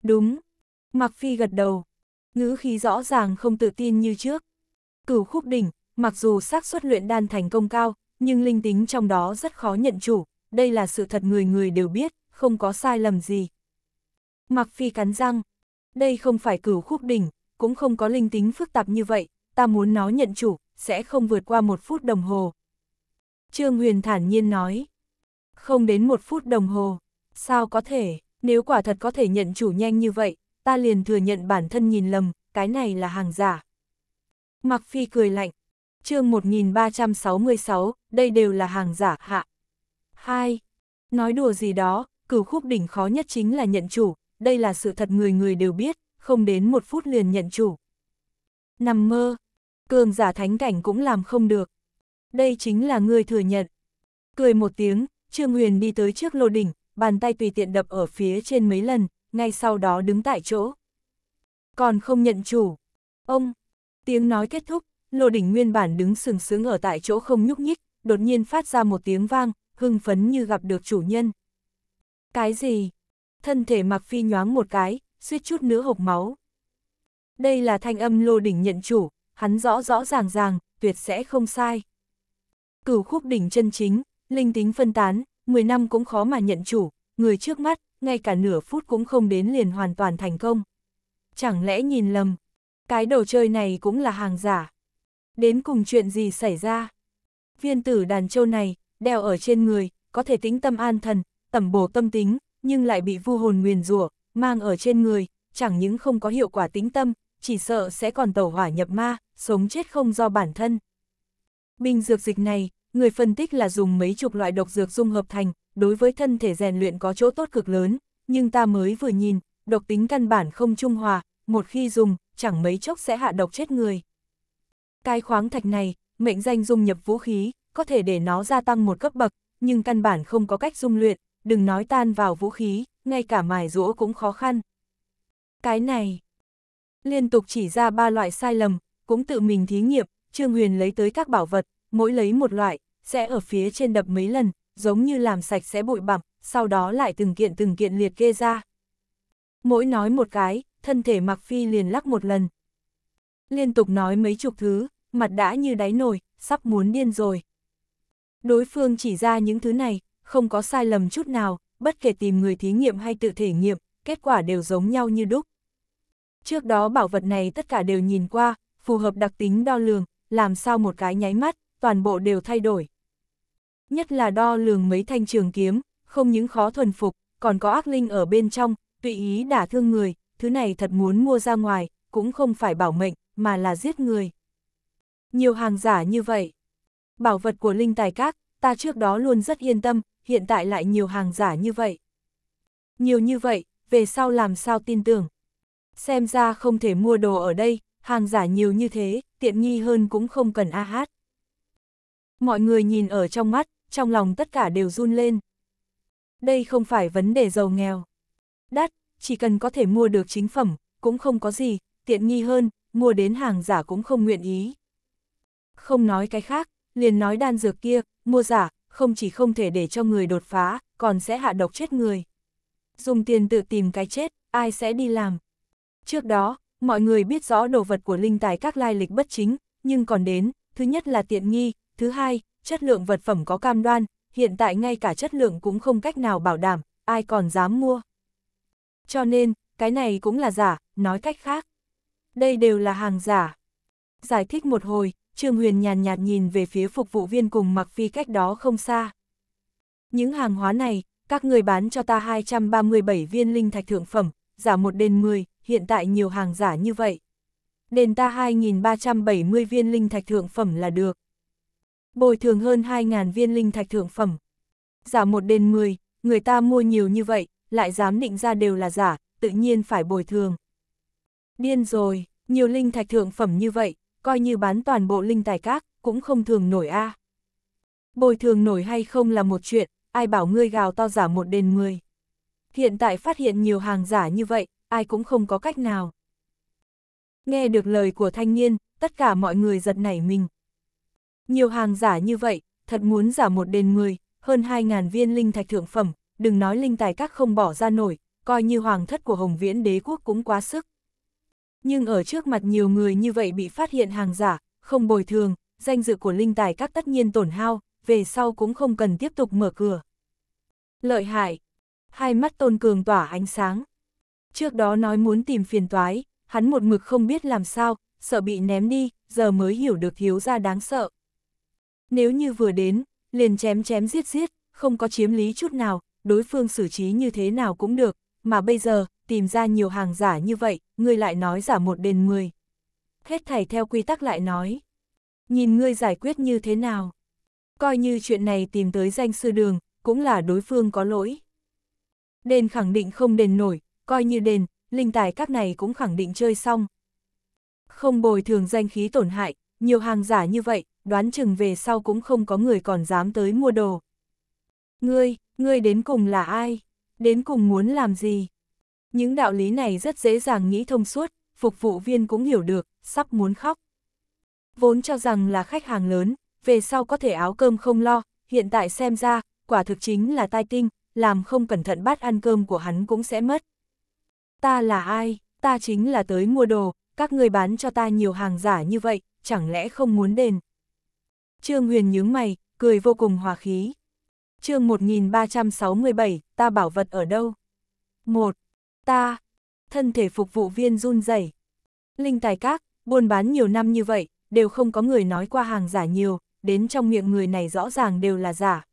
Đúng. Mạc Phi gật đầu. Ngữ khí rõ ràng không tự tin như trước. Cửu khúc đỉnh, mặc dù xác suất luyện đan thành công cao, nhưng linh tính trong đó rất khó nhận chủ. Đây là sự thật người người đều biết, không có sai lầm gì. Mạc Phi cắn răng, đây không phải cửu khúc đỉnh, cũng không có linh tính phức tạp như vậy, ta muốn nó nhận chủ, sẽ không vượt qua một phút đồng hồ. Trương Huyền thản nhiên nói, không đến một phút đồng hồ, sao có thể, nếu quả thật có thể nhận chủ nhanh như vậy, ta liền thừa nhận bản thân nhìn lầm, cái này là hàng giả. Mặc Phi cười lạnh, chương 1366, đây đều là hàng giả hạ. 2. Nói đùa gì đó, cửu khúc đỉnh khó nhất chính là nhận chủ, đây là sự thật người người đều biết, không đến một phút liền nhận chủ. Nằm mơ, cường giả thánh cảnh cũng làm không được. Đây chính là người thừa nhận. Cười một tiếng, Trương Huyền đi tới trước lô đỉnh, bàn tay tùy tiện đập ở phía trên mấy lần, ngay sau đó đứng tại chỗ. Còn không nhận chủ. Ông, tiếng nói kết thúc, lô đỉnh nguyên bản đứng sừng sững ở tại chỗ không nhúc nhích, đột nhiên phát ra một tiếng vang, hưng phấn như gặp được chủ nhân. Cái gì? thân thể mặc Phi nhoáng một cái, suýt chút nữa hộc máu. Đây là thanh âm lô đỉnh nhận chủ, hắn rõ rõ ràng ràng, tuyệt sẽ không sai. Cửu khúc đỉnh chân chính, linh tính phân tán, 10 năm cũng khó mà nhận chủ, người trước mắt, ngay cả nửa phút cũng không đến liền hoàn toàn thành công. Chẳng lẽ nhìn lầm, cái đồ chơi này cũng là hàng giả. Đến cùng chuyện gì xảy ra? Viên tử đàn châu này, đeo ở trên người, có thể tính tâm an thần, tẩm bổ tâm tính, nhưng lại bị vu hồn nguyền rủa mang ở trên người, chẳng những không có hiệu quả tính tâm, chỉ sợ sẽ còn tẩu hỏa nhập ma, sống chết không do bản thân. Bình dược dịch này, người phân tích là dùng mấy chục loại độc dược dung hợp thành, đối với thân thể rèn luyện có chỗ tốt cực lớn, nhưng ta mới vừa nhìn, độc tính căn bản không trung hòa, một khi dùng, chẳng mấy chốc sẽ hạ độc chết người. Cái khoáng thạch này, mệnh danh dung nhập vũ khí, có thể để nó gia tăng một cấp bậc, nhưng căn bản không có cách dung luyện, đừng nói tan vào vũ khí, ngay cả mài rũa cũng khó khăn. Cái này, liên tục chỉ ra ba loại sai lầm, cũng tự mình thí nghiệm, Trương Huyền lấy tới các bảo vật, mỗi lấy một loại, sẽ ở phía trên đập mấy lần, giống như làm sạch sẽ bụi bặm, sau đó lại từng kiện từng kiện liệt kê ra. Mỗi nói một cái, thân thể Mạc Phi liền lắc một lần. Liên tục nói mấy chục thứ, mặt đã như đáy nồi, sắp muốn điên rồi. Đối phương chỉ ra những thứ này, không có sai lầm chút nào, bất kể tìm người thí nghiệm hay tự thể nghiệm, kết quả đều giống nhau như đúc. Trước đó bảo vật này tất cả đều nhìn qua, phù hợp đặc tính đo lường, làm sao một cái nháy mắt, toàn bộ đều thay đổi. Nhất là đo lường mấy thanh trường kiếm, không những khó thuần phục, còn có ác linh ở bên trong, tùy ý đả thương người, thứ này thật muốn mua ra ngoài, cũng không phải bảo mệnh, mà là giết người. Nhiều hàng giả như vậy. Bảo vật của linh tài các, ta trước đó luôn rất yên tâm, hiện tại lại nhiều hàng giả như vậy. Nhiều như vậy, về sau làm sao tin tưởng. Xem ra không thể mua đồ ở đây, hàng giả nhiều như thế, tiện nghi hơn cũng không cần a hát. Mọi người nhìn ở trong mắt, trong lòng tất cả đều run lên. Đây không phải vấn đề giàu nghèo. Đắt, chỉ cần có thể mua được chính phẩm, cũng không có gì, tiện nghi hơn, mua đến hàng giả cũng không nguyện ý. Không nói cái khác, liền nói đan dược kia, mua giả, không chỉ không thể để cho người đột phá, còn sẽ hạ độc chết người. Dùng tiền tự tìm cái chết, ai sẽ đi làm? Trước đó, mọi người biết rõ đồ vật của linh tài các lai lịch bất chính, nhưng còn đến, thứ nhất là tiện nghi, thứ hai, chất lượng vật phẩm có cam đoan, hiện tại ngay cả chất lượng cũng không cách nào bảo đảm, ai còn dám mua. Cho nên, cái này cũng là giả, nói cách khác. Đây đều là hàng giả. Giải thích một hồi, Trương Huyền nhàn nhạt nhìn về phía phục vụ viên cùng Mặc Phi cách đó không xa. Những hàng hóa này, các người bán cho ta 237 viên linh thạch thượng phẩm, giả một đền 10, hiện tại nhiều hàng giả như vậy. Đền ta 2.370 viên linh thạch thượng phẩm là được. Bồi thường hơn 2.000 viên linh thạch thượng phẩm. Giả một đền 10, người ta mua nhiều như vậy, lại dám định ra đều là giả, tự nhiên phải bồi thường. Điên rồi, nhiều linh thạch thượng phẩm như vậy, coi như bán toàn bộ linh tài các, cũng không thường nổi a. À. Bồi thường nổi hay không là một chuyện, ai bảo ngươi gào to giả một đền người Hiện tại phát hiện nhiều hàng giả như vậy, ai cũng không có cách nào. Nghe được lời của thanh niên, tất cả mọi người giật nảy mình. Nhiều hàng giả như vậy, thật muốn giả một đền người hơn 2.000 viên linh thạch thượng phẩm, đừng nói linh tài các không bỏ ra nổi, coi như hoàng thất của Hồng Viễn đế quốc cũng quá sức nhưng ở trước mặt nhiều người như vậy bị phát hiện hàng giả, không bồi thường, danh dự của linh tài các tất nhiên tổn hao, về sau cũng không cần tiếp tục mở cửa. Lợi hại. Hai mắt Tôn Cường tỏa ánh sáng. Trước đó nói muốn tìm phiền toái, hắn một mực không biết làm sao, sợ bị ném đi, giờ mới hiểu được thiếu ra đáng sợ. Nếu như vừa đến, liền chém chém giết giết, không có chiếm lý chút nào, đối phương xử trí như thế nào cũng được, mà bây giờ, tìm ra nhiều hàng giả như vậy, ngươi lại nói giả một đền mười. Hết thảy theo quy tắc lại nói. Nhìn ngươi giải quyết như thế nào. Coi như chuyện này tìm tới danh sư đường, cũng là đối phương có lỗi. Đền khẳng định không đền nổi, coi như đền, linh tài các này cũng khẳng định chơi xong. Không bồi thường danh khí tổn hại, nhiều hàng giả như vậy, đoán chừng về sau cũng không có người còn dám tới mua đồ. Ngươi, ngươi đến cùng là ai? Đến cùng muốn làm gì? Những đạo lý này rất dễ dàng nghĩ thông suốt, phục vụ viên cũng hiểu được, sắp muốn khóc. Vốn cho rằng là khách hàng lớn, về sau có thể áo cơm không lo, hiện tại xem ra, quả thực chính là tai tinh, làm không cẩn thận bát ăn cơm của hắn cũng sẽ mất. Ta là ai, ta chính là tới mua đồ, các người bán cho ta nhiều hàng giả như vậy, chẳng lẽ không muốn đền. Trương Huyền nhướng mày, cười vô cùng hòa khí. mươi 1367, ta bảo vật ở đâu? một ta. Thân thể phục vụ viên run rẩy. Linh tài các, buôn bán nhiều năm như vậy, đều không có người nói qua hàng giả nhiều, đến trong miệng người này rõ ràng đều là giả.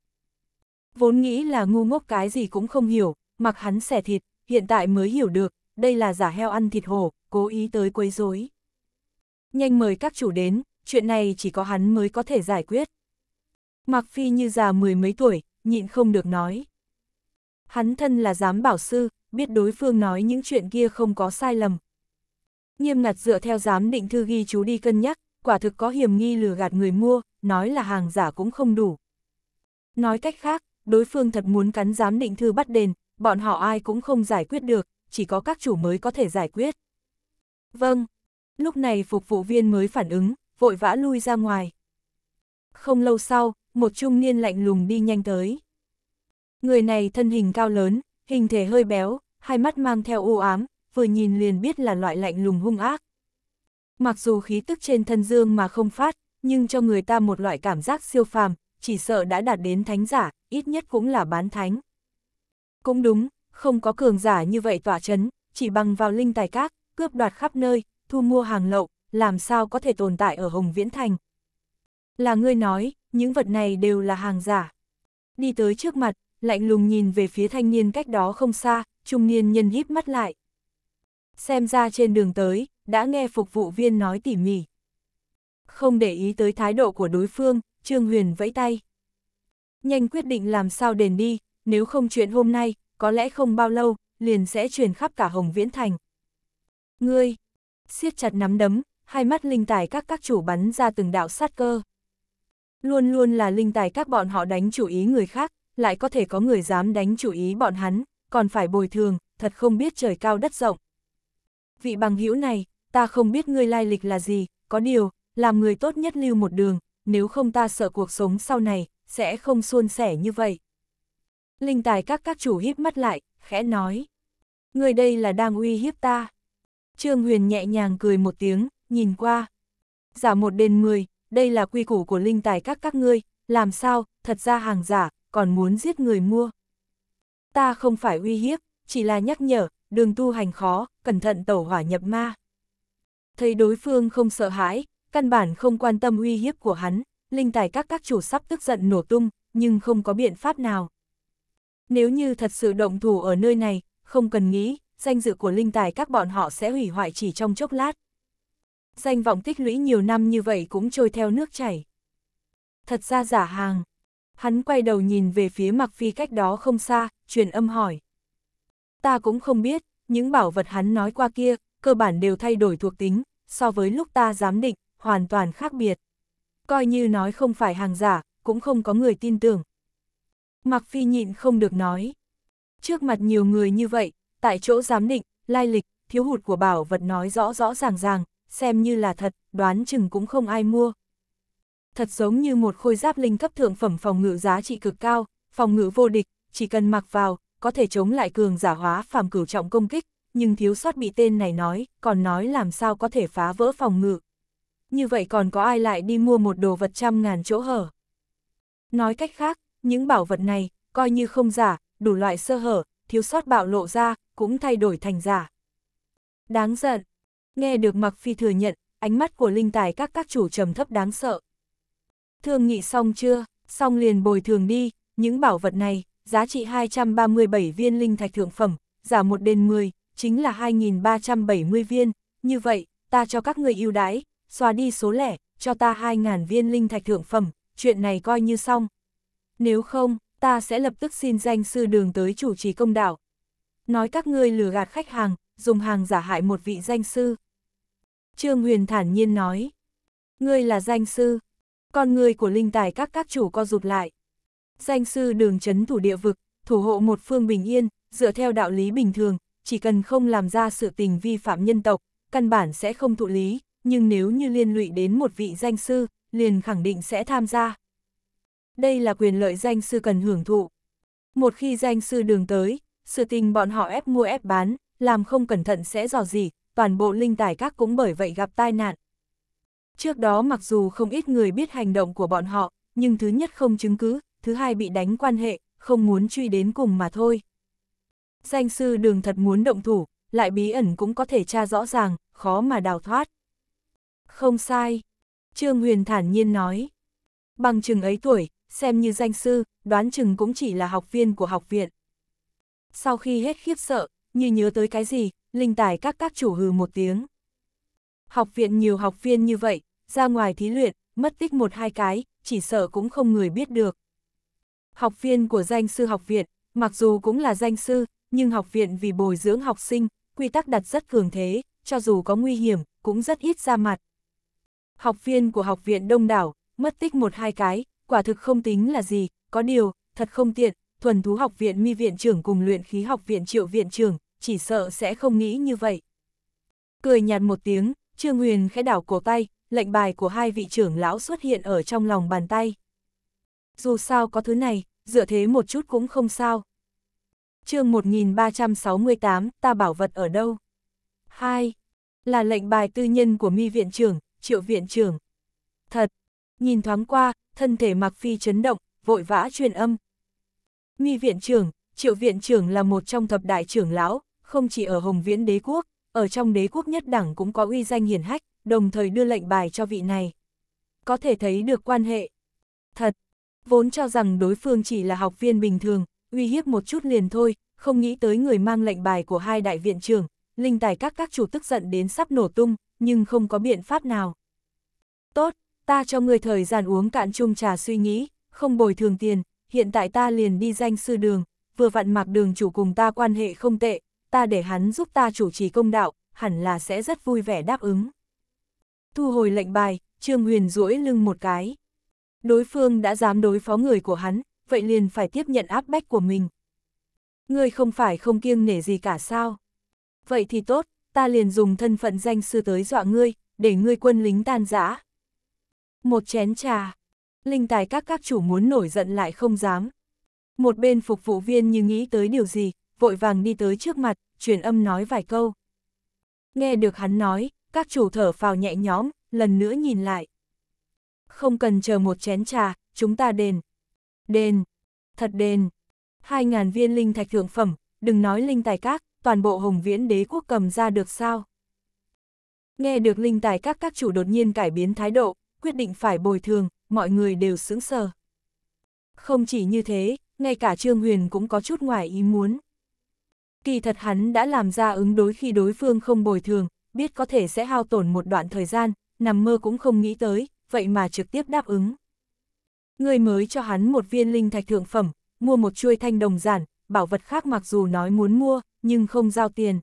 Vốn nghĩ là ngu ngốc cái gì cũng không hiểu, mặc hắn xẻ thịt, hiện tại mới hiểu được, đây là giả heo ăn thịt hổ, cố ý tới quấy rối. Nhanh mời các chủ đến, chuyện này chỉ có hắn mới có thể giải quyết. Mặc Phi như già mười mấy tuổi, nhịn không được nói. Hắn thân là giám bảo sư, biết đối phương nói những chuyện kia không có sai lầm. Nghiêm ngặt dựa theo giám định thư ghi chú đi cân nhắc, quả thực có hiểm nghi lừa gạt người mua, nói là hàng giả cũng không đủ. Nói cách khác, đối phương thật muốn cắn giám định thư bắt đền, bọn họ ai cũng không giải quyết được, chỉ có các chủ mới có thể giải quyết. Vâng, lúc này phục vụ viên mới phản ứng, vội vã lui ra ngoài. Không lâu sau, một trung niên lạnh lùng đi nhanh tới. Người này thân hình cao lớn, Hình thể hơi béo, hai mắt mang theo u ám, vừa nhìn liền biết là loại lạnh lùng hung ác. Mặc dù khí tức trên thân dương mà không phát, nhưng cho người ta một loại cảm giác siêu phàm, chỉ sợ đã đạt đến thánh giả, ít nhất cũng là bán thánh. Cũng đúng, không có cường giả như vậy tỏa chấn, chỉ bằng vào linh tài các, cướp đoạt khắp nơi, thu mua hàng lậu, làm sao có thể tồn tại ở Hồng Viễn Thành. Là ngươi nói, những vật này đều là hàng giả. Đi tới trước mặt, lạnh lùng nhìn về phía thanh niên cách đó không xa, trung niên nhân híp mắt lại. Xem ra trên đường tới, đã nghe phục vụ viên nói tỉ mỉ. Không để ý tới thái độ của đối phương, Trương Huyền vẫy tay. Nhanh quyết định làm sao đền đi, nếu không chuyện hôm nay, có lẽ không bao lâu, liền sẽ truyền khắp cả Hồng Viễn Thành. Ngươi, siết chặt nắm đấm, hai mắt linh tài các các chủ bắn ra từng đạo sát cơ. Luôn luôn là linh tài các bọn họ đánh chủ ý người khác, lại có thể có người dám đánh chủ ý bọn hắn, còn phải bồi thường, thật không biết trời cao đất rộng. Vị bằng hữu này, ta không biết ngươi lai lịch là gì, có điều, làm người tốt nhất lưu một đường, nếu không ta sợ cuộc sống sau này, sẽ không suôn sẻ như vậy. Linh tài các các chủ híp mắt lại, khẽ nói. Người đây là đang uy hiếp ta. Trương Huyền nhẹ nhàng cười một tiếng, nhìn qua. Giả một đền mười, đây là quy củ của linh tài các các ngươi, làm sao, thật ra hàng giả, còn muốn giết người mua. Ta không phải uy hiếp, chỉ là nhắc nhở, đường tu hành khó, cẩn thận tẩu hỏa nhập ma. Thấy đối phương không sợ hãi, căn bản không quan tâm uy hiếp của hắn, linh tài các các chủ sắp tức giận nổ tung, nhưng không có biện pháp nào. Nếu như thật sự động thủ ở nơi này, không cần nghĩ, danh dự của linh tài các bọn họ sẽ hủy hoại chỉ trong chốc lát. Danh vọng tích lũy nhiều năm như vậy cũng trôi theo nước chảy. Thật ra giả hàng, Hắn quay đầu nhìn về phía Mạc Phi cách đó không xa, truyền âm hỏi. Ta cũng không biết, những bảo vật hắn nói qua kia, cơ bản đều thay đổi thuộc tính, so với lúc ta giám định, hoàn toàn khác biệt. Coi như nói không phải hàng giả, cũng không có người tin tưởng. Mạc Phi nhịn không được nói. Trước mặt nhiều người như vậy, tại chỗ giám định, lai lịch, thiếu hụt của bảo vật nói rõ rõ ràng ràng, xem như là thật, đoán chừng cũng không ai mua thật giống như một khôi giáp linh cấp thượng phẩm phòng ngự giá trị cực cao, phòng ngự vô địch, chỉ cần mặc vào, có thể chống lại cường giả hóa phàm cửu trọng công kích, nhưng thiếu sót bị tên này nói, còn nói làm sao có thể phá vỡ phòng ngự. Như vậy còn có ai lại đi mua một đồ vật trăm ngàn chỗ hở? Nói cách khác, những bảo vật này, coi như không giả, đủ loại sơ hở, thiếu sót bạo lộ ra, cũng thay đổi thành giả. Đáng giận. Nghe được Mặc Phi thừa nhận, ánh mắt của linh tài các các chủ trầm thấp đáng sợ thương nghị xong chưa, xong liền bồi thường đi, những bảo vật này, giá trị 237 viên linh thạch thượng phẩm, giả một đền 10, chính là 2.370 viên, như vậy, ta cho các người ưu đãi, xóa đi số lẻ, cho ta 2.000 viên linh thạch thượng phẩm, chuyện này coi như xong. Nếu không, ta sẽ lập tức xin danh sư đường tới chủ trì công đạo. Nói các ngươi lừa gạt khách hàng, dùng hàng giả hại một vị danh sư. Trương Huyền thản nhiên nói, ngươi là danh sư, con người của linh tài các các chủ co rụt lại. Danh sư đường chấn thủ địa vực, thủ hộ một phương bình yên, dựa theo đạo lý bình thường, chỉ cần không làm ra sự tình vi phạm nhân tộc, căn bản sẽ không thụ lý, nhưng nếu như liên lụy đến một vị danh sư, liền khẳng định sẽ tham gia. Đây là quyền lợi danh sư cần hưởng thụ. Một khi danh sư đường tới, sự tình bọn họ ép mua ép bán, làm không cẩn thận sẽ dò dỉ toàn bộ linh tài các cũng bởi vậy gặp tai nạn. Trước đó mặc dù không ít người biết hành động của bọn họ, nhưng thứ nhất không chứng cứ, thứ hai bị đánh quan hệ, không muốn truy đến cùng mà thôi. Danh sư đường thật muốn động thủ, lại bí ẩn cũng có thể tra rõ ràng, khó mà đào thoát. Không sai, Trương Huyền thản nhiên nói. Bằng chừng ấy tuổi, xem như danh sư, đoán chừng cũng chỉ là học viên của học viện. Sau khi hết khiếp sợ, như nhớ tới cái gì, linh tải các các chủ hừ một tiếng. Học viện nhiều học viên như vậy, ra ngoài thí luyện, mất tích một hai cái, chỉ sợ cũng không người biết được. Học viên của danh sư học viện, mặc dù cũng là danh sư, nhưng học viện vì bồi dưỡng học sinh, quy tắc đặt rất cường thế, cho dù có nguy hiểm, cũng rất ít ra mặt. Học viên của học viện đông đảo, mất tích một hai cái, quả thực không tính là gì, có điều, thật không tiện, thuần thú học viện mi viện trưởng cùng luyện khí học viện triệu viện trưởng, chỉ sợ sẽ không nghĩ như vậy. Cười nhạt một tiếng, Trương Huyền khẽ đảo cổ tay, lệnh bài của hai vị trưởng lão xuất hiện ở trong lòng bàn tay. Dù sao có thứ này, dựa thế một chút cũng không sao. chương 1368, ta bảo vật ở đâu? 2. Là lệnh bài tư nhân của mi viện trưởng, triệu viện trưởng. Thật, nhìn thoáng qua, thân thể Mạc Phi chấn động, vội vã truyền âm. Mi viện trưởng, triệu viện trưởng là một trong thập đại trưởng lão, không chỉ ở Hồng Viễn Đế Quốc, ở trong đế quốc nhất đẳng cũng có uy danh hiển hách, đồng thời đưa lệnh bài cho vị này. Có thể thấy được quan hệ. Thật, vốn cho rằng đối phương chỉ là học viên bình thường, uy hiếp một chút liền thôi, không nghĩ tới người mang lệnh bài của hai đại viện trưởng, linh tài các các chủ tức giận đến sắp nổ tung, nhưng không có biện pháp nào. Tốt, ta cho người thời gian uống cạn chung trà suy nghĩ, không bồi thường tiền, hiện tại ta liền đi danh sư đường, vừa vặn mặc đường chủ cùng ta quan hệ không tệ, ta để hắn giúp ta chủ trì công đạo, hẳn là sẽ rất vui vẻ đáp ứng. Thu hồi lệnh bài, Trương Huyền duỗi lưng một cái. Đối phương đã dám đối phó người của hắn, vậy liền phải tiếp nhận áp bách của mình. Ngươi không phải không kiêng nể gì cả sao? Vậy thì tốt, ta liền dùng thân phận danh sư tới dọa ngươi, để ngươi quân lính tan rã. Một chén trà. Linh tài các các chủ muốn nổi giận lại không dám. Một bên phục vụ viên như nghĩ tới điều gì, vội vàng đi tới trước mặt, truyền âm nói vài câu. Nghe được hắn nói, các chủ thở phào nhẹ nhõm, lần nữa nhìn lại. Không cần chờ một chén trà, chúng ta đền. Đền, thật đền. Hai ngàn viên linh thạch thượng phẩm, đừng nói linh tài các, toàn bộ hồng viễn đế quốc cầm ra được sao. Nghe được linh tài các các chủ đột nhiên cải biến thái độ, quyết định phải bồi thường, mọi người đều sững sờ. Không chỉ như thế, ngay cả Trương Huyền cũng có chút ngoài ý muốn. Kỳ thật hắn đã làm ra ứng đối khi đối phương không bồi thường, biết có thể sẽ hao tổn một đoạn thời gian, nằm mơ cũng không nghĩ tới, vậy mà trực tiếp đáp ứng. Người mới cho hắn một viên linh thạch thượng phẩm, mua một chuôi thanh đồng giản, bảo vật khác mặc dù nói muốn mua, nhưng không giao tiền.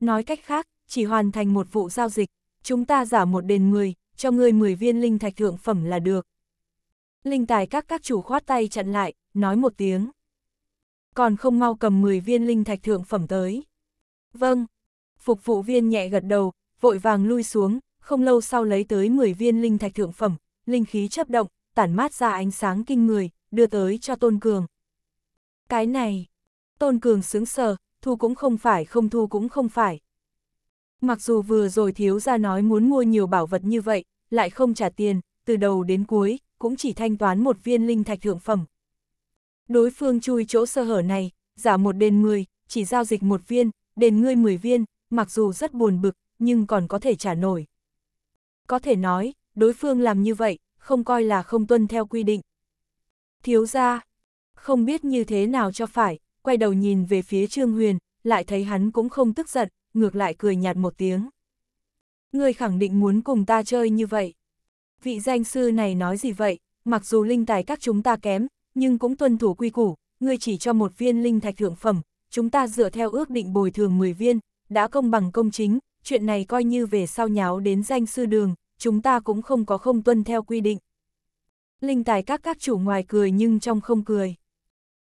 Nói cách khác, chỉ hoàn thành một vụ giao dịch, chúng ta giả một đền người, cho người 10 viên linh thạch thượng phẩm là được. Linh tài các các chủ khoát tay chặn lại, nói một tiếng còn không mau cầm 10 viên linh thạch thượng phẩm tới. Vâng, phục vụ viên nhẹ gật đầu, vội vàng lui xuống, không lâu sau lấy tới 10 viên linh thạch thượng phẩm, linh khí chấp động, tản mát ra ánh sáng kinh người, đưa tới cho Tôn Cường. Cái này, Tôn Cường sướng sờ, thu cũng không phải không thu cũng không phải. Mặc dù vừa rồi thiếu ra nói muốn mua nhiều bảo vật như vậy, lại không trả tiền, từ đầu đến cuối, cũng chỉ thanh toán một viên linh thạch thượng phẩm, Đối phương chui chỗ sơ hở này, giả một đền 10, chỉ giao dịch một viên, đền ngươi 10 viên, mặc dù rất buồn bực, nhưng còn có thể trả nổi. Có thể nói, đối phương làm như vậy, không coi là không tuân theo quy định. Thiếu ra, không biết như thế nào cho phải, quay đầu nhìn về phía Trương Huyền, lại thấy hắn cũng không tức giận, ngược lại cười nhạt một tiếng. Ngươi khẳng định muốn cùng ta chơi như vậy. Vị danh sư này nói gì vậy, mặc dù linh tài các chúng ta kém, nhưng cũng tuân thủ quy củ, ngươi chỉ cho một viên linh thạch thượng phẩm, chúng ta dựa theo ước định bồi thường 10 viên, đã công bằng công chính, chuyện này coi như về sau nháo đến danh sư đường, chúng ta cũng không có không tuân theo quy định. Linh tài các các chủ ngoài cười nhưng trong không cười.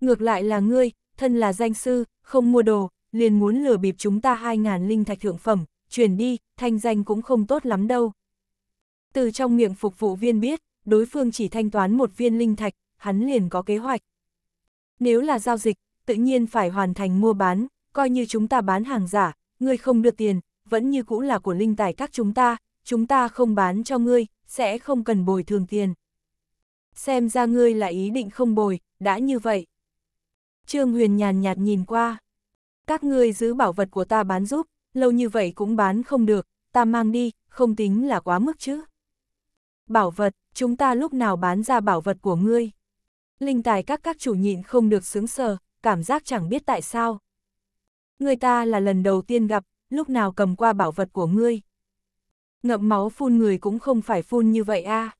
Ngược lại là ngươi, thân là danh sư, không mua đồ, liền muốn lừa bịp chúng ta 2.000 linh thạch thượng phẩm, chuyển đi, thanh danh cũng không tốt lắm đâu. Từ trong miệng phục vụ viên biết, đối phương chỉ thanh toán một viên linh thạch, hắn liền có kế hoạch. Nếu là giao dịch, tự nhiên phải hoàn thành mua bán, coi như chúng ta bán hàng giả, ngươi không được tiền, vẫn như cũ là của linh tài các chúng ta, chúng ta không bán cho ngươi, sẽ không cần bồi thường tiền. Xem ra ngươi là ý định không bồi, đã như vậy. Trương Huyền nhàn nhạt nhìn qua. Các ngươi giữ bảo vật của ta bán giúp, lâu như vậy cũng bán không được, ta mang đi, không tính là quá mức chứ. Bảo vật, chúng ta lúc nào bán ra bảo vật của ngươi? linh tài các các chủ nhịn không được sướng sờ, cảm giác chẳng biết tại sao. Người ta là lần đầu tiên gặp, lúc nào cầm qua bảo vật của ngươi. Ngậm máu phun người cũng không phải phun như vậy a. À.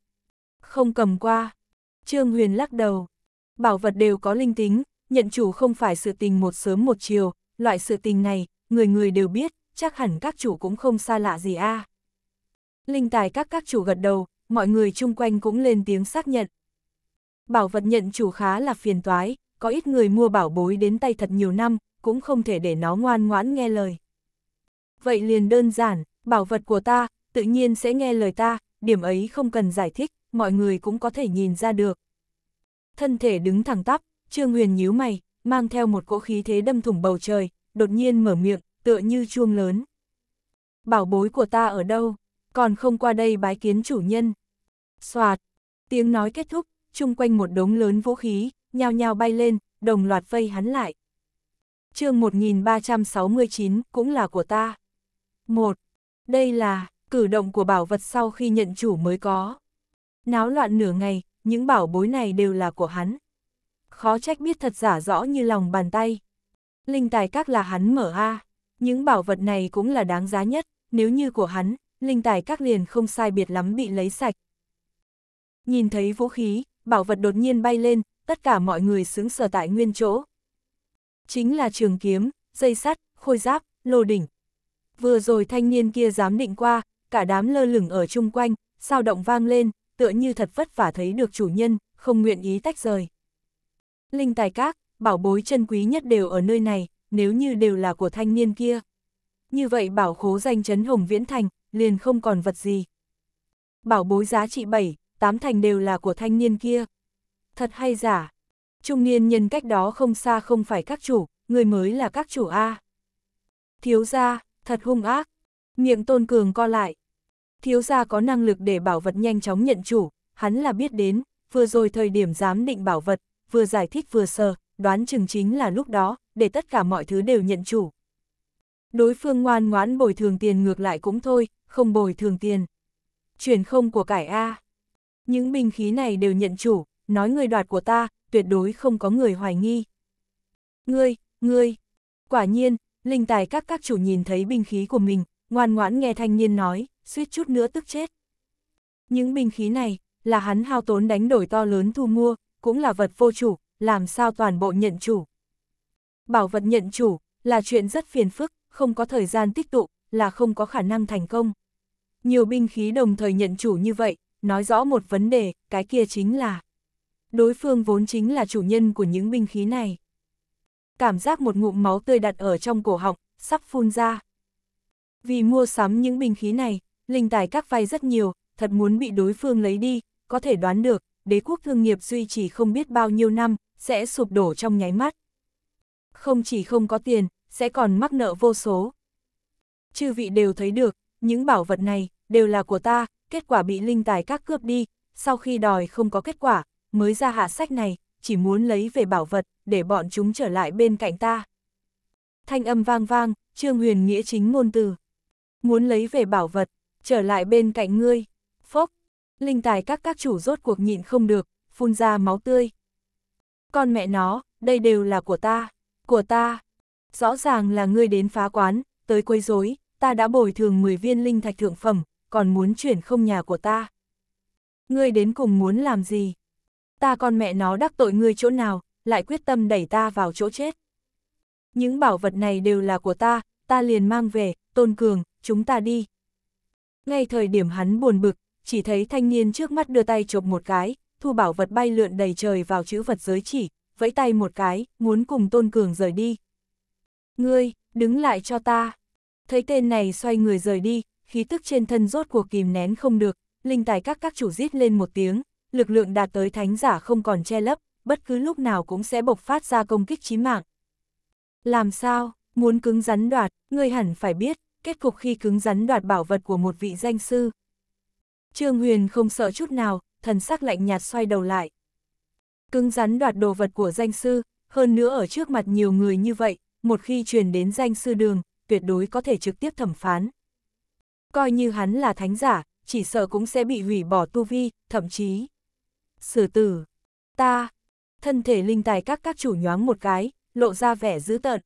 Không cầm qua. Trương Huyền lắc đầu. Bảo vật đều có linh tính, nhận chủ không phải sự tình một sớm một chiều, loại sự tình này, người người đều biết, chắc hẳn các chủ cũng không xa lạ gì a. À. Linh tài các các chủ gật đầu, mọi người chung quanh cũng lên tiếng xác nhận bảo vật nhận chủ khá là phiền toái, có ít người mua bảo bối đến tay thật nhiều năm, cũng không thể để nó ngoan ngoãn nghe lời. Vậy liền đơn giản, bảo vật của ta, tự nhiên sẽ nghe lời ta, điểm ấy không cần giải thích, mọi người cũng có thể nhìn ra được. Thân thể đứng thẳng tắp, Trương Huyền nhíu mày, mang theo một cỗ khí thế đâm thủng bầu trời, đột nhiên mở miệng, tựa như chuông lớn. Bảo bối của ta ở đâu, còn không qua đây bái kiến chủ nhân. Soạt, tiếng nói kết thúc, chung quanh một đống lớn vũ khí, nhao nhao bay lên, đồng loạt vây hắn lại. chương 1369 cũng là của ta. một Đây là cử động của bảo vật sau khi nhận chủ mới có. Náo loạn nửa ngày, những bảo bối này đều là của hắn. Khó trách biết thật giả rõ như lòng bàn tay. Linh tài các là hắn mở A, những bảo vật này cũng là đáng giá nhất, nếu như của hắn, linh tài các liền không sai biệt lắm bị lấy sạch. Nhìn thấy vũ khí, bảo vật đột nhiên bay lên, tất cả mọi người xứng sở tại nguyên chỗ. Chính là trường kiếm, dây sắt, khôi giáp, lô đỉnh. Vừa rồi thanh niên kia dám định qua, cả đám lơ lửng ở chung quanh, sao động vang lên, tựa như thật vất vả thấy được chủ nhân, không nguyện ý tách rời. Linh tài các, bảo bối chân quý nhất đều ở nơi này, nếu như đều là của thanh niên kia. Như vậy bảo khố danh chấn Hồng Viễn Thành, liền không còn vật gì. Bảo bối giá trị 7, tám thành đều là của thanh niên kia. Thật hay giả? Trung niên nhân cách đó không xa không phải các chủ, người mới là các chủ A. Thiếu gia, thật hung ác. Miệng tôn cường co lại. Thiếu gia có năng lực để bảo vật nhanh chóng nhận chủ, hắn là biết đến, vừa rồi thời điểm dám định bảo vật, vừa giải thích vừa sờ, đoán chừng chính là lúc đó, để tất cả mọi thứ đều nhận chủ. Đối phương ngoan ngoãn bồi thường tiền ngược lại cũng thôi, không bồi thường tiền. Chuyển không của cải A. Những binh khí này đều nhận chủ, nói người đoạt của ta, tuyệt đối không có người hoài nghi. Ngươi, ngươi, quả nhiên, linh tài các các chủ nhìn thấy binh khí của mình, ngoan ngoãn nghe thanh niên nói, suýt chút nữa tức chết. Những binh khí này, là hắn hao tốn đánh đổi to lớn thu mua, cũng là vật vô chủ, làm sao toàn bộ nhận chủ. Bảo vật nhận chủ, là chuyện rất phiền phức, không có thời gian tích tụ, là không có khả năng thành công. Nhiều binh khí đồng thời nhận chủ như vậy, nói rõ một vấn đề, cái kia chính là đối phương vốn chính là chủ nhân của những binh khí này. Cảm giác một ngụm máu tươi đặt ở trong cổ họng, sắp phun ra. Vì mua sắm những binh khí này, linh tài các vay rất nhiều, thật muốn bị đối phương lấy đi, có thể đoán được, đế quốc thương nghiệp duy trì không biết bao nhiêu năm, sẽ sụp đổ trong nháy mắt. Không chỉ không có tiền, sẽ còn mắc nợ vô số. Chư vị đều thấy được, những bảo vật này, đều là của ta, kết quả bị linh tài các cướp đi, sau khi đòi không có kết quả, mới ra hạ sách này, chỉ muốn lấy về bảo vật, để bọn chúng trở lại bên cạnh ta. Thanh âm vang vang, Trương Huyền nghĩa chính ngôn từ. Muốn lấy về bảo vật, trở lại bên cạnh ngươi. Phốc, linh tài các các chủ rốt cuộc nhịn không được, phun ra máu tươi. Con mẹ nó, đây đều là của ta, của ta. Rõ ràng là ngươi đến phá quán, tới quấy rối, ta đã bồi thường 10 viên linh thạch thượng phẩm, còn muốn chuyển không nhà của ta. Ngươi đến cùng muốn làm gì? Ta con mẹ nó đắc tội ngươi chỗ nào, lại quyết tâm đẩy ta vào chỗ chết. Những bảo vật này đều là của ta, ta liền mang về, tôn cường, chúng ta đi. Ngay thời điểm hắn buồn bực, chỉ thấy thanh niên trước mắt đưa tay chộp một cái, thu bảo vật bay lượn đầy trời vào chữ vật giới chỉ, vẫy tay một cái, muốn cùng tôn cường rời đi. Ngươi, đứng lại cho ta. Thấy tên này xoay người rời đi, khí tức trên thân rốt cuộc kìm nén không được, linh tài các các chủ rít lên một tiếng, lực lượng đạt tới thánh giả không còn che lấp, bất cứ lúc nào cũng sẽ bộc phát ra công kích chí mạng. Làm sao, muốn cứng rắn đoạt, người hẳn phải biết, kết cục khi cứng rắn đoạt bảo vật của một vị danh sư. Trương Huyền không sợ chút nào, thần sắc lạnh nhạt xoay đầu lại. Cứng rắn đoạt đồ vật của danh sư, hơn nữa ở trước mặt nhiều người như vậy, một khi truyền đến danh sư đường, tuyệt đối có thể trực tiếp thẩm phán. Coi như hắn là thánh giả, chỉ sợ cũng sẽ bị hủy bỏ tu vi, thậm chí. Sử tử, ta, thân thể linh tài các các chủ nhoáng một cái, lộ ra vẻ dữ tợn.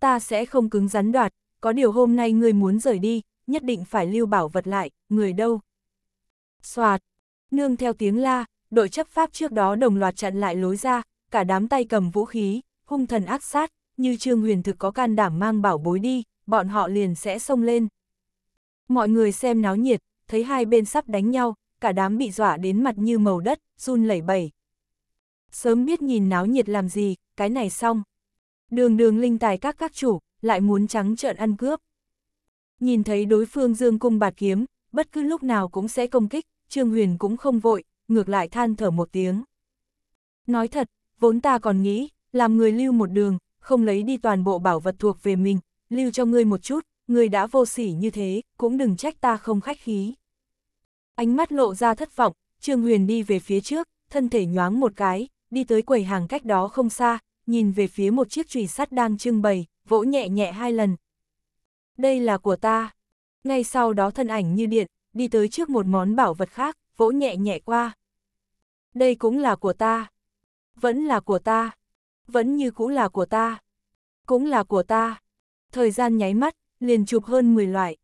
Ta sẽ không cứng rắn đoạt, có điều hôm nay ngươi muốn rời đi, nhất định phải lưu bảo vật lại, người đâu. Xoạt, nương theo tiếng la, đội chấp pháp trước đó đồng loạt chặn lại lối ra, cả đám tay cầm vũ khí, hung thần ác sát, như Trương Huyền thực có can đảm mang bảo bối đi, bọn họ liền sẽ xông lên. Mọi người xem náo nhiệt, thấy hai bên sắp đánh nhau, cả đám bị dọa đến mặt như màu đất, run lẩy bẩy. Sớm biết nhìn náo nhiệt làm gì, cái này xong. Đường đường linh tài các các chủ, lại muốn trắng trợn ăn cướp. Nhìn thấy đối phương dương cung bạt kiếm, bất cứ lúc nào cũng sẽ công kích, Trương Huyền cũng không vội, ngược lại than thở một tiếng. Nói thật, vốn ta còn nghĩ, làm người lưu một đường, không lấy đi toàn bộ bảo vật thuộc về mình, lưu cho ngươi một chút, người đã vô sỉ như thế, cũng đừng trách ta không khách khí. Ánh mắt lộ ra thất vọng, Trương Huyền đi về phía trước, thân thể nhoáng một cái, đi tới quầy hàng cách đó không xa, nhìn về phía một chiếc chùy sắt đang trưng bày, vỗ nhẹ nhẹ hai lần. Đây là của ta. Ngay sau đó thân ảnh như điện, đi tới trước một món bảo vật khác, vỗ nhẹ nhẹ qua. Đây cũng là của ta. Vẫn là của ta. Vẫn như cũ là của ta. Cũng là của ta. Thời gian nháy mắt, liền chụp hơn 10 loại.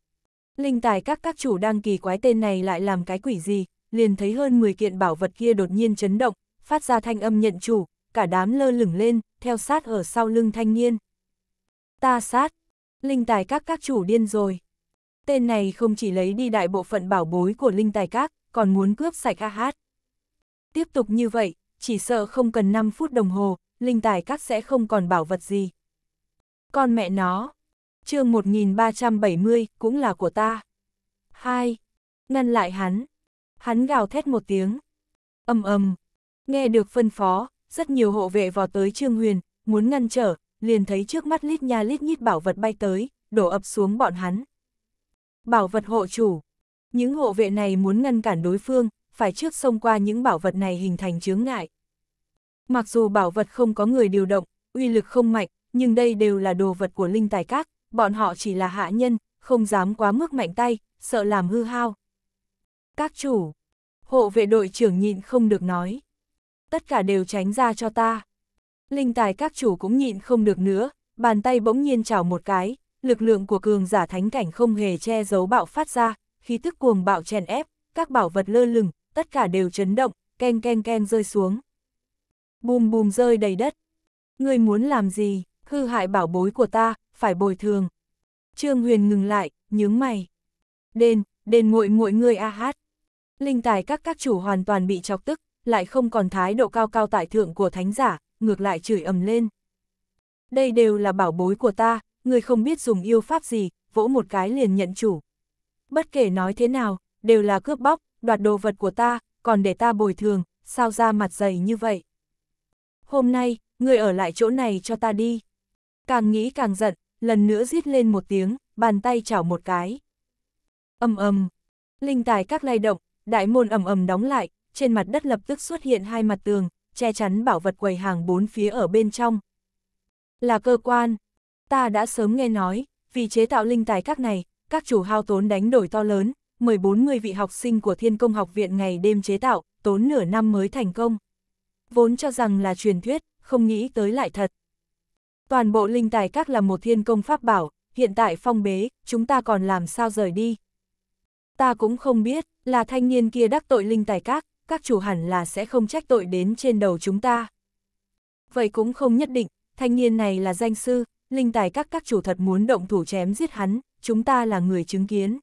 Linh tài các các chủ đang kỳ quái tên này lại làm cái quỷ gì, liền thấy hơn 10 kiện bảo vật kia đột nhiên chấn động, phát ra thanh âm nhận chủ, cả đám lơ lửng lên, theo sát ở sau lưng thanh niên. Ta sát, linh tài các các chủ điên rồi. Tên này không chỉ lấy đi đại bộ phận bảo bối của linh tài các, còn muốn cướp sạch a hát. Tiếp tục như vậy, chỉ sợ không cần 5 phút đồng hồ, linh tài các sẽ không còn bảo vật gì. Con mẹ nó, chương 1370 cũng là của ta. Hai, ngăn lại hắn. Hắn gào thét một tiếng. ầm ầm nghe được phân phó, rất nhiều hộ vệ vào tới Trương Huyền, muốn ngăn trở, liền thấy trước mắt lít nha lít nhít bảo vật bay tới, đổ ập xuống bọn hắn. Bảo vật hộ chủ. Những hộ vệ này muốn ngăn cản đối phương, phải trước xông qua những bảo vật này hình thành chướng ngại. Mặc dù bảo vật không có người điều động, uy lực không mạnh, nhưng đây đều là đồ vật của linh tài các, bọn họ chỉ là hạ nhân, không dám quá mức mạnh tay, sợ làm hư hao. Các chủ, hộ vệ đội trưởng nhịn không được nói. Tất cả đều tránh ra cho ta. Linh tài các chủ cũng nhịn không được nữa, bàn tay bỗng nhiên chảo một cái, lực lượng của cường giả thánh cảnh không hề che giấu bạo phát ra, khí tức cuồng bạo chèn ép, các bảo vật lơ lửng, tất cả đều chấn động, ken ken ken rơi xuống. Bùm bùm rơi đầy đất. người muốn làm gì, hư hại bảo bối của ta, phải bồi thường. Trương Huyền ngừng lại, nhướng mày. Đền, đền muội muội ngươi a hát. Linh tài các các chủ hoàn toàn bị chọc tức, lại không còn thái độ cao cao tại thượng của thánh giả, ngược lại chửi ầm lên. Đây đều là bảo bối của ta, ngươi không biết dùng yêu pháp gì, vỗ một cái liền nhận chủ. Bất kể nói thế nào, đều là cướp bóc, đoạt đồ vật của ta, còn để ta bồi thường, sao ra mặt dày như vậy. Hôm nay, ngươi ở lại chỗ này cho ta đi. Càng nghĩ càng giận, lần nữa giết lên một tiếng, bàn tay chảo một cái. Âm ầm, linh tài các lay động, đại môn ầm ầm đóng lại, trên mặt đất lập tức xuất hiện hai mặt tường, che chắn bảo vật quầy hàng bốn phía ở bên trong. Là cơ quan, ta đã sớm nghe nói, vì chế tạo linh tài các này, các chủ hao tốn đánh đổi to lớn, 14 người vị học sinh của Thiên Công Học Viện ngày đêm chế tạo, tốn nửa năm mới thành công. Vốn cho rằng là truyền thuyết, không nghĩ tới lại thật. Toàn bộ linh tài các là một thiên công pháp bảo, hiện tại phong bế, chúng ta còn làm sao rời đi. Ta cũng không biết, là thanh niên kia đắc tội linh tài các, các chủ hẳn là sẽ không trách tội đến trên đầu chúng ta. Vậy cũng không nhất định, thanh niên này là danh sư, linh tài các các chủ thật muốn động thủ chém giết hắn, chúng ta là người chứng kiến.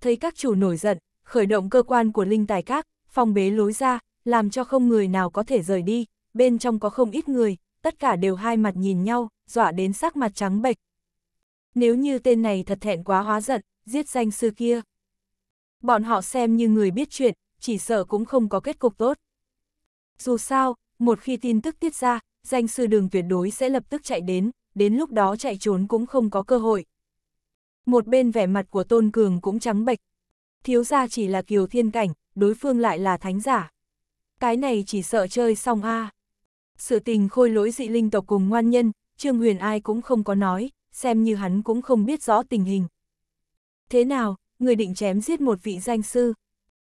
Thấy các chủ nổi giận, khởi động cơ quan của linh tài các, phong bế lối ra, làm cho không người nào có thể rời đi, bên trong có không ít người, tất cả đều hai mặt nhìn nhau, dọa đến sắc mặt trắng bệch. Nếu như tên này thật thẹn quá hóa giận, giết danh sư kia. Bọn họ xem như người biết chuyện, chỉ sợ cũng không có kết cục tốt. Dù sao, một khi tin tức tiết ra, danh sư đường tuyệt đối sẽ lập tức chạy đến, đến lúc đó chạy trốn cũng không có cơ hội. Một bên vẻ mặt của Tôn Cường cũng trắng bệch. Thiếu gia chỉ là kiều thiên cảnh, đối phương lại là thánh giả. Cái này chỉ sợ chơi xong a à. Sự tình khôi lỗi dị linh tộc cùng ngoan nhân, Trương Huyền ai cũng không có nói, xem như hắn cũng không biết rõ tình hình. Thế nào, người định chém giết một vị danh sư?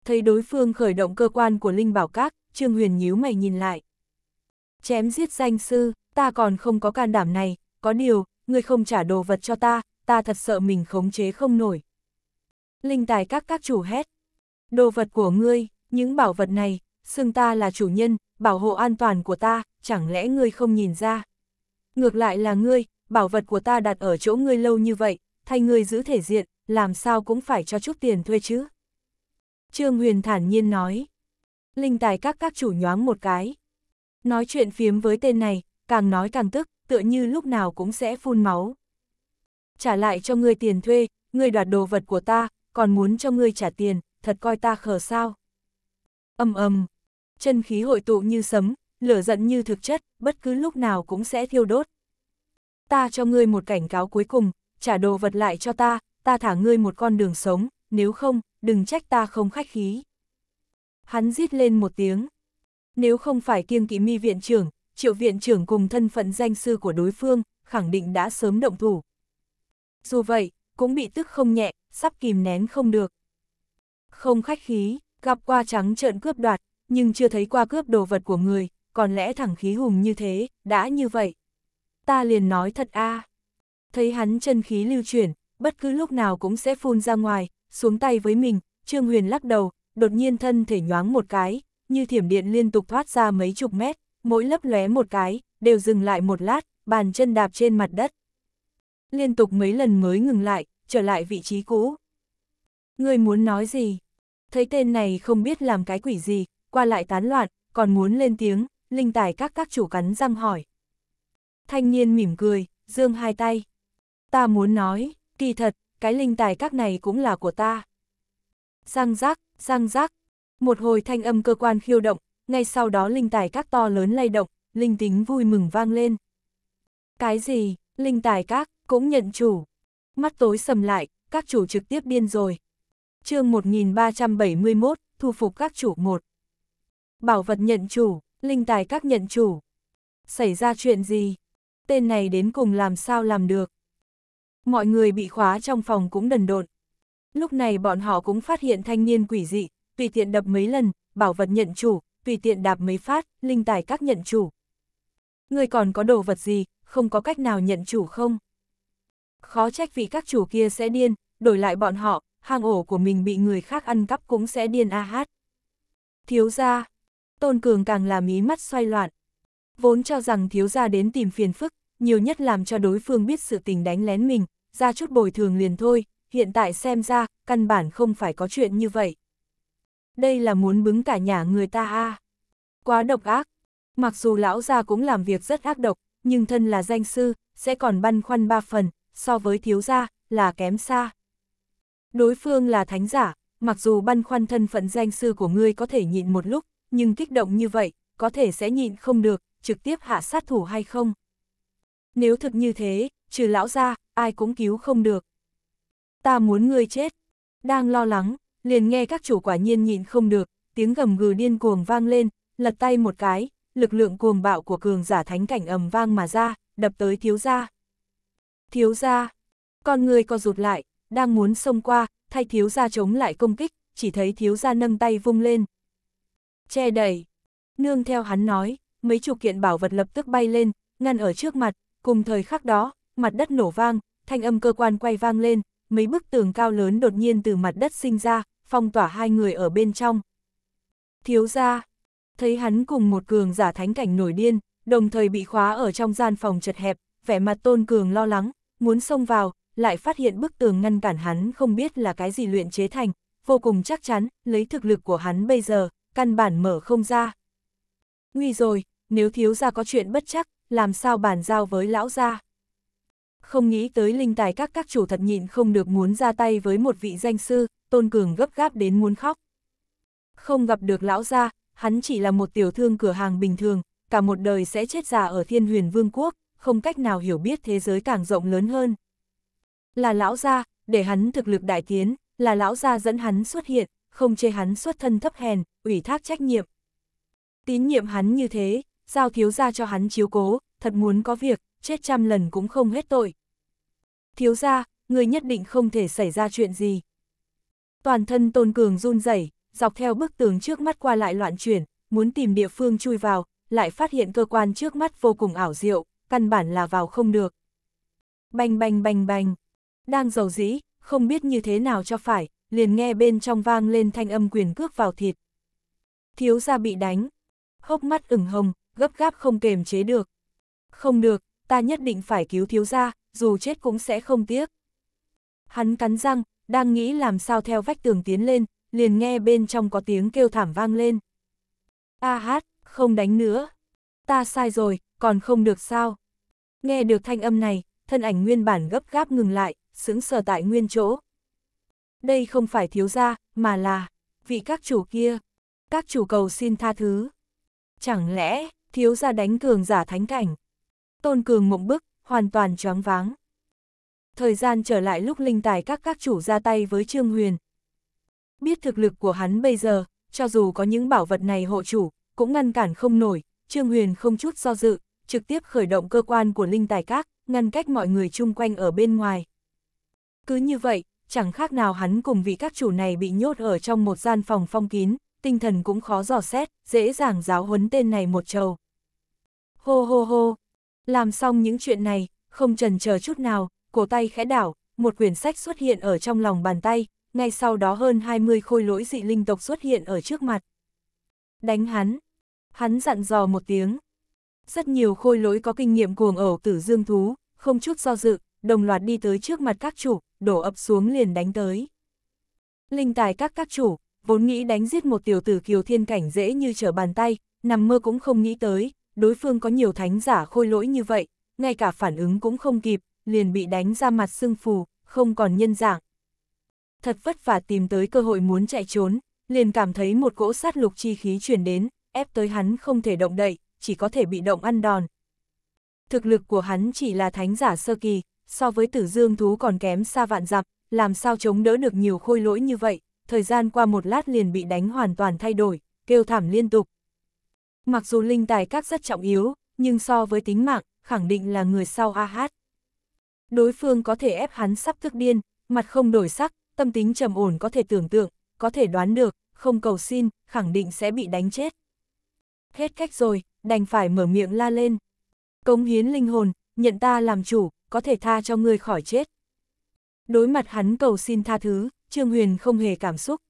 Thấy đối phương khởi động cơ quan của Linh Bảo Các, Trương Huyền nhíu mày nhìn lại. Chém giết danh sư, ta còn không có can đảm này, có điều, người không trả đồ vật cho ta, ta thật sợ mình khống chế không nổi. Linh tài các các chủ hét. Đồ vật của ngươi, những bảo vật này, xưng ta là chủ nhân, bảo hộ an toàn của ta, chẳng lẽ ngươi không nhìn ra? Ngược lại là ngươi, bảo vật của ta đặt ở chỗ ngươi lâu như vậy, thay ngươi giữ thể diện, làm sao cũng phải cho chút tiền thuê chứ. Trương Huyền thản nhiên nói. Linh tài các các chủ nhoáng một cái. Nói chuyện phiếm với tên này, càng nói càng tức, tựa như lúc nào cũng sẽ phun máu. Trả lại cho ngươi tiền thuê, ngươi đoạt đồ vật của ta, còn muốn cho ngươi trả tiền, thật coi ta khờ sao. Âm âm, chân khí hội tụ như sấm, lửa giận như thực chất, bất cứ lúc nào cũng sẽ thiêu đốt. Ta cho ngươi một cảnh cáo cuối cùng, trả đồ vật lại cho ta, ta thả ngươi một con đường sống, nếu không, đừng trách ta không khách khí. Hắn rít lên một tiếng. Nếu không phải kiêng kỵ mi viện trưởng, triệu viện trưởng cùng thân phận danh sư của đối phương, khẳng định đã sớm động thủ. Dù vậy, cũng bị tức không nhẹ, sắp kìm nén không được. Không khách khí, gặp qua trắng trợn cướp đoạt, nhưng chưa thấy qua cướp đồ vật của người, còn lẽ thẳng khí hùng như thế, đã như vậy. Ta liền nói thật a à. Thấy hắn chân khí lưu chuyển, bất cứ lúc nào cũng sẽ phun ra ngoài, xuống tay với mình, Trương Huyền lắc đầu, đột nhiên thân thể nhoáng một cái, như thiểm điện liên tục thoát ra mấy chục mét, mỗi lấp lóe một cái, đều dừng lại một lát, bàn chân đạp trên mặt đất. Liên tục mấy lần mới ngừng lại, trở lại vị trí cũ. Người muốn nói gì? Thấy tên này không biết làm cái quỷ gì, qua lại tán loạn, còn muốn lên tiếng, linh tài các các chủ cắn răng hỏi. Thanh niên mỉm cười, dương hai tay. Ta muốn nói, kỳ thật, cái linh tài các này cũng là của ta. Răng rác, răng rác. Một hồi thanh âm cơ quan khiêu động, ngay sau đó linh tài các to lớn lay động, linh tính vui mừng vang lên. Cái gì, linh tài các, cũng nhận chủ. Mắt tối sầm lại, các chủ trực tiếp điên rồi. chương 1371, thu phục các chủ một Bảo vật nhận chủ, linh tài các nhận chủ. Xảy ra chuyện gì? Tên này đến cùng làm sao làm được? Mọi người bị khóa trong phòng cũng đần độn. Lúc này bọn họ cũng phát hiện thanh niên quỷ dị, tùy tiện đập mấy lần, bảo vật nhận chủ, tùy tiện đạp mấy phát, linh tài các nhận chủ. Người còn có đồ vật gì, không có cách nào nhận chủ không? Khó trách vì các chủ kia sẽ điên, đổi lại bọn họ, hang ổ của mình bị người khác ăn cắp cũng sẽ điên a hát. Thiếu ra, Tôn Cường càng là mí mắt xoay loạn. Vốn cho rằng thiếu gia đến tìm phiền phức, nhiều nhất làm cho đối phương biết sự tình đánh lén mình, ra chút bồi thường liền thôi, hiện tại xem ra, căn bản không phải có chuyện như vậy. Đây là muốn bứng cả nhà người ta a à. Quá độc ác. Mặc dù lão gia cũng làm việc rất ác độc, nhưng thân là danh sư, sẽ còn băn khoăn ba phần, so với thiếu gia, là kém xa. Đối phương là thánh giả, mặc dù băn khoăn thân phận danh sư của ngươi có thể nhịn một lúc, nhưng kích động như vậy, có thể sẽ nhịn không được, trực tiếp hạ sát thủ hay không. Nếu thực như thế, trừ lão ra, ai cũng cứu không được. Ta muốn ngươi chết. Đang lo lắng, liền nghe các chủ quả nhiên nhịn không được, tiếng gầm gừ điên cuồng vang lên, lật tay một cái, lực lượng cuồng bạo của cường giả thánh cảnh ầm vang mà ra, đập tới thiếu gia. Thiếu gia, con người co rụt lại, đang muốn xông qua, thay thiếu gia chống lại công kích, chỉ thấy thiếu gia nâng tay vung lên, che đẩy. Nương theo hắn nói, mấy chục kiện bảo vật lập tức bay lên, ngăn ở trước mặt, cùng thời khắc đó, mặt đất nổ vang, thanh âm cơ quan quay vang lên, mấy bức tường cao lớn đột nhiên từ mặt đất sinh ra, phong tỏa hai người ở bên trong. Thiếu ra, thấy hắn cùng một cường giả thánh cảnh nổi điên, đồng thời bị khóa ở trong gian phòng chật hẹp, vẻ mặt tôn cường lo lắng, muốn xông vào, lại phát hiện bức tường ngăn cản hắn không biết là cái gì luyện chế thành, vô cùng chắc chắn, lấy thực lực của hắn bây giờ, căn bản mở không ra. Nguy rồi, nếu thiếu gia có chuyện bất chắc, làm sao bàn giao với lão gia? Không nghĩ tới linh tài các các chủ thật nhịn không được muốn ra tay với một vị danh sư, Tôn Cường gấp gáp đến muốn khóc. Không gặp được lão gia, hắn chỉ là một tiểu thương cửa hàng bình thường, cả một đời sẽ chết già ở thiên huyền vương quốc, không cách nào hiểu biết thế giới càng rộng lớn hơn. Là lão gia, để hắn thực lực đại tiến, là lão gia dẫn hắn xuất hiện, không chê hắn xuất thân thấp hèn, ủy thác trách nhiệm. Tín nhiệm hắn như thế, giao thiếu gia cho hắn chiếu cố, thật muốn có việc, chết trăm lần cũng không hết tội. Thiếu gia, người nhất định không thể xảy ra chuyện gì. Toàn thân Tôn Cường run rẩy, dọc theo bức tường trước mắt qua lại loạn chuyển, muốn tìm địa phương chui vào, lại phát hiện cơ quan trước mắt vô cùng ảo diệu, căn bản là vào không được. Bành bành bành bành, đang giàu dĩ, không biết như thế nào cho phải, liền nghe bên trong vang lên thanh âm quyền cước vào thịt. Thiếu gia bị đánh, hốc mắt ửng hồng, gấp gáp không kềm chế được. Không được, ta nhất định phải cứu thiếu gia, dù chết cũng sẽ không tiếc. Hắn cắn răng, đang nghĩ làm sao theo vách tường tiến lên, liền nghe bên trong có tiếng kêu thảm vang lên. A hát, không đánh nữa. Ta sai rồi, còn không được sao. Nghe được thanh âm này, thân ảnh nguyên bản gấp gáp ngừng lại, sững sờ tại nguyên chỗ đây không phải thiếu gia, mà là, vị các chủ kia. Các chủ cầu xin tha thứ. Chẳng lẽ, thiếu gia đánh cường giả thánh cảnh? Tôn cường mộng bức, hoàn toàn choáng váng. Thời gian trở lại lúc linh tài các các chủ ra tay với Trương Huyền. Biết thực lực của hắn bây giờ, cho dù có những bảo vật này hộ chủ, cũng ngăn cản không nổi, Trương Huyền không chút do dự, trực tiếp khởi động cơ quan của linh tài các, ngăn cách mọi người chung quanh ở bên ngoài. Cứ như vậy, chẳng khác nào hắn cùng vị các chủ này bị nhốt ở trong một gian phòng phong kín, tinh thần cũng khó dò xét, dễ dàng giáo huấn tên này một trầu. Hô hô hô, làm xong những chuyện này, không trần chờ chút nào, cổ tay khẽ đảo, một quyển sách xuất hiện ở trong lòng bàn tay, ngay sau đó hơn 20 khôi lỗi dị linh tộc xuất hiện ở trước mặt. Đánh hắn, hắn dặn dò một tiếng. Rất nhiều khôi lỗi có kinh nghiệm cuồng ẩu tử dương thú, không chút do dự, đồng loạt đi tới trước mặt các chủ, đổ ập xuống liền đánh tới. Linh tài các các chủ, vốn nghĩ đánh giết một tiểu tử kiều thiên cảnh dễ như trở bàn tay, nằm mơ cũng không nghĩ tới, đối phương có nhiều thánh giả khôi lỗi như vậy, ngay cả phản ứng cũng không kịp, liền bị đánh ra mặt sưng phù, không còn nhân dạng. Thật vất vả tìm tới cơ hội muốn chạy trốn, liền cảm thấy một cỗ sát lục chi khí truyền đến, ép tới hắn không thể động đậy, chỉ có thể bị động ăn đòn. Thực lực của hắn chỉ là thánh giả sơ kỳ, so với tử dương thú còn kém xa vạn dặm, làm sao chống đỡ được nhiều khôi lỗi như vậy, thời gian qua một lát liền bị đánh hoàn toàn thay đổi, kêu thảm liên tục. Mặc dù linh tài các rất trọng yếu, nhưng so với tính mạng, khẳng định là người sau a AH. hát. Đối phương có thể ép hắn sắp thức điên, mặt không đổi sắc, tâm tính trầm ổn có thể tưởng tượng, có thể đoán được, không cầu xin, khẳng định sẽ bị đánh chết. Hết cách rồi, đành phải mở miệng la lên. Cống hiến linh hồn, nhận ta làm chủ, có thể tha cho ngươi khỏi chết. Đối mặt hắn cầu xin tha thứ, Trương Huyền không hề cảm xúc.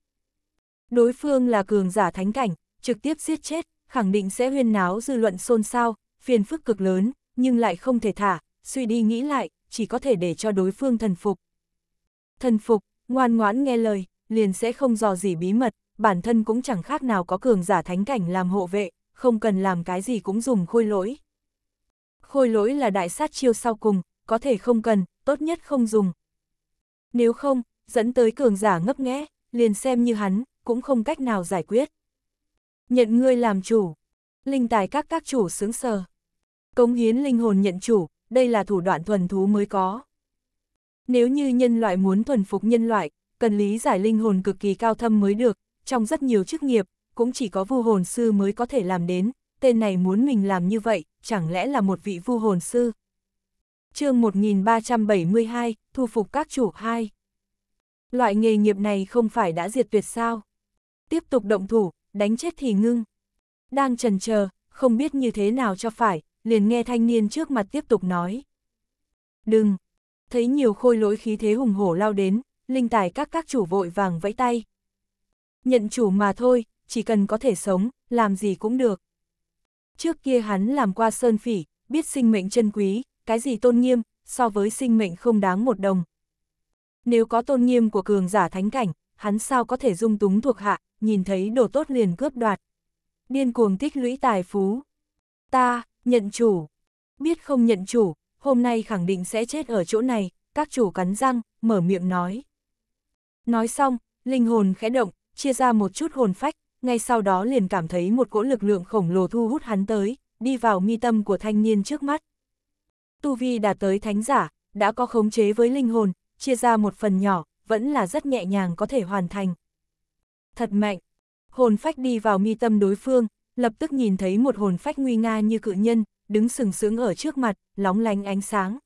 Đối phương là cường giả thánh cảnh, trực tiếp giết chết, khẳng định sẽ huyên náo dư luận xôn xao, phiền phức cực lớn, nhưng lại không thể thả, suy đi nghĩ lại, chỉ có thể để cho đối phương thần phục. Thần phục, ngoan ngoãn nghe lời, liền sẽ không dò gì bí mật, bản thân cũng chẳng khác nào có cường giả thánh cảnh làm hộ vệ, không cần làm cái gì cũng dùng khôi lỗi. Khôi lỗi là đại sát chiêu sau cùng, có thể không cần, tốt nhất không dùng. Nếu không, dẫn tới cường giả ngấp nghẽ, liền xem như hắn, cũng không cách nào giải quyết. Nhận ngươi làm chủ, linh tài các các chủ sướng sờ. Cống hiến linh hồn nhận chủ, đây là thủ đoạn thuần thú mới có. Nếu như nhân loại muốn thuần phục nhân loại, cần lý giải linh hồn cực kỳ cao thâm mới được, trong rất nhiều chức nghiệp, cũng chỉ có vu hồn sư mới có thể làm đến, tên này muốn mình làm như vậy, chẳng lẽ là một vị vu hồn sư? chương 1372, thu phục các chủ 2. Loại nghề nghiệp này không phải đã diệt tuyệt sao? Tiếp tục động thủ, đánh chết thì ngưng. Đang trần chờ không biết như thế nào cho phải, liền nghe thanh niên trước mặt tiếp tục nói. Đừng! Thấy nhiều khôi lỗi khí thế hùng hổ lao đến, linh tài các các chủ vội vàng vẫy tay. Nhận chủ mà thôi, chỉ cần có thể sống, làm gì cũng được. Trước kia hắn làm qua sơn phỉ, biết sinh mệnh chân quý, cái gì tôn nghiêm, so với sinh mệnh không đáng một đồng. Nếu có tôn nghiêm của cường giả thánh cảnh, hắn sao có thể dung túng thuộc hạ, nhìn thấy đồ tốt liền cướp đoạt. Điên cuồng tích lũy tài phú. Ta, nhận chủ. Biết không nhận chủ, hôm nay khẳng định sẽ chết ở chỗ này, các chủ cắn răng, mở miệng nói. Nói xong, linh hồn khẽ động, chia ra một chút hồn phách, ngay sau đó liền cảm thấy một cỗ lực lượng khổng lồ thu hút hắn tới, đi vào mi tâm của thanh niên trước mắt tu vi đạt tới thánh giả, đã có khống chế với linh hồn, chia ra một phần nhỏ, vẫn là rất nhẹ nhàng có thể hoàn thành. Thật mạnh, hồn phách đi vào mi tâm đối phương, lập tức nhìn thấy một hồn phách nguy nga như cự nhân, đứng sừng sững ở trước mặt, lóng lánh ánh sáng.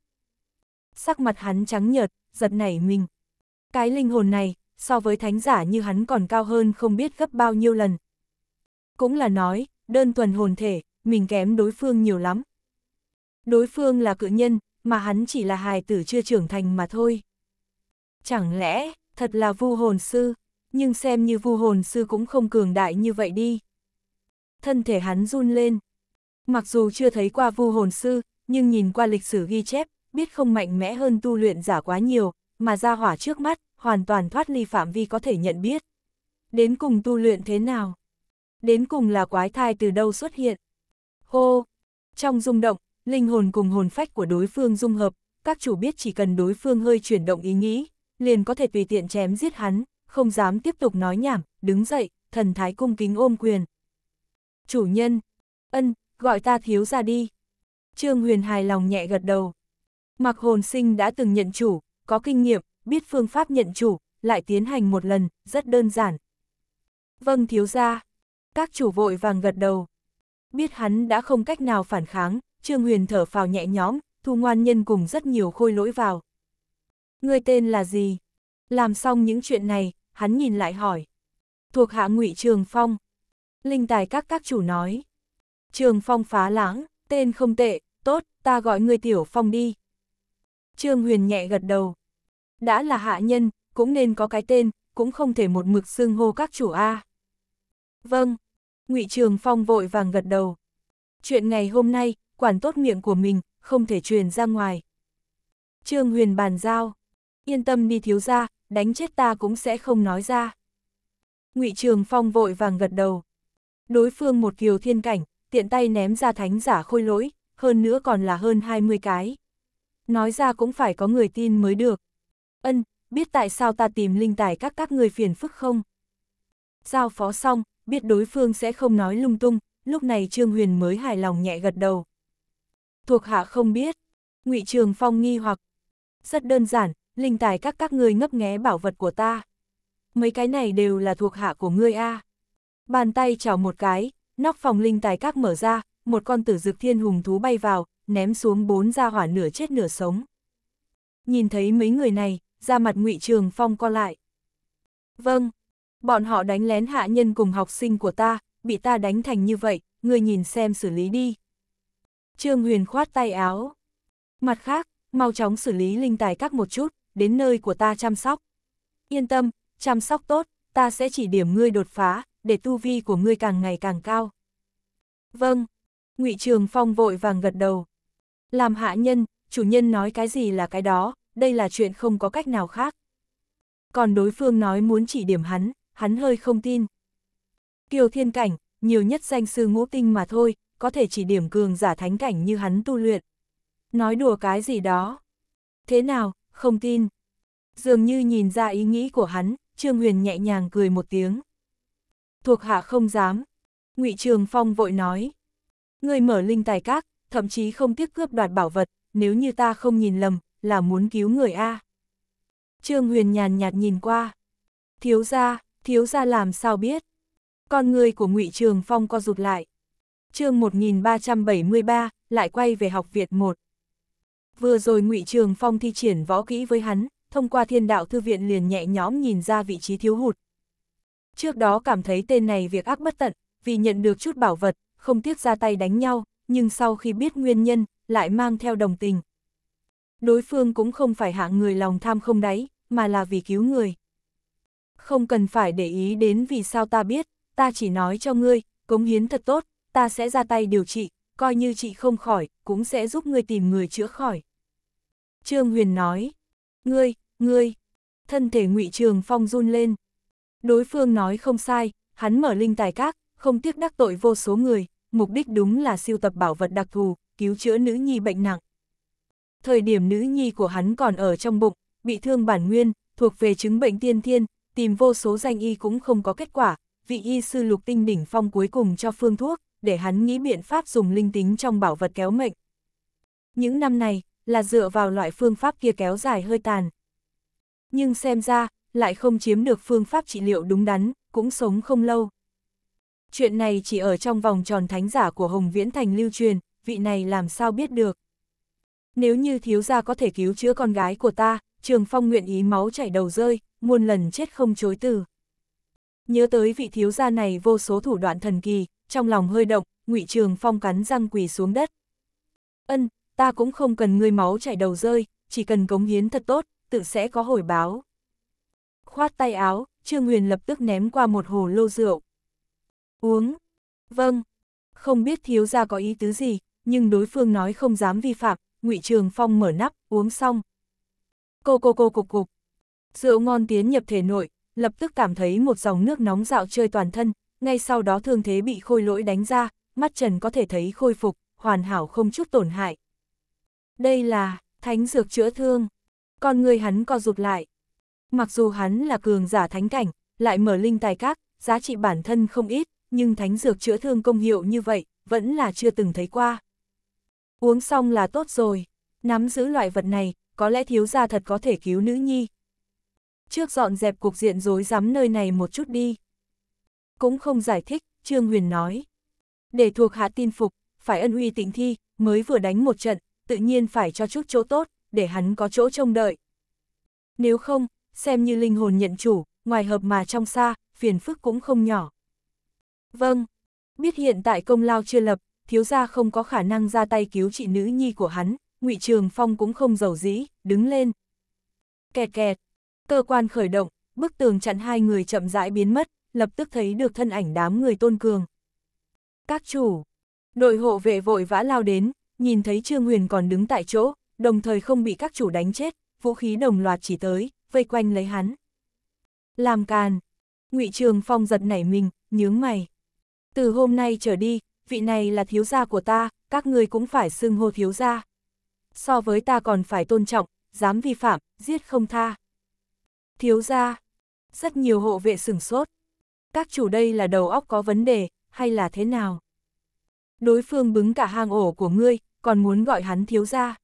Sắc mặt hắn trắng nhợt, giật nảy mình. Cái linh hồn này, so với thánh giả như hắn còn cao hơn không biết gấp bao nhiêu lần. Cũng là nói, đơn thuần hồn thể, mình kém đối phương nhiều lắm, đối phương là cự nhân, mà hắn chỉ là hài tử chưa trưởng thành mà thôi. Chẳng lẽ, thật là vu hồn sư, nhưng xem như vu hồn sư cũng không cường đại như vậy đi. Thân thể hắn run lên. Mặc dù chưa thấy qua vu hồn sư, nhưng nhìn qua lịch sử ghi chép, biết không mạnh mẽ hơn tu luyện giả quá nhiều, mà ra hỏa trước mắt, hoàn toàn thoát ly phạm vi có thể nhận biết. Đến cùng tu luyện thế nào? Đến cùng là quái thai từ đâu xuất hiện? Hô! Trong rung động, linh hồn cùng hồn phách của đối phương dung hợp, các chủ biết chỉ cần đối phương hơi chuyển động ý nghĩ, liền có thể tùy tiện chém giết hắn, không dám tiếp tục nói nhảm, đứng dậy, thần thái cung kính ôm quyền. Chủ nhân, ân, gọi ta thiếu ra đi. Trương Huyền hài lòng nhẹ gật đầu. Mặc hồn sinh đã từng nhận chủ, có kinh nghiệm, biết phương pháp nhận chủ, lại tiến hành một lần, rất đơn giản. Vâng thiếu ra. Các chủ vội vàng gật đầu. Biết hắn đã không cách nào phản kháng, Trương Huyền thở phào nhẹ nhõm, thu ngoan nhân cùng rất nhiều khôi lỗi vào. Ngươi tên là gì? Làm xong những chuyện này, hắn nhìn lại hỏi. Thuộc hạ ngụy Trường Phong. Linh tài các các chủ nói. Trường Phong phá lãng, tên không tệ, tốt, ta gọi người Tiểu Phong đi. Trương Huyền nhẹ gật đầu. Đã là hạ nhân, cũng nên có cái tên, cũng không thể một mực xưng hô các chủ A. Vâng, ngụy Trường Phong vội vàng gật đầu. Chuyện ngày hôm nay, quản tốt miệng của mình, không thể truyền ra ngoài. Trương Huyền bàn giao, yên tâm đi thiếu ra, đánh chết ta cũng sẽ không nói ra. ngụy Trường Phong vội vàng gật đầu. Đối phương một kiều thiên cảnh, tiện tay ném ra thánh giả khôi lỗi, hơn nữa còn là hơn 20 cái. Nói ra cũng phải có người tin mới được. Ân, biết tại sao ta tìm linh tài các các người phiền phức không? Giao phó xong, biết đối phương sẽ không nói lung tung, lúc này Trương Huyền mới hài lòng nhẹ gật đầu thuộc hạ không biết. ngụy Trường Phong nghi hoặc. Rất đơn giản, linh tài các các ngươi ngấp nghé bảo vật của ta. Mấy cái này đều là thuộc hạ của ngươi a. Bàn tay chảo một cái, nóc phòng linh tài các mở ra, một con tử dực thiên hùng thú bay vào, ném xuống bốn gia hỏa nửa chết nửa sống. Nhìn thấy mấy người này, ra mặt ngụy Trường Phong co lại. Vâng, bọn họ đánh lén hạ nhân cùng học sinh của ta, bị ta đánh thành như vậy, người nhìn xem xử lý đi. Trương Huyền khoát tay áo. Mặt khác, mau chóng xử lý linh tài các một chút, đến nơi của ta chăm sóc. Yên tâm, chăm sóc tốt, ta sẽ chỉ điểm ngươi đột phá, để tu vi của ngươi càng ngày càng cao. Vâng, ngụy Trường Phong vội vàng gật đầu. Làm hạ nhân, chủ nhân nói cái gì là cái đó, đây là chuyện không có cách nào khác. Còn đối phương nói muốn chỉ điểm hắn, hắn hơi không tin. Kiều Thiên Cảnh, nhiều nhất danh sư ngũ tinh mà thôi, có thể chỉ điểm cường giả thánh cảnh như hắn tu luyện. Nói đùa cái gì đó. Thế nào, không tin. Dường như nhìn ra ý nghĩ của hắn, Trương Huyền nhẹ nhàng cười một tiếng. Thuộc hạ không dám. ngụy Trường Phong vội nói. Người mở linh tài các, thậm chí không tiếc cướp đoạt bảo vật, nếu như ta không nhìn lầm, là muốn cứu người A. Trương Huyền nhàn nhạt nhìn qua. Thiếu gia, thiếu gia làm sao biết? Con người của ngụy Trường Phong co rụt lại chương 1373, lại quay về học Việt 1. Vừa rồi ngụy Trường Phong thi triển võ kỹ với hắn, thông qua thiên đạo thư viện liền nhẹ nhõm nhìn ra vị trí thiếu hụt. Trước đó cảm thấy tên này việc ác bất tận, vì nhận được chút bảo vật, không tiếc ra tay đánh nhau, nhưng sau khi biết nguyên nhân, lại mang theo đồng tình. Đối phương cũng không phải hạng người lòng tham không đáy, mà là vì cứu người. Không cần phải để ý đến vì sao ta biết, ta chỉ nói cho ngươi, cống hiến thật tốt, ta sẽ ra tay điều trị, coi như chị không khỏi, cũng sẽ giúp ngươi tìm người chữa khỏi. Trương Huyền nói, ngươi, ngươi, thân thể ngụy Trường Phong run lên. Đối phương nói không sai, hắn mở linh tài các, không tiếc đắc tội vô số người, mục đích đúng là siêu tập bảo vật đặc thù, cứu chữa nữ nhi bệnh nặng. Thời điểm nữ nhi của hắn còn ở trong bụng, bị thương bản nguyên, thuộc về chứng bệnh tiên thiên, tìm vô số danh y cũng không có kết quả, vị y sư lục tinh đỉnh phong cuối cùng cho phương thuốc, để hắn nghĩ biện pháp dùng linh tính trong bảo vật kéo mệnh. Những năm này, là dựa vào loại phương pháp kia kéo dài hơi tàn. Nhưng xem ra, lại không chiếm được phương pháp trị liệu đúng đắn, cũng sống không lâu. Chuyện này chỉ ở trong vòng tròn thánh giả của Hồng Viễn Thành lưu truyền, vị này làm sao biết được. Nếu như thiếu gia có thể cứu chữa con gái của ta, Trường Phong nguyện ý máu chảy đầu rơi, muôn lần chết không chối từ. Nhớ tới vị thiếu gia này vô số thủ đoạn thần kỳ, trong lòng hơi động, ngụy Trường Phong cắn răng quỳ xuống đất. Ân, ta cũng không cần ngươi máu chảy đầu rơi, chỉ cần cống hiến thật tốt, tự sẽ có hồi báo. Khoát tay áo, Trương Huyền lập tức ném qua một hồ lô rượu. Uống. Vâng. Không biết thiếu gia có ý tứ gì, nhưng đối phương nói không dám vi phạm, ngụy Trường Phong mở nắp, uống xong. Cô cô cô cục cục. Rượu ngon tiến nhập thể nội, lập tức cảm thấy một dòng nước nóng dạo chơi toàn thân, ngay sau đó thương thế bị khôi lỗi đánh ra, mắt trần có thể thấy khôi phục, hoàn hảo không chút tổn hại. Đây là, thánh dược chữa thương. Con người hắn co rụt lại. Mặc dù hắn là cường giả thánh cảnh, lại mở linh tài các, giá trị bản thân không ít, nhưng thánh dược chữa thương công hiệu như vậy, vẫn là chưa từng thấy qua. Uống xong là tốt rồi. Nắm giữ loại vật này, có lẽ thiếu gia thật có thể cứu nữ nhi, trước dọn dẹp cục diện rối rắm nơi này một chút đi. Cũng không giải thích, Trương Huyền nói. Để thuộc hạ tin phục, phải ân uy tịnh thi, mới vừa đánh một trận, tự nhiên phải cho chút chỗ tốt, để hắn có chỗ trông đợi. Nếu không, xem như linh hồn nhận chủ, ngoài hợp mà trong xa, phiền phức cũng không nhỏ. Vâng, biết hiện tại công lao chưa lập, thiếu gia không có khả năng ra tay cứu chị nữ nhi của hắn, ngụy Trường Phong cũng không giàu dĩ, đứng lên. Kẹt kẹt, Cơ quan khởi động, bức tường chặn hai người chậm rãi biến mất, lập tức thấy được thân ảnh đám người tôn cường. Các chủ, đội hộ vệ vội vã lao đến, nhìn thấy Trương Huyền còn đứng tại chỗ, đồng thời không bị các chủ đánh chết, vũ khí đồng loạt chỉ tới, vây quanh lấy hắn. Làm càn, ngụy Trường Phong giật nảy mình, nhướng mày. Từ hôm nay trở đi, vị này là thiếu gia của ta, các người cũng phải xưng hô thiếu gia. So với ta còn phải tôn trọng, dám vi phạm, giết không tha. Thiếu ra. Rất nhiều hộ vệ sửng sốt. Các chủ đây là đầu óc có vấn đề, hay là thế nào? Đối phương bứng cả hang ổ của ngươi, còn muốn gọi hắn thiếu ra.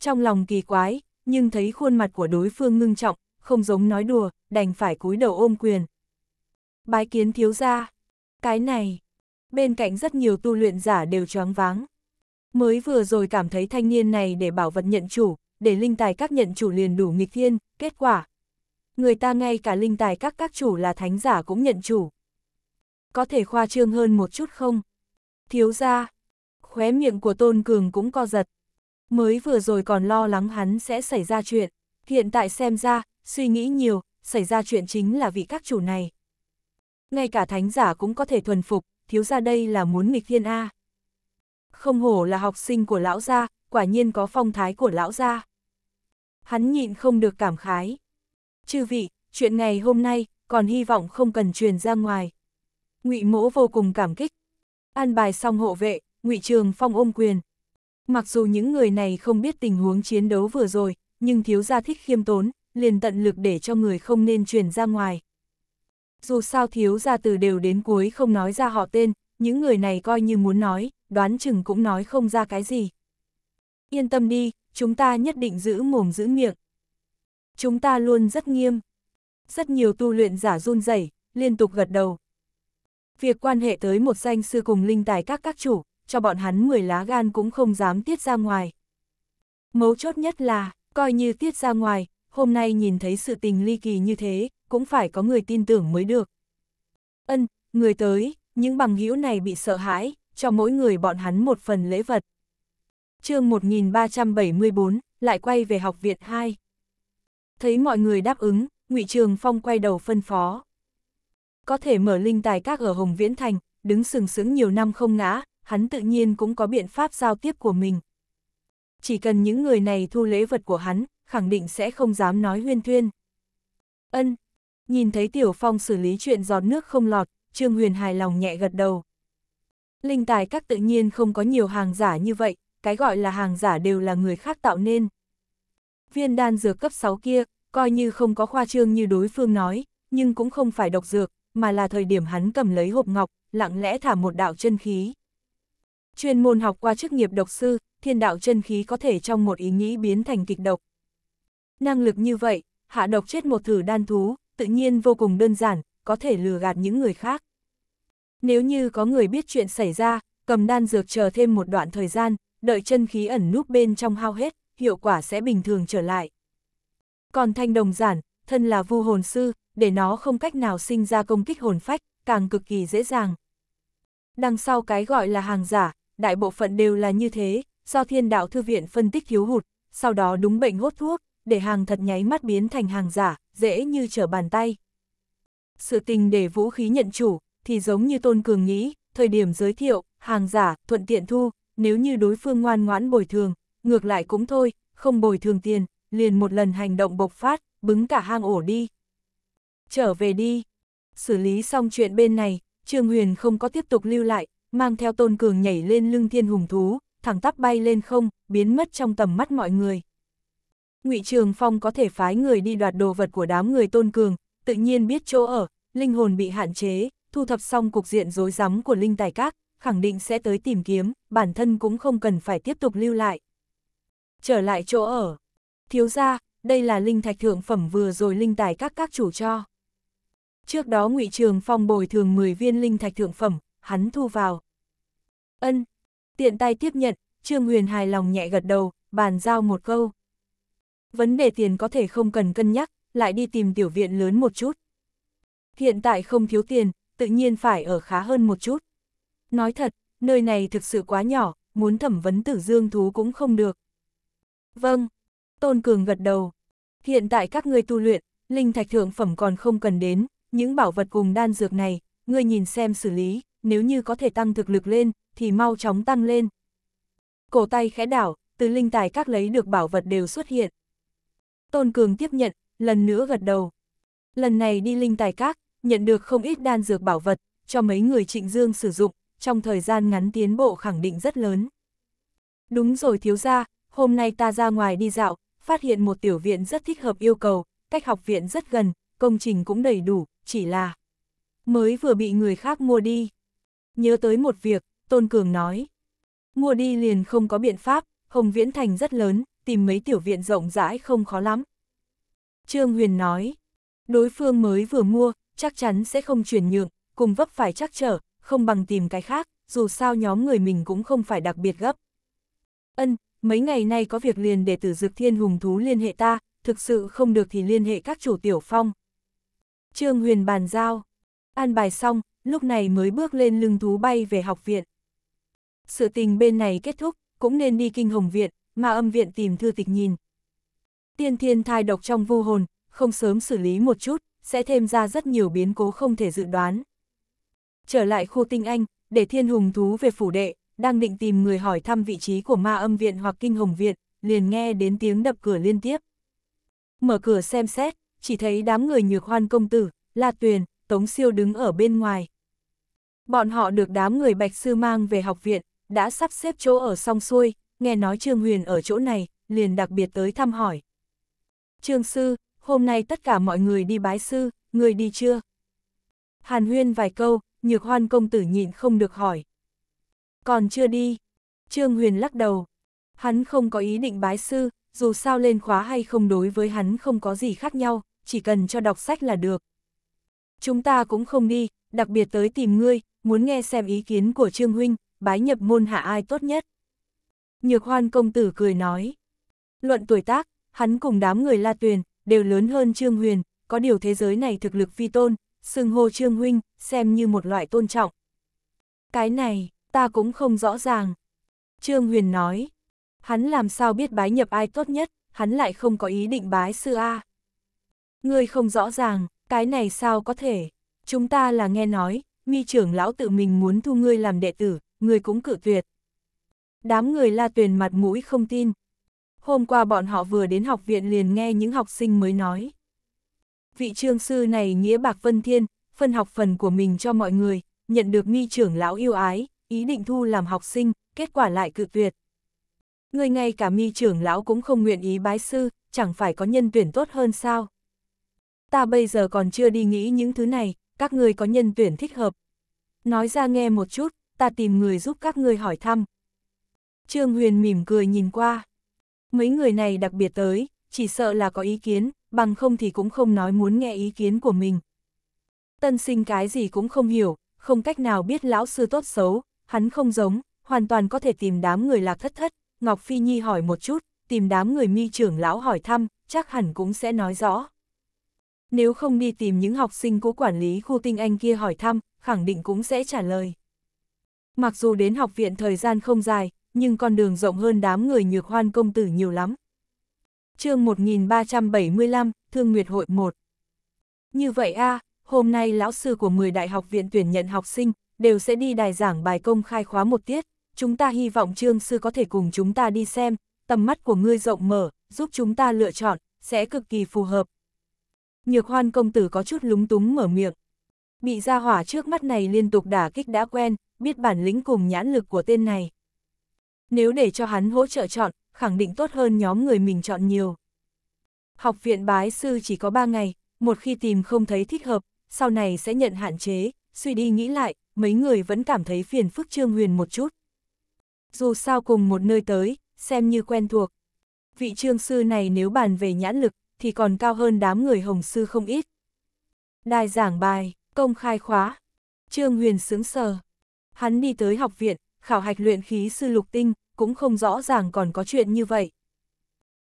Trong lòng kỳ quái, nhưng thấy khuôn mặt của đối phương ngưng trọng, không giống nói đùa, đành phải cúi đầu ôm quyền. Bái kiến thiếu ra. Cái này, bên cạnh rất nhiều tu luyện giả đều choáng váng. Mới vừa rồi cảm thấy thanh niên này để bảo vật nhận chủ, để linh tài các nhận chủ liền đủ nghịch thiên, kết quả, người ta ngay cả linh tài các các chủ là thánh giả cũng nhận chủ. Có thể khoa trương hơn một chút không? Thiếu ra, khóe miệng của Tôn Cường cũng co giật. Mới vừa rồi còn lo lắng hắn sẽ xảy ra chuyện, hiện tại xem ra, suy nghĩ nhiều, xảy ra chuyện chính là vị các chủ này. Ngay cả thánh giả cũng có thể thuần phục, thiếu ra đây là muốn nghịch thiên A. Không hổ là học sinh của lão gia, quả nhiên có phong thái của lão gia. Hắn nhịn không được cảm khái chư vị, chuyện ngày hôm nay, còn hy vọng không cần truyền ra ngoài. ngụy mỗ vô cùng cảm kích. An bài xong hộ vệ, ngụy Trường Phong ôm quyền. Mặc dù những người này không biết tình huống chiến đấu vừa rồi, nhưng thiếu gia thích khiêm tốn, liền tận lực để cho người không nên truyền ra ngoài. Dù sao thiếu gia từ đều đến cuối không nói ra họ tên, những người này coi như muốn nói, đoán chừng cũng nói không ra cái gì. Yên tâm đi, chúng ta nhất định giữ mồm giữ miệng chúng ta luôn rất nghiêm. Rất nhiều tu luyện giả run rẩy, liên tục gật đầu. Việc quan hệ tới một danh sư cùng linh tài các các chủ, cho bọn hắn 10 lá gan cũng không dám tiết ra ngoài. Mấu chốt nhất là, coi như tiết ra ngoài, hôm nay nhìn thấy sự tình ly kỳ như thế, cũng phải có người tin tưởng mới được. Ân, người tới, những bằng hữu này bị sợ hãi, cho mỗi người bọn hắn một phần lễ vật. chương 1374, lại quay về học viện 2. Thấy mọi người đáp ứng, ngụy Trường Phong quay đầu phân phó. Có thể mở linh tài các ở Hồng Viễn Thành, đứng sừng sững nhiều năm không ngã, hắn tự nhiên cũng có biện pháp giao tiếp của mình. Chỉ cần những người này thu lễ vật của hắn, khẳng định sẽ không dám nói huyên thuyên. Ân, nhìn thấy Tiểu Phong xử lý chuyện giọt nước không lọt, Trương Huyền hài lòng nhẹ gật đầu. Linh tài các tự nhiên không có nhiều hàng giả như vậy, cái gọi là hàng giả đều là người khác tạo nên. Viên đan dược cấp 6 kia, coi như không có khoa trương như đối phương nói, nhưng cũng không phải độc dược, mà là thời điểm hắn cầm lấy hộp ngọc, lặng lẽ thả một đạo chân khí. Chuyên môn học qua chức nghiệp độc sư, thiên đạo chân khí có thể trong một ý nghĩ biến thành kịch độc. Năng lực như vậy, hạ độc chết một thử đan thú, tự nhiên vô cùng đơn giản, có thể lừa gạt những người khác. Nếu như có người biết chuyện xảy ra, cầm đan dược chờ thêm một đoạn thời gian, đợi chân khí ẩn núp bên trong hao hết, hiệu quả sẽ bình thường trở lại. Còn thanh đồng giản, thân là vu hồn sư, để nó không cách nào sinh ra công kích hồn phách, càng cực kỳ dễ dàng. Đằng sau cái gọi là hàng giả, đại bộ phận đều là như thế, do thiên đạo thư viện phân tích thiếu hụt, sau đó đúng bệnh hốt thuốc, để hàng thật nháy mắt biến thành hàng giả, dễ như trở bàn tay. Sự tình để vũ khí nhận chủ, thì giống như Tôn Cường nghĩ, thời điểm giới thiệu, hàng giả, thuận tiện thu, nếu như đối phương ngoan ngoãn bồi thường, ngược lại cũng thôi, không bồi thường tiền, liền một lần hành động bộc phát, bứng cả hang ổ đi. Trở về đi. Xử lý xong chuyện bên này, Trương Huyền không có tiếp tục lưu lại, mang theo Tôn Cường nhảy lên lưng thiên hùng thú, thẳng tắp bay lên không, biến mất trong tầm mắt mọi người. Ngụy Trường Phong có thể phái người đi đoạt đồ vật của đám người Tôn Cường, tự nhiên biết chỗ ở, linh hồn bị hạn chế, thu thập xong cục diện rối rắm của linh tài các, khẳng định sẽ tới tìm kiếm, bản thân cũng không cần phải tiếp tục lưu lại trở lại chỗ ở. Thiếu ra, đây là linh thạch thượng phẩm vừa rồi linh tài các các chủ cho. Trước đó ngụy Trường Phong bồi thường 10 viên linh thạch thượng phẩm, hắn thu vào. Ân, tiện tay tiếp nhận, Trương Huyền hài lòng nhẹ gật đầu, bàn giao một câu. Vấn đề tiền có thể không cần cân nhắc, lại đi tìm tiểu viện lớn một chút. Hiện tại không thiếu tiền, tự nhiên phải ở khá hơn một chút. Nói thật, nơi này thực sự quá nhỏ, muốn thẩm vấn tử dương thú cũng không được. Vâng, Tôn Cường gật đầu. Hiện tại các ngươi tu luyện, linh thạch thượng phẩm còn không cần đến, những bảo vật cùng đan dược này, ngươi nhìn xem xử lý, nếu như có thể tăng thực lực lên, thì mau chóng tăng lên. Cổ tay khẽ đảo, từ linh tài các lấy được bảo vật đều xuất hiện. Tôn Cường tiếp nhận, lần nữa gật đầu. Lần này đi linh tài các, nhận được không ít đan dược bảo vật, cho mấy người trịnh dương sử dụng, trong thời gian ngắn tiến bộ khẳng định rất lớn. Đúng rồi thiếu gia, hôm nay ta ra ngoài đi dạo, phát hiện một tiểu viện rất thích hợp yêu cầu, cách học viện rất gần, công trình cũng đầy đủ, chỉ là mới vừa bị người khác mua đi. Nhớ tới một việc, Tôn Cường nói. Mua đi liền không có biện pháp, Hồng Viễn Thành rất lớn, tìm mấy tiểu viện rộng rãi không khó lắm. Trương Huyền nói, đối phương mới vừa mua, chắc chắn sẽ không chuyển nhượng, cùng vấp phải chắc trở, không bằng tìm cái khác, dù sao nhóm người mình cũng không phải đặc biệt gấp. Ân, mấy ngày nay có việc liền để tử dực thiên hùng thú liên hệ ta, thực sự không được thì liên hệ các chủ tiểu phong. Trương Huyền bàn giao, an bài xong, lúc này mới bước lên lưng thú bay về học viện. Sự tình bên này kết thúc, cũng nên đi kinh hồng viện, mà âm viện tìm thư tịch nhìn. Tiên thiên thai độc trong vô hồn, không sớm xử lý một chút, sẽ thêm ra rất nhiều biến cố không thể dự đoán. Trở lại khu tinh anh, để thiên hùng thú về phủ đệ, đang định tìm người hỏi thăm vị trí của ma âm viện hoặc kinh hồng viện, liền nghe đến tiếng đập cửa liên tiếp. Mở cửa xem xét, chỉ thấy đám người nhược hoan công tử, La Tuyền, Tống Siêu đứng ở bên ngoài. Bọn họ được đám người bạch sư mang về học viện, đã sắp xếp chỗ ở xong xuôi, nghe nói Trương Huyền ở chỗ này, liền đặc biệt tới thăm hỏi. Trương Sư, hôm nay tất cả mọi người đi bái sư, người đi chưa? Hàn huyên vài câu, nhược hoan công tử nhịn không được hỏi. Còn chưa đi. Trương Huyền lắc đầu. Hắn không có ý định bái sư, dù sao lên khóa hay không đối với hắn không có gì khác nhau, chỉ cần cho đọc sách là được. Chúng ta cũng không đi, đặc biệt tới tìm ngươi, muốn nghe xem ý kiến của Trương Huynh, bái nhập môn hạ ai tốt nhất. Nhược hoan công tử cười nói. Luận tuổi tác, hắn cùng đám người La Tuyền, đều lớn hơn Trương Huyền, có điều thế giới này thực lực phi tôn, xưng hô Trương Huynh, xem như một loại tôn trọng. Cái này, ta cũng không rõ ràng. Trương Huyền nói, hắn làm sao biết bái nhập ai tốt nhất, hắn lại không có ý định bái sư A. Ngươi không rõ ràng, cái này sao có thể, chúng ta là nghe nói, mi trưởng lão tự mình muốn thu ngươi làm đệ tử, ngươi cũng cự tuyệt. Đám người la tuyền mặt mũi không tin. Hôm qua bọn họ vừa đến học viện liền nghe những học sinh mới nói. Vị trương sư này nghĩa bạc vân thiên, phân học phần của mình cho mọi người, nhận được mi trưởng lão yêu ái, ý định thu làm học sinh, kết quả lại cự tuyệt. Người ngay cả mi trưởng lão cũng không nguyện ý bái sư, chẳng phải có nhân tuyển tốt hơn sao. Ta bây giờ còn chưa đi nghĩ những thứ này, các người có nhân tuyển thích hợp. Nói ra nghe một chút, ta tìm người giúp các người hỏi thăm. Trương Huyền mỉm cười nhìn qua. Mấy người này đặc biệt tới, chỉ sợ là có ý kiến, bằng không thì cũng không nói muốn nghe ý kiến của mình. Tân sinh cái gì cũng không hiểu, không cách nào biết lão sư tốt xấu, hắn không giống, hoàn toàn có thể tìm đám người lạc thất thất, Ngọc Phi Nhi hỏi một chút, tìm đám người mi trưởng lão hỏi thăm, chắc hẳn cũng sẽ nói rõ. Nếu không đi tìm những học sinh của quản lý khu tinh anh kia hỏi thăm, khẳng định cũng sẽ trả lời. Mặc dù đến học viện thời gian không dài, nhưng con đường rộng hơn đám người nhược hoan công tử nhiều lắm. chương 1375, Thương Nguyệt Hội 1 Như vậy a à, hôm nay lão sư của 10 đại học viện tuyển nhận học sinh, đều sẽ đi đài giảng bài công khai khóa một tiết, chúng ta hy vọng trương sư có thể cùng chúng ta đi xem, tầm mắt của ngươi rộng mở, giúp chúng ta lựa chọn, sẽ cực kỳ phù hợp. Nhược hoan công tử có chút lúng túng mở miệng. Bị ra hỏa trước mắt này liên tục đả kích đã quen, biết bản lĩnh cùng nhãn lực của tên này. Nếu để cho hắn hỗ trợ chọn, khẳng định tốt hơn nhóm người mình chọn nhiều. Học viện bái sư chỉ có 3 ngày, một khi tìm không thấy thích hợp, sau này sẽ nhận hạn chế, suy đi nghĩ lại, mấy người vẫn cảm thấy phiền phức Trương Huyền một chút. Dù sao cùng một nơi tới, xem như quen thuộc. Vị trương sư này nếu bàn về nhãn lực, thì còn cao hơn đám người hồng sư không ít. Đài giảng bài, công khai khóa. Trương Huyền sướng sờ. Hắn đi tới học viện, khảo hạch luyện khí sư lục tinh, cũng không rõ ràng còn có chuyện như vậy.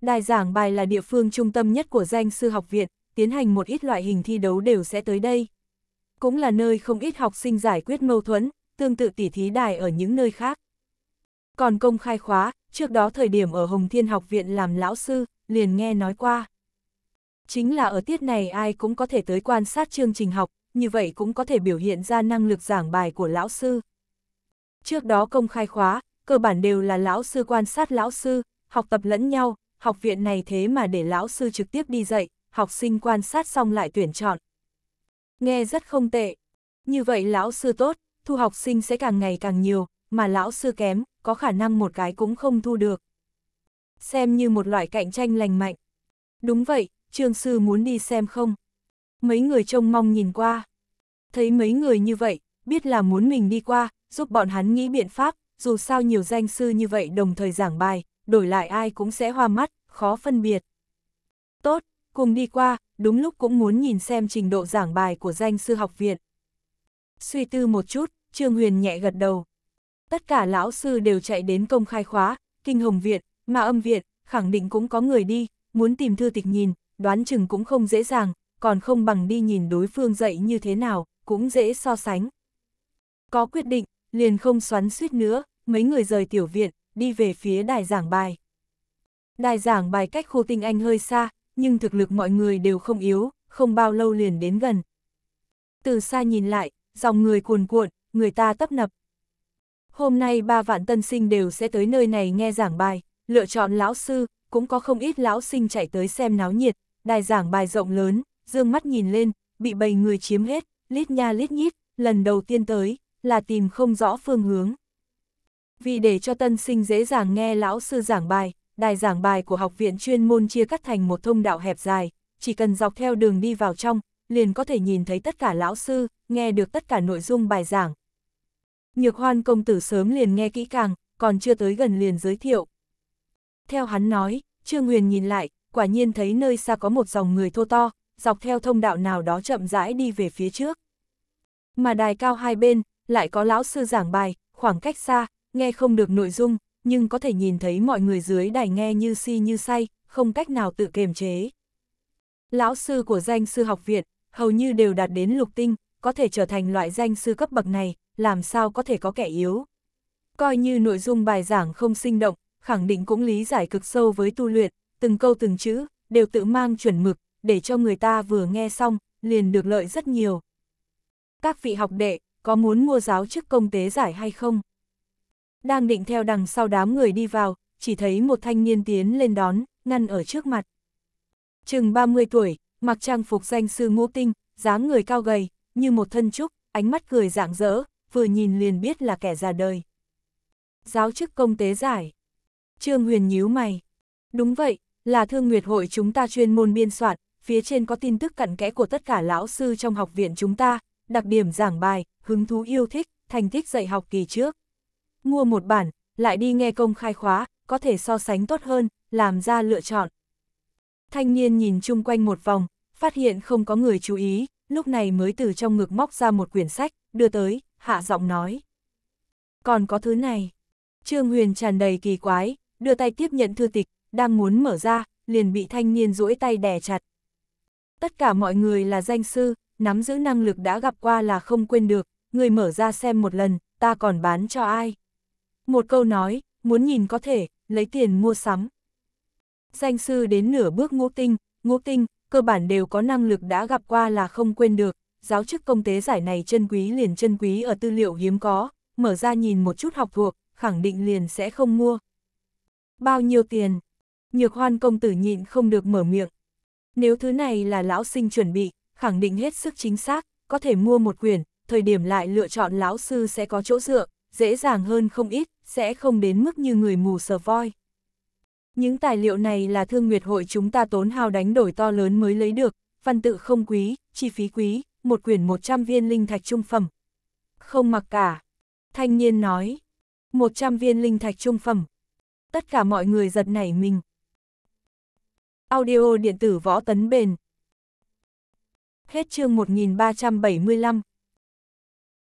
Đài giảng bài là địa phương trung tâm nhất của danh sư học viện, tiến hành một ít loại hình thi đấu đều sẽ tới đây cũng là nơi không ít học sinh giải quyết mâu thuẫn, tương tự tỉ thí đài ở những nơi khác. Còn công khai khóa, trước đó thời điểm ở Hồng Thiên Học Viện làm lão sư, liền nghe nói qua. Chính là ở tiết này ai cũng có thể tới quan sát chương trình học, như vậy cũng có thể biểu hiện ra năng lực giảng bài của lão sư. Trước đó công khai khóa, cơ bản đều là lão sư quan sát lão sư, học tập lẫn nhau, học viện này thế mà để lão sư trực tiếp đi dạy, học sinh quan sát xong lại tuyển chọn, Nghe rất không tệ. Như vậy lão sư tốt, thu học sinh sẽ càng ngày càng nhiều, mà lão sư kém, có khả năng một cái cũng không thu được. Xem như một loại cạnh tranh lành mạnh. Đúng vậy, trương sư muốn đi xem không? Mấy người trông mong nhìn qua. Thấy mấy người như vậy, biết là muốn mình đi qua, giúp bọn hắn nghĩ biện pháp, dù sao nhiều danh sư như vậy đồng thời giảng bài, đổi lại ai cũng sẽ hoa mắt, khó phân biệt. Tốt, cùng đi qua, đúng lúc cũng muốn nhìn xem trình độ giảng bài của danh sư học viện. Suy tư một chút, Trương Huyền nhẹ gật đầu. Tất cả lão sư đều chạy đến công khai khóa, kinh hồng viện, mà âm viện, khẳng định cũng có người đi, muốn tìm thư tịch nhìn, đoán chừng cũng không dễ dàng, còn không bằng đi nhìn đối phương dạy như thế nào, cũng dễ so sánh. Có quyết định, liền không xoắn suýt nữa, mấy người rời tiểu viện, đi về phía đài giảng bài. Đài giảng bài cách khu tinh anh hơi xa, nhưng thực lực mọi người đều không yếu, không bao lâu liền đến gần. Từ xa nhìn lại, dòng người cuồn cuộn, người ta tấp nập. Hôm nay ba vạn tân sinh đều sẽ tới nơi này nghe giảng bài, lựa chọn lão sư, cũng có không ít lão sinh chạy tới xem náo nhiệt, đài giảng bài rộng lớn, dương mắt nhìn lên, bị bầy người chiếm hết, lít nha lít nhít, lần đầu tiên tới, là tìm không rõ phương hướng. Vì để cho tân sinh dễ dàng nghe lão sư giảng bài, đài giảng bài của học viện chuyên môn chia cắt thành một thông đạo hẹp dài, chỉ cần dọc theo đường đi vào trong, liền có thể nhìn thấy tất cả lão sư, nghe được tất cả nội dung bài giảng. Nhược hoan công tử sớm liền nghe kỹ càng, còn chưa tới gần liền giới thiệu. Theo hắn nói, Trương Huyền nhìn lại, quả nhiên thấy nơi xa có một dòng người thô to, dọc theo thông đạo nào đó chậm rãi đi về phía trước. Mà đài cao hai bên, lại có lão sư giảng bài, khoảng cách xa, nghe không được nội dung, nhưng có thể nhìn thấy mọi người dưới đài nghe như si như say, không cách nào tự kiềm chế. Lão sư của danh sư học viện, hầu như đều đạt đến lục tinh, có thể trở thành loại danh sư cấp bậc này, làm sao có thể có kẻ yếu. Coi như nội dung bài giảng không sinh động, khẳng định cũng lý giải cực sâu với tu luyện, từng câu từng chữ, đều tự mang chuẩn mực, để cho người ta vừa nghe xong, liền được lợi rất nhiều. Các vị học đệ, có muốn mua giáo chức công tế giải hay không? đang định theo đằng sau đám người đi vào, chỉ thấy một thanh niên tiến lên đón, ngăn ở trước mặt. Chừng 30 tuổi, mặc trang phục danh sư ngô tinh, dáng người cao gầy, như một thân trúc, ánh mắt cười rạng rỡ, vừa nhìn liền biết là kẻ già đời. Giáo chức công tế giải. Trương Huyền nhíu mày. Đúng vậy, là thương nguyệt hội chúng ta chuyên môn biên soạn, phía trên có tin tức cặn kẽ của tất cả lão sư trong học viện chúng ta, đặc điểm giảng bài, hứng thú yêu thích, thành tích dạy học kỳ trước. Mua một bản, lại đi nghe công khai khóa, có thể so sánh tốt hơn, làm ra lựa chọn. Thanh niên nhìn chung quanh một vòng, phát hiện không có người chú ý, lúc này mới từ trong ngực móc ra một quyển sách, đưa tới, hạ giọng nói. Còn có thứ này. Trương Huyền tràn đầy kỳ quái, đưa tay tiếp nhận thư tịch, đang muốn mở ra, liền bị thanh niên duỗi tay đè chặt. Tất cả mọi người là danh sư, nắm giữ năng lực đã gặp qua là không quên được, người mở ra xem một lần, ta còn bán cho ai. Một câu nói, muốn nhìn có thể, lấy tiền mua sắm. Danh sư đến nửa bước ngũ tinh, ngũ tinh, cơ bản đều có năng lực đã gặp qua là không quên được, giáo chức công tế giải này chân quý liền chân quý ở tư liệu hiếm có, mở ra nhìn một chút học thuộc, khẳng định liền sẽ không mua. Bao nhiêu tiền? Nhược hoan công tử nhịn không được mở miệng. Nếu thứ này là lão sinh chuẩn bị, khẳng định hết sức chính xác, có thể mua một quyển, thời điểm lại lựa chọn lão sư sẽ có chỗ dựa, dễ dàng hơn không ít, sẽ không đến mức như người mù sờ voi. Những tài liệu này là thương nguyệt hội chúng ta tốn hào đánh đổi to lớn mới lấy được, văn tự không quý, chi phí quý, một quyển 100 viên linh thạch trung phẩm. Không mặc cả. Thanh niên nói, 100 viên linh thạch trung phẩm. Tất cả mọi người giật nảy mình. Audio điện tử võ tấn bền. Hết chương 1375.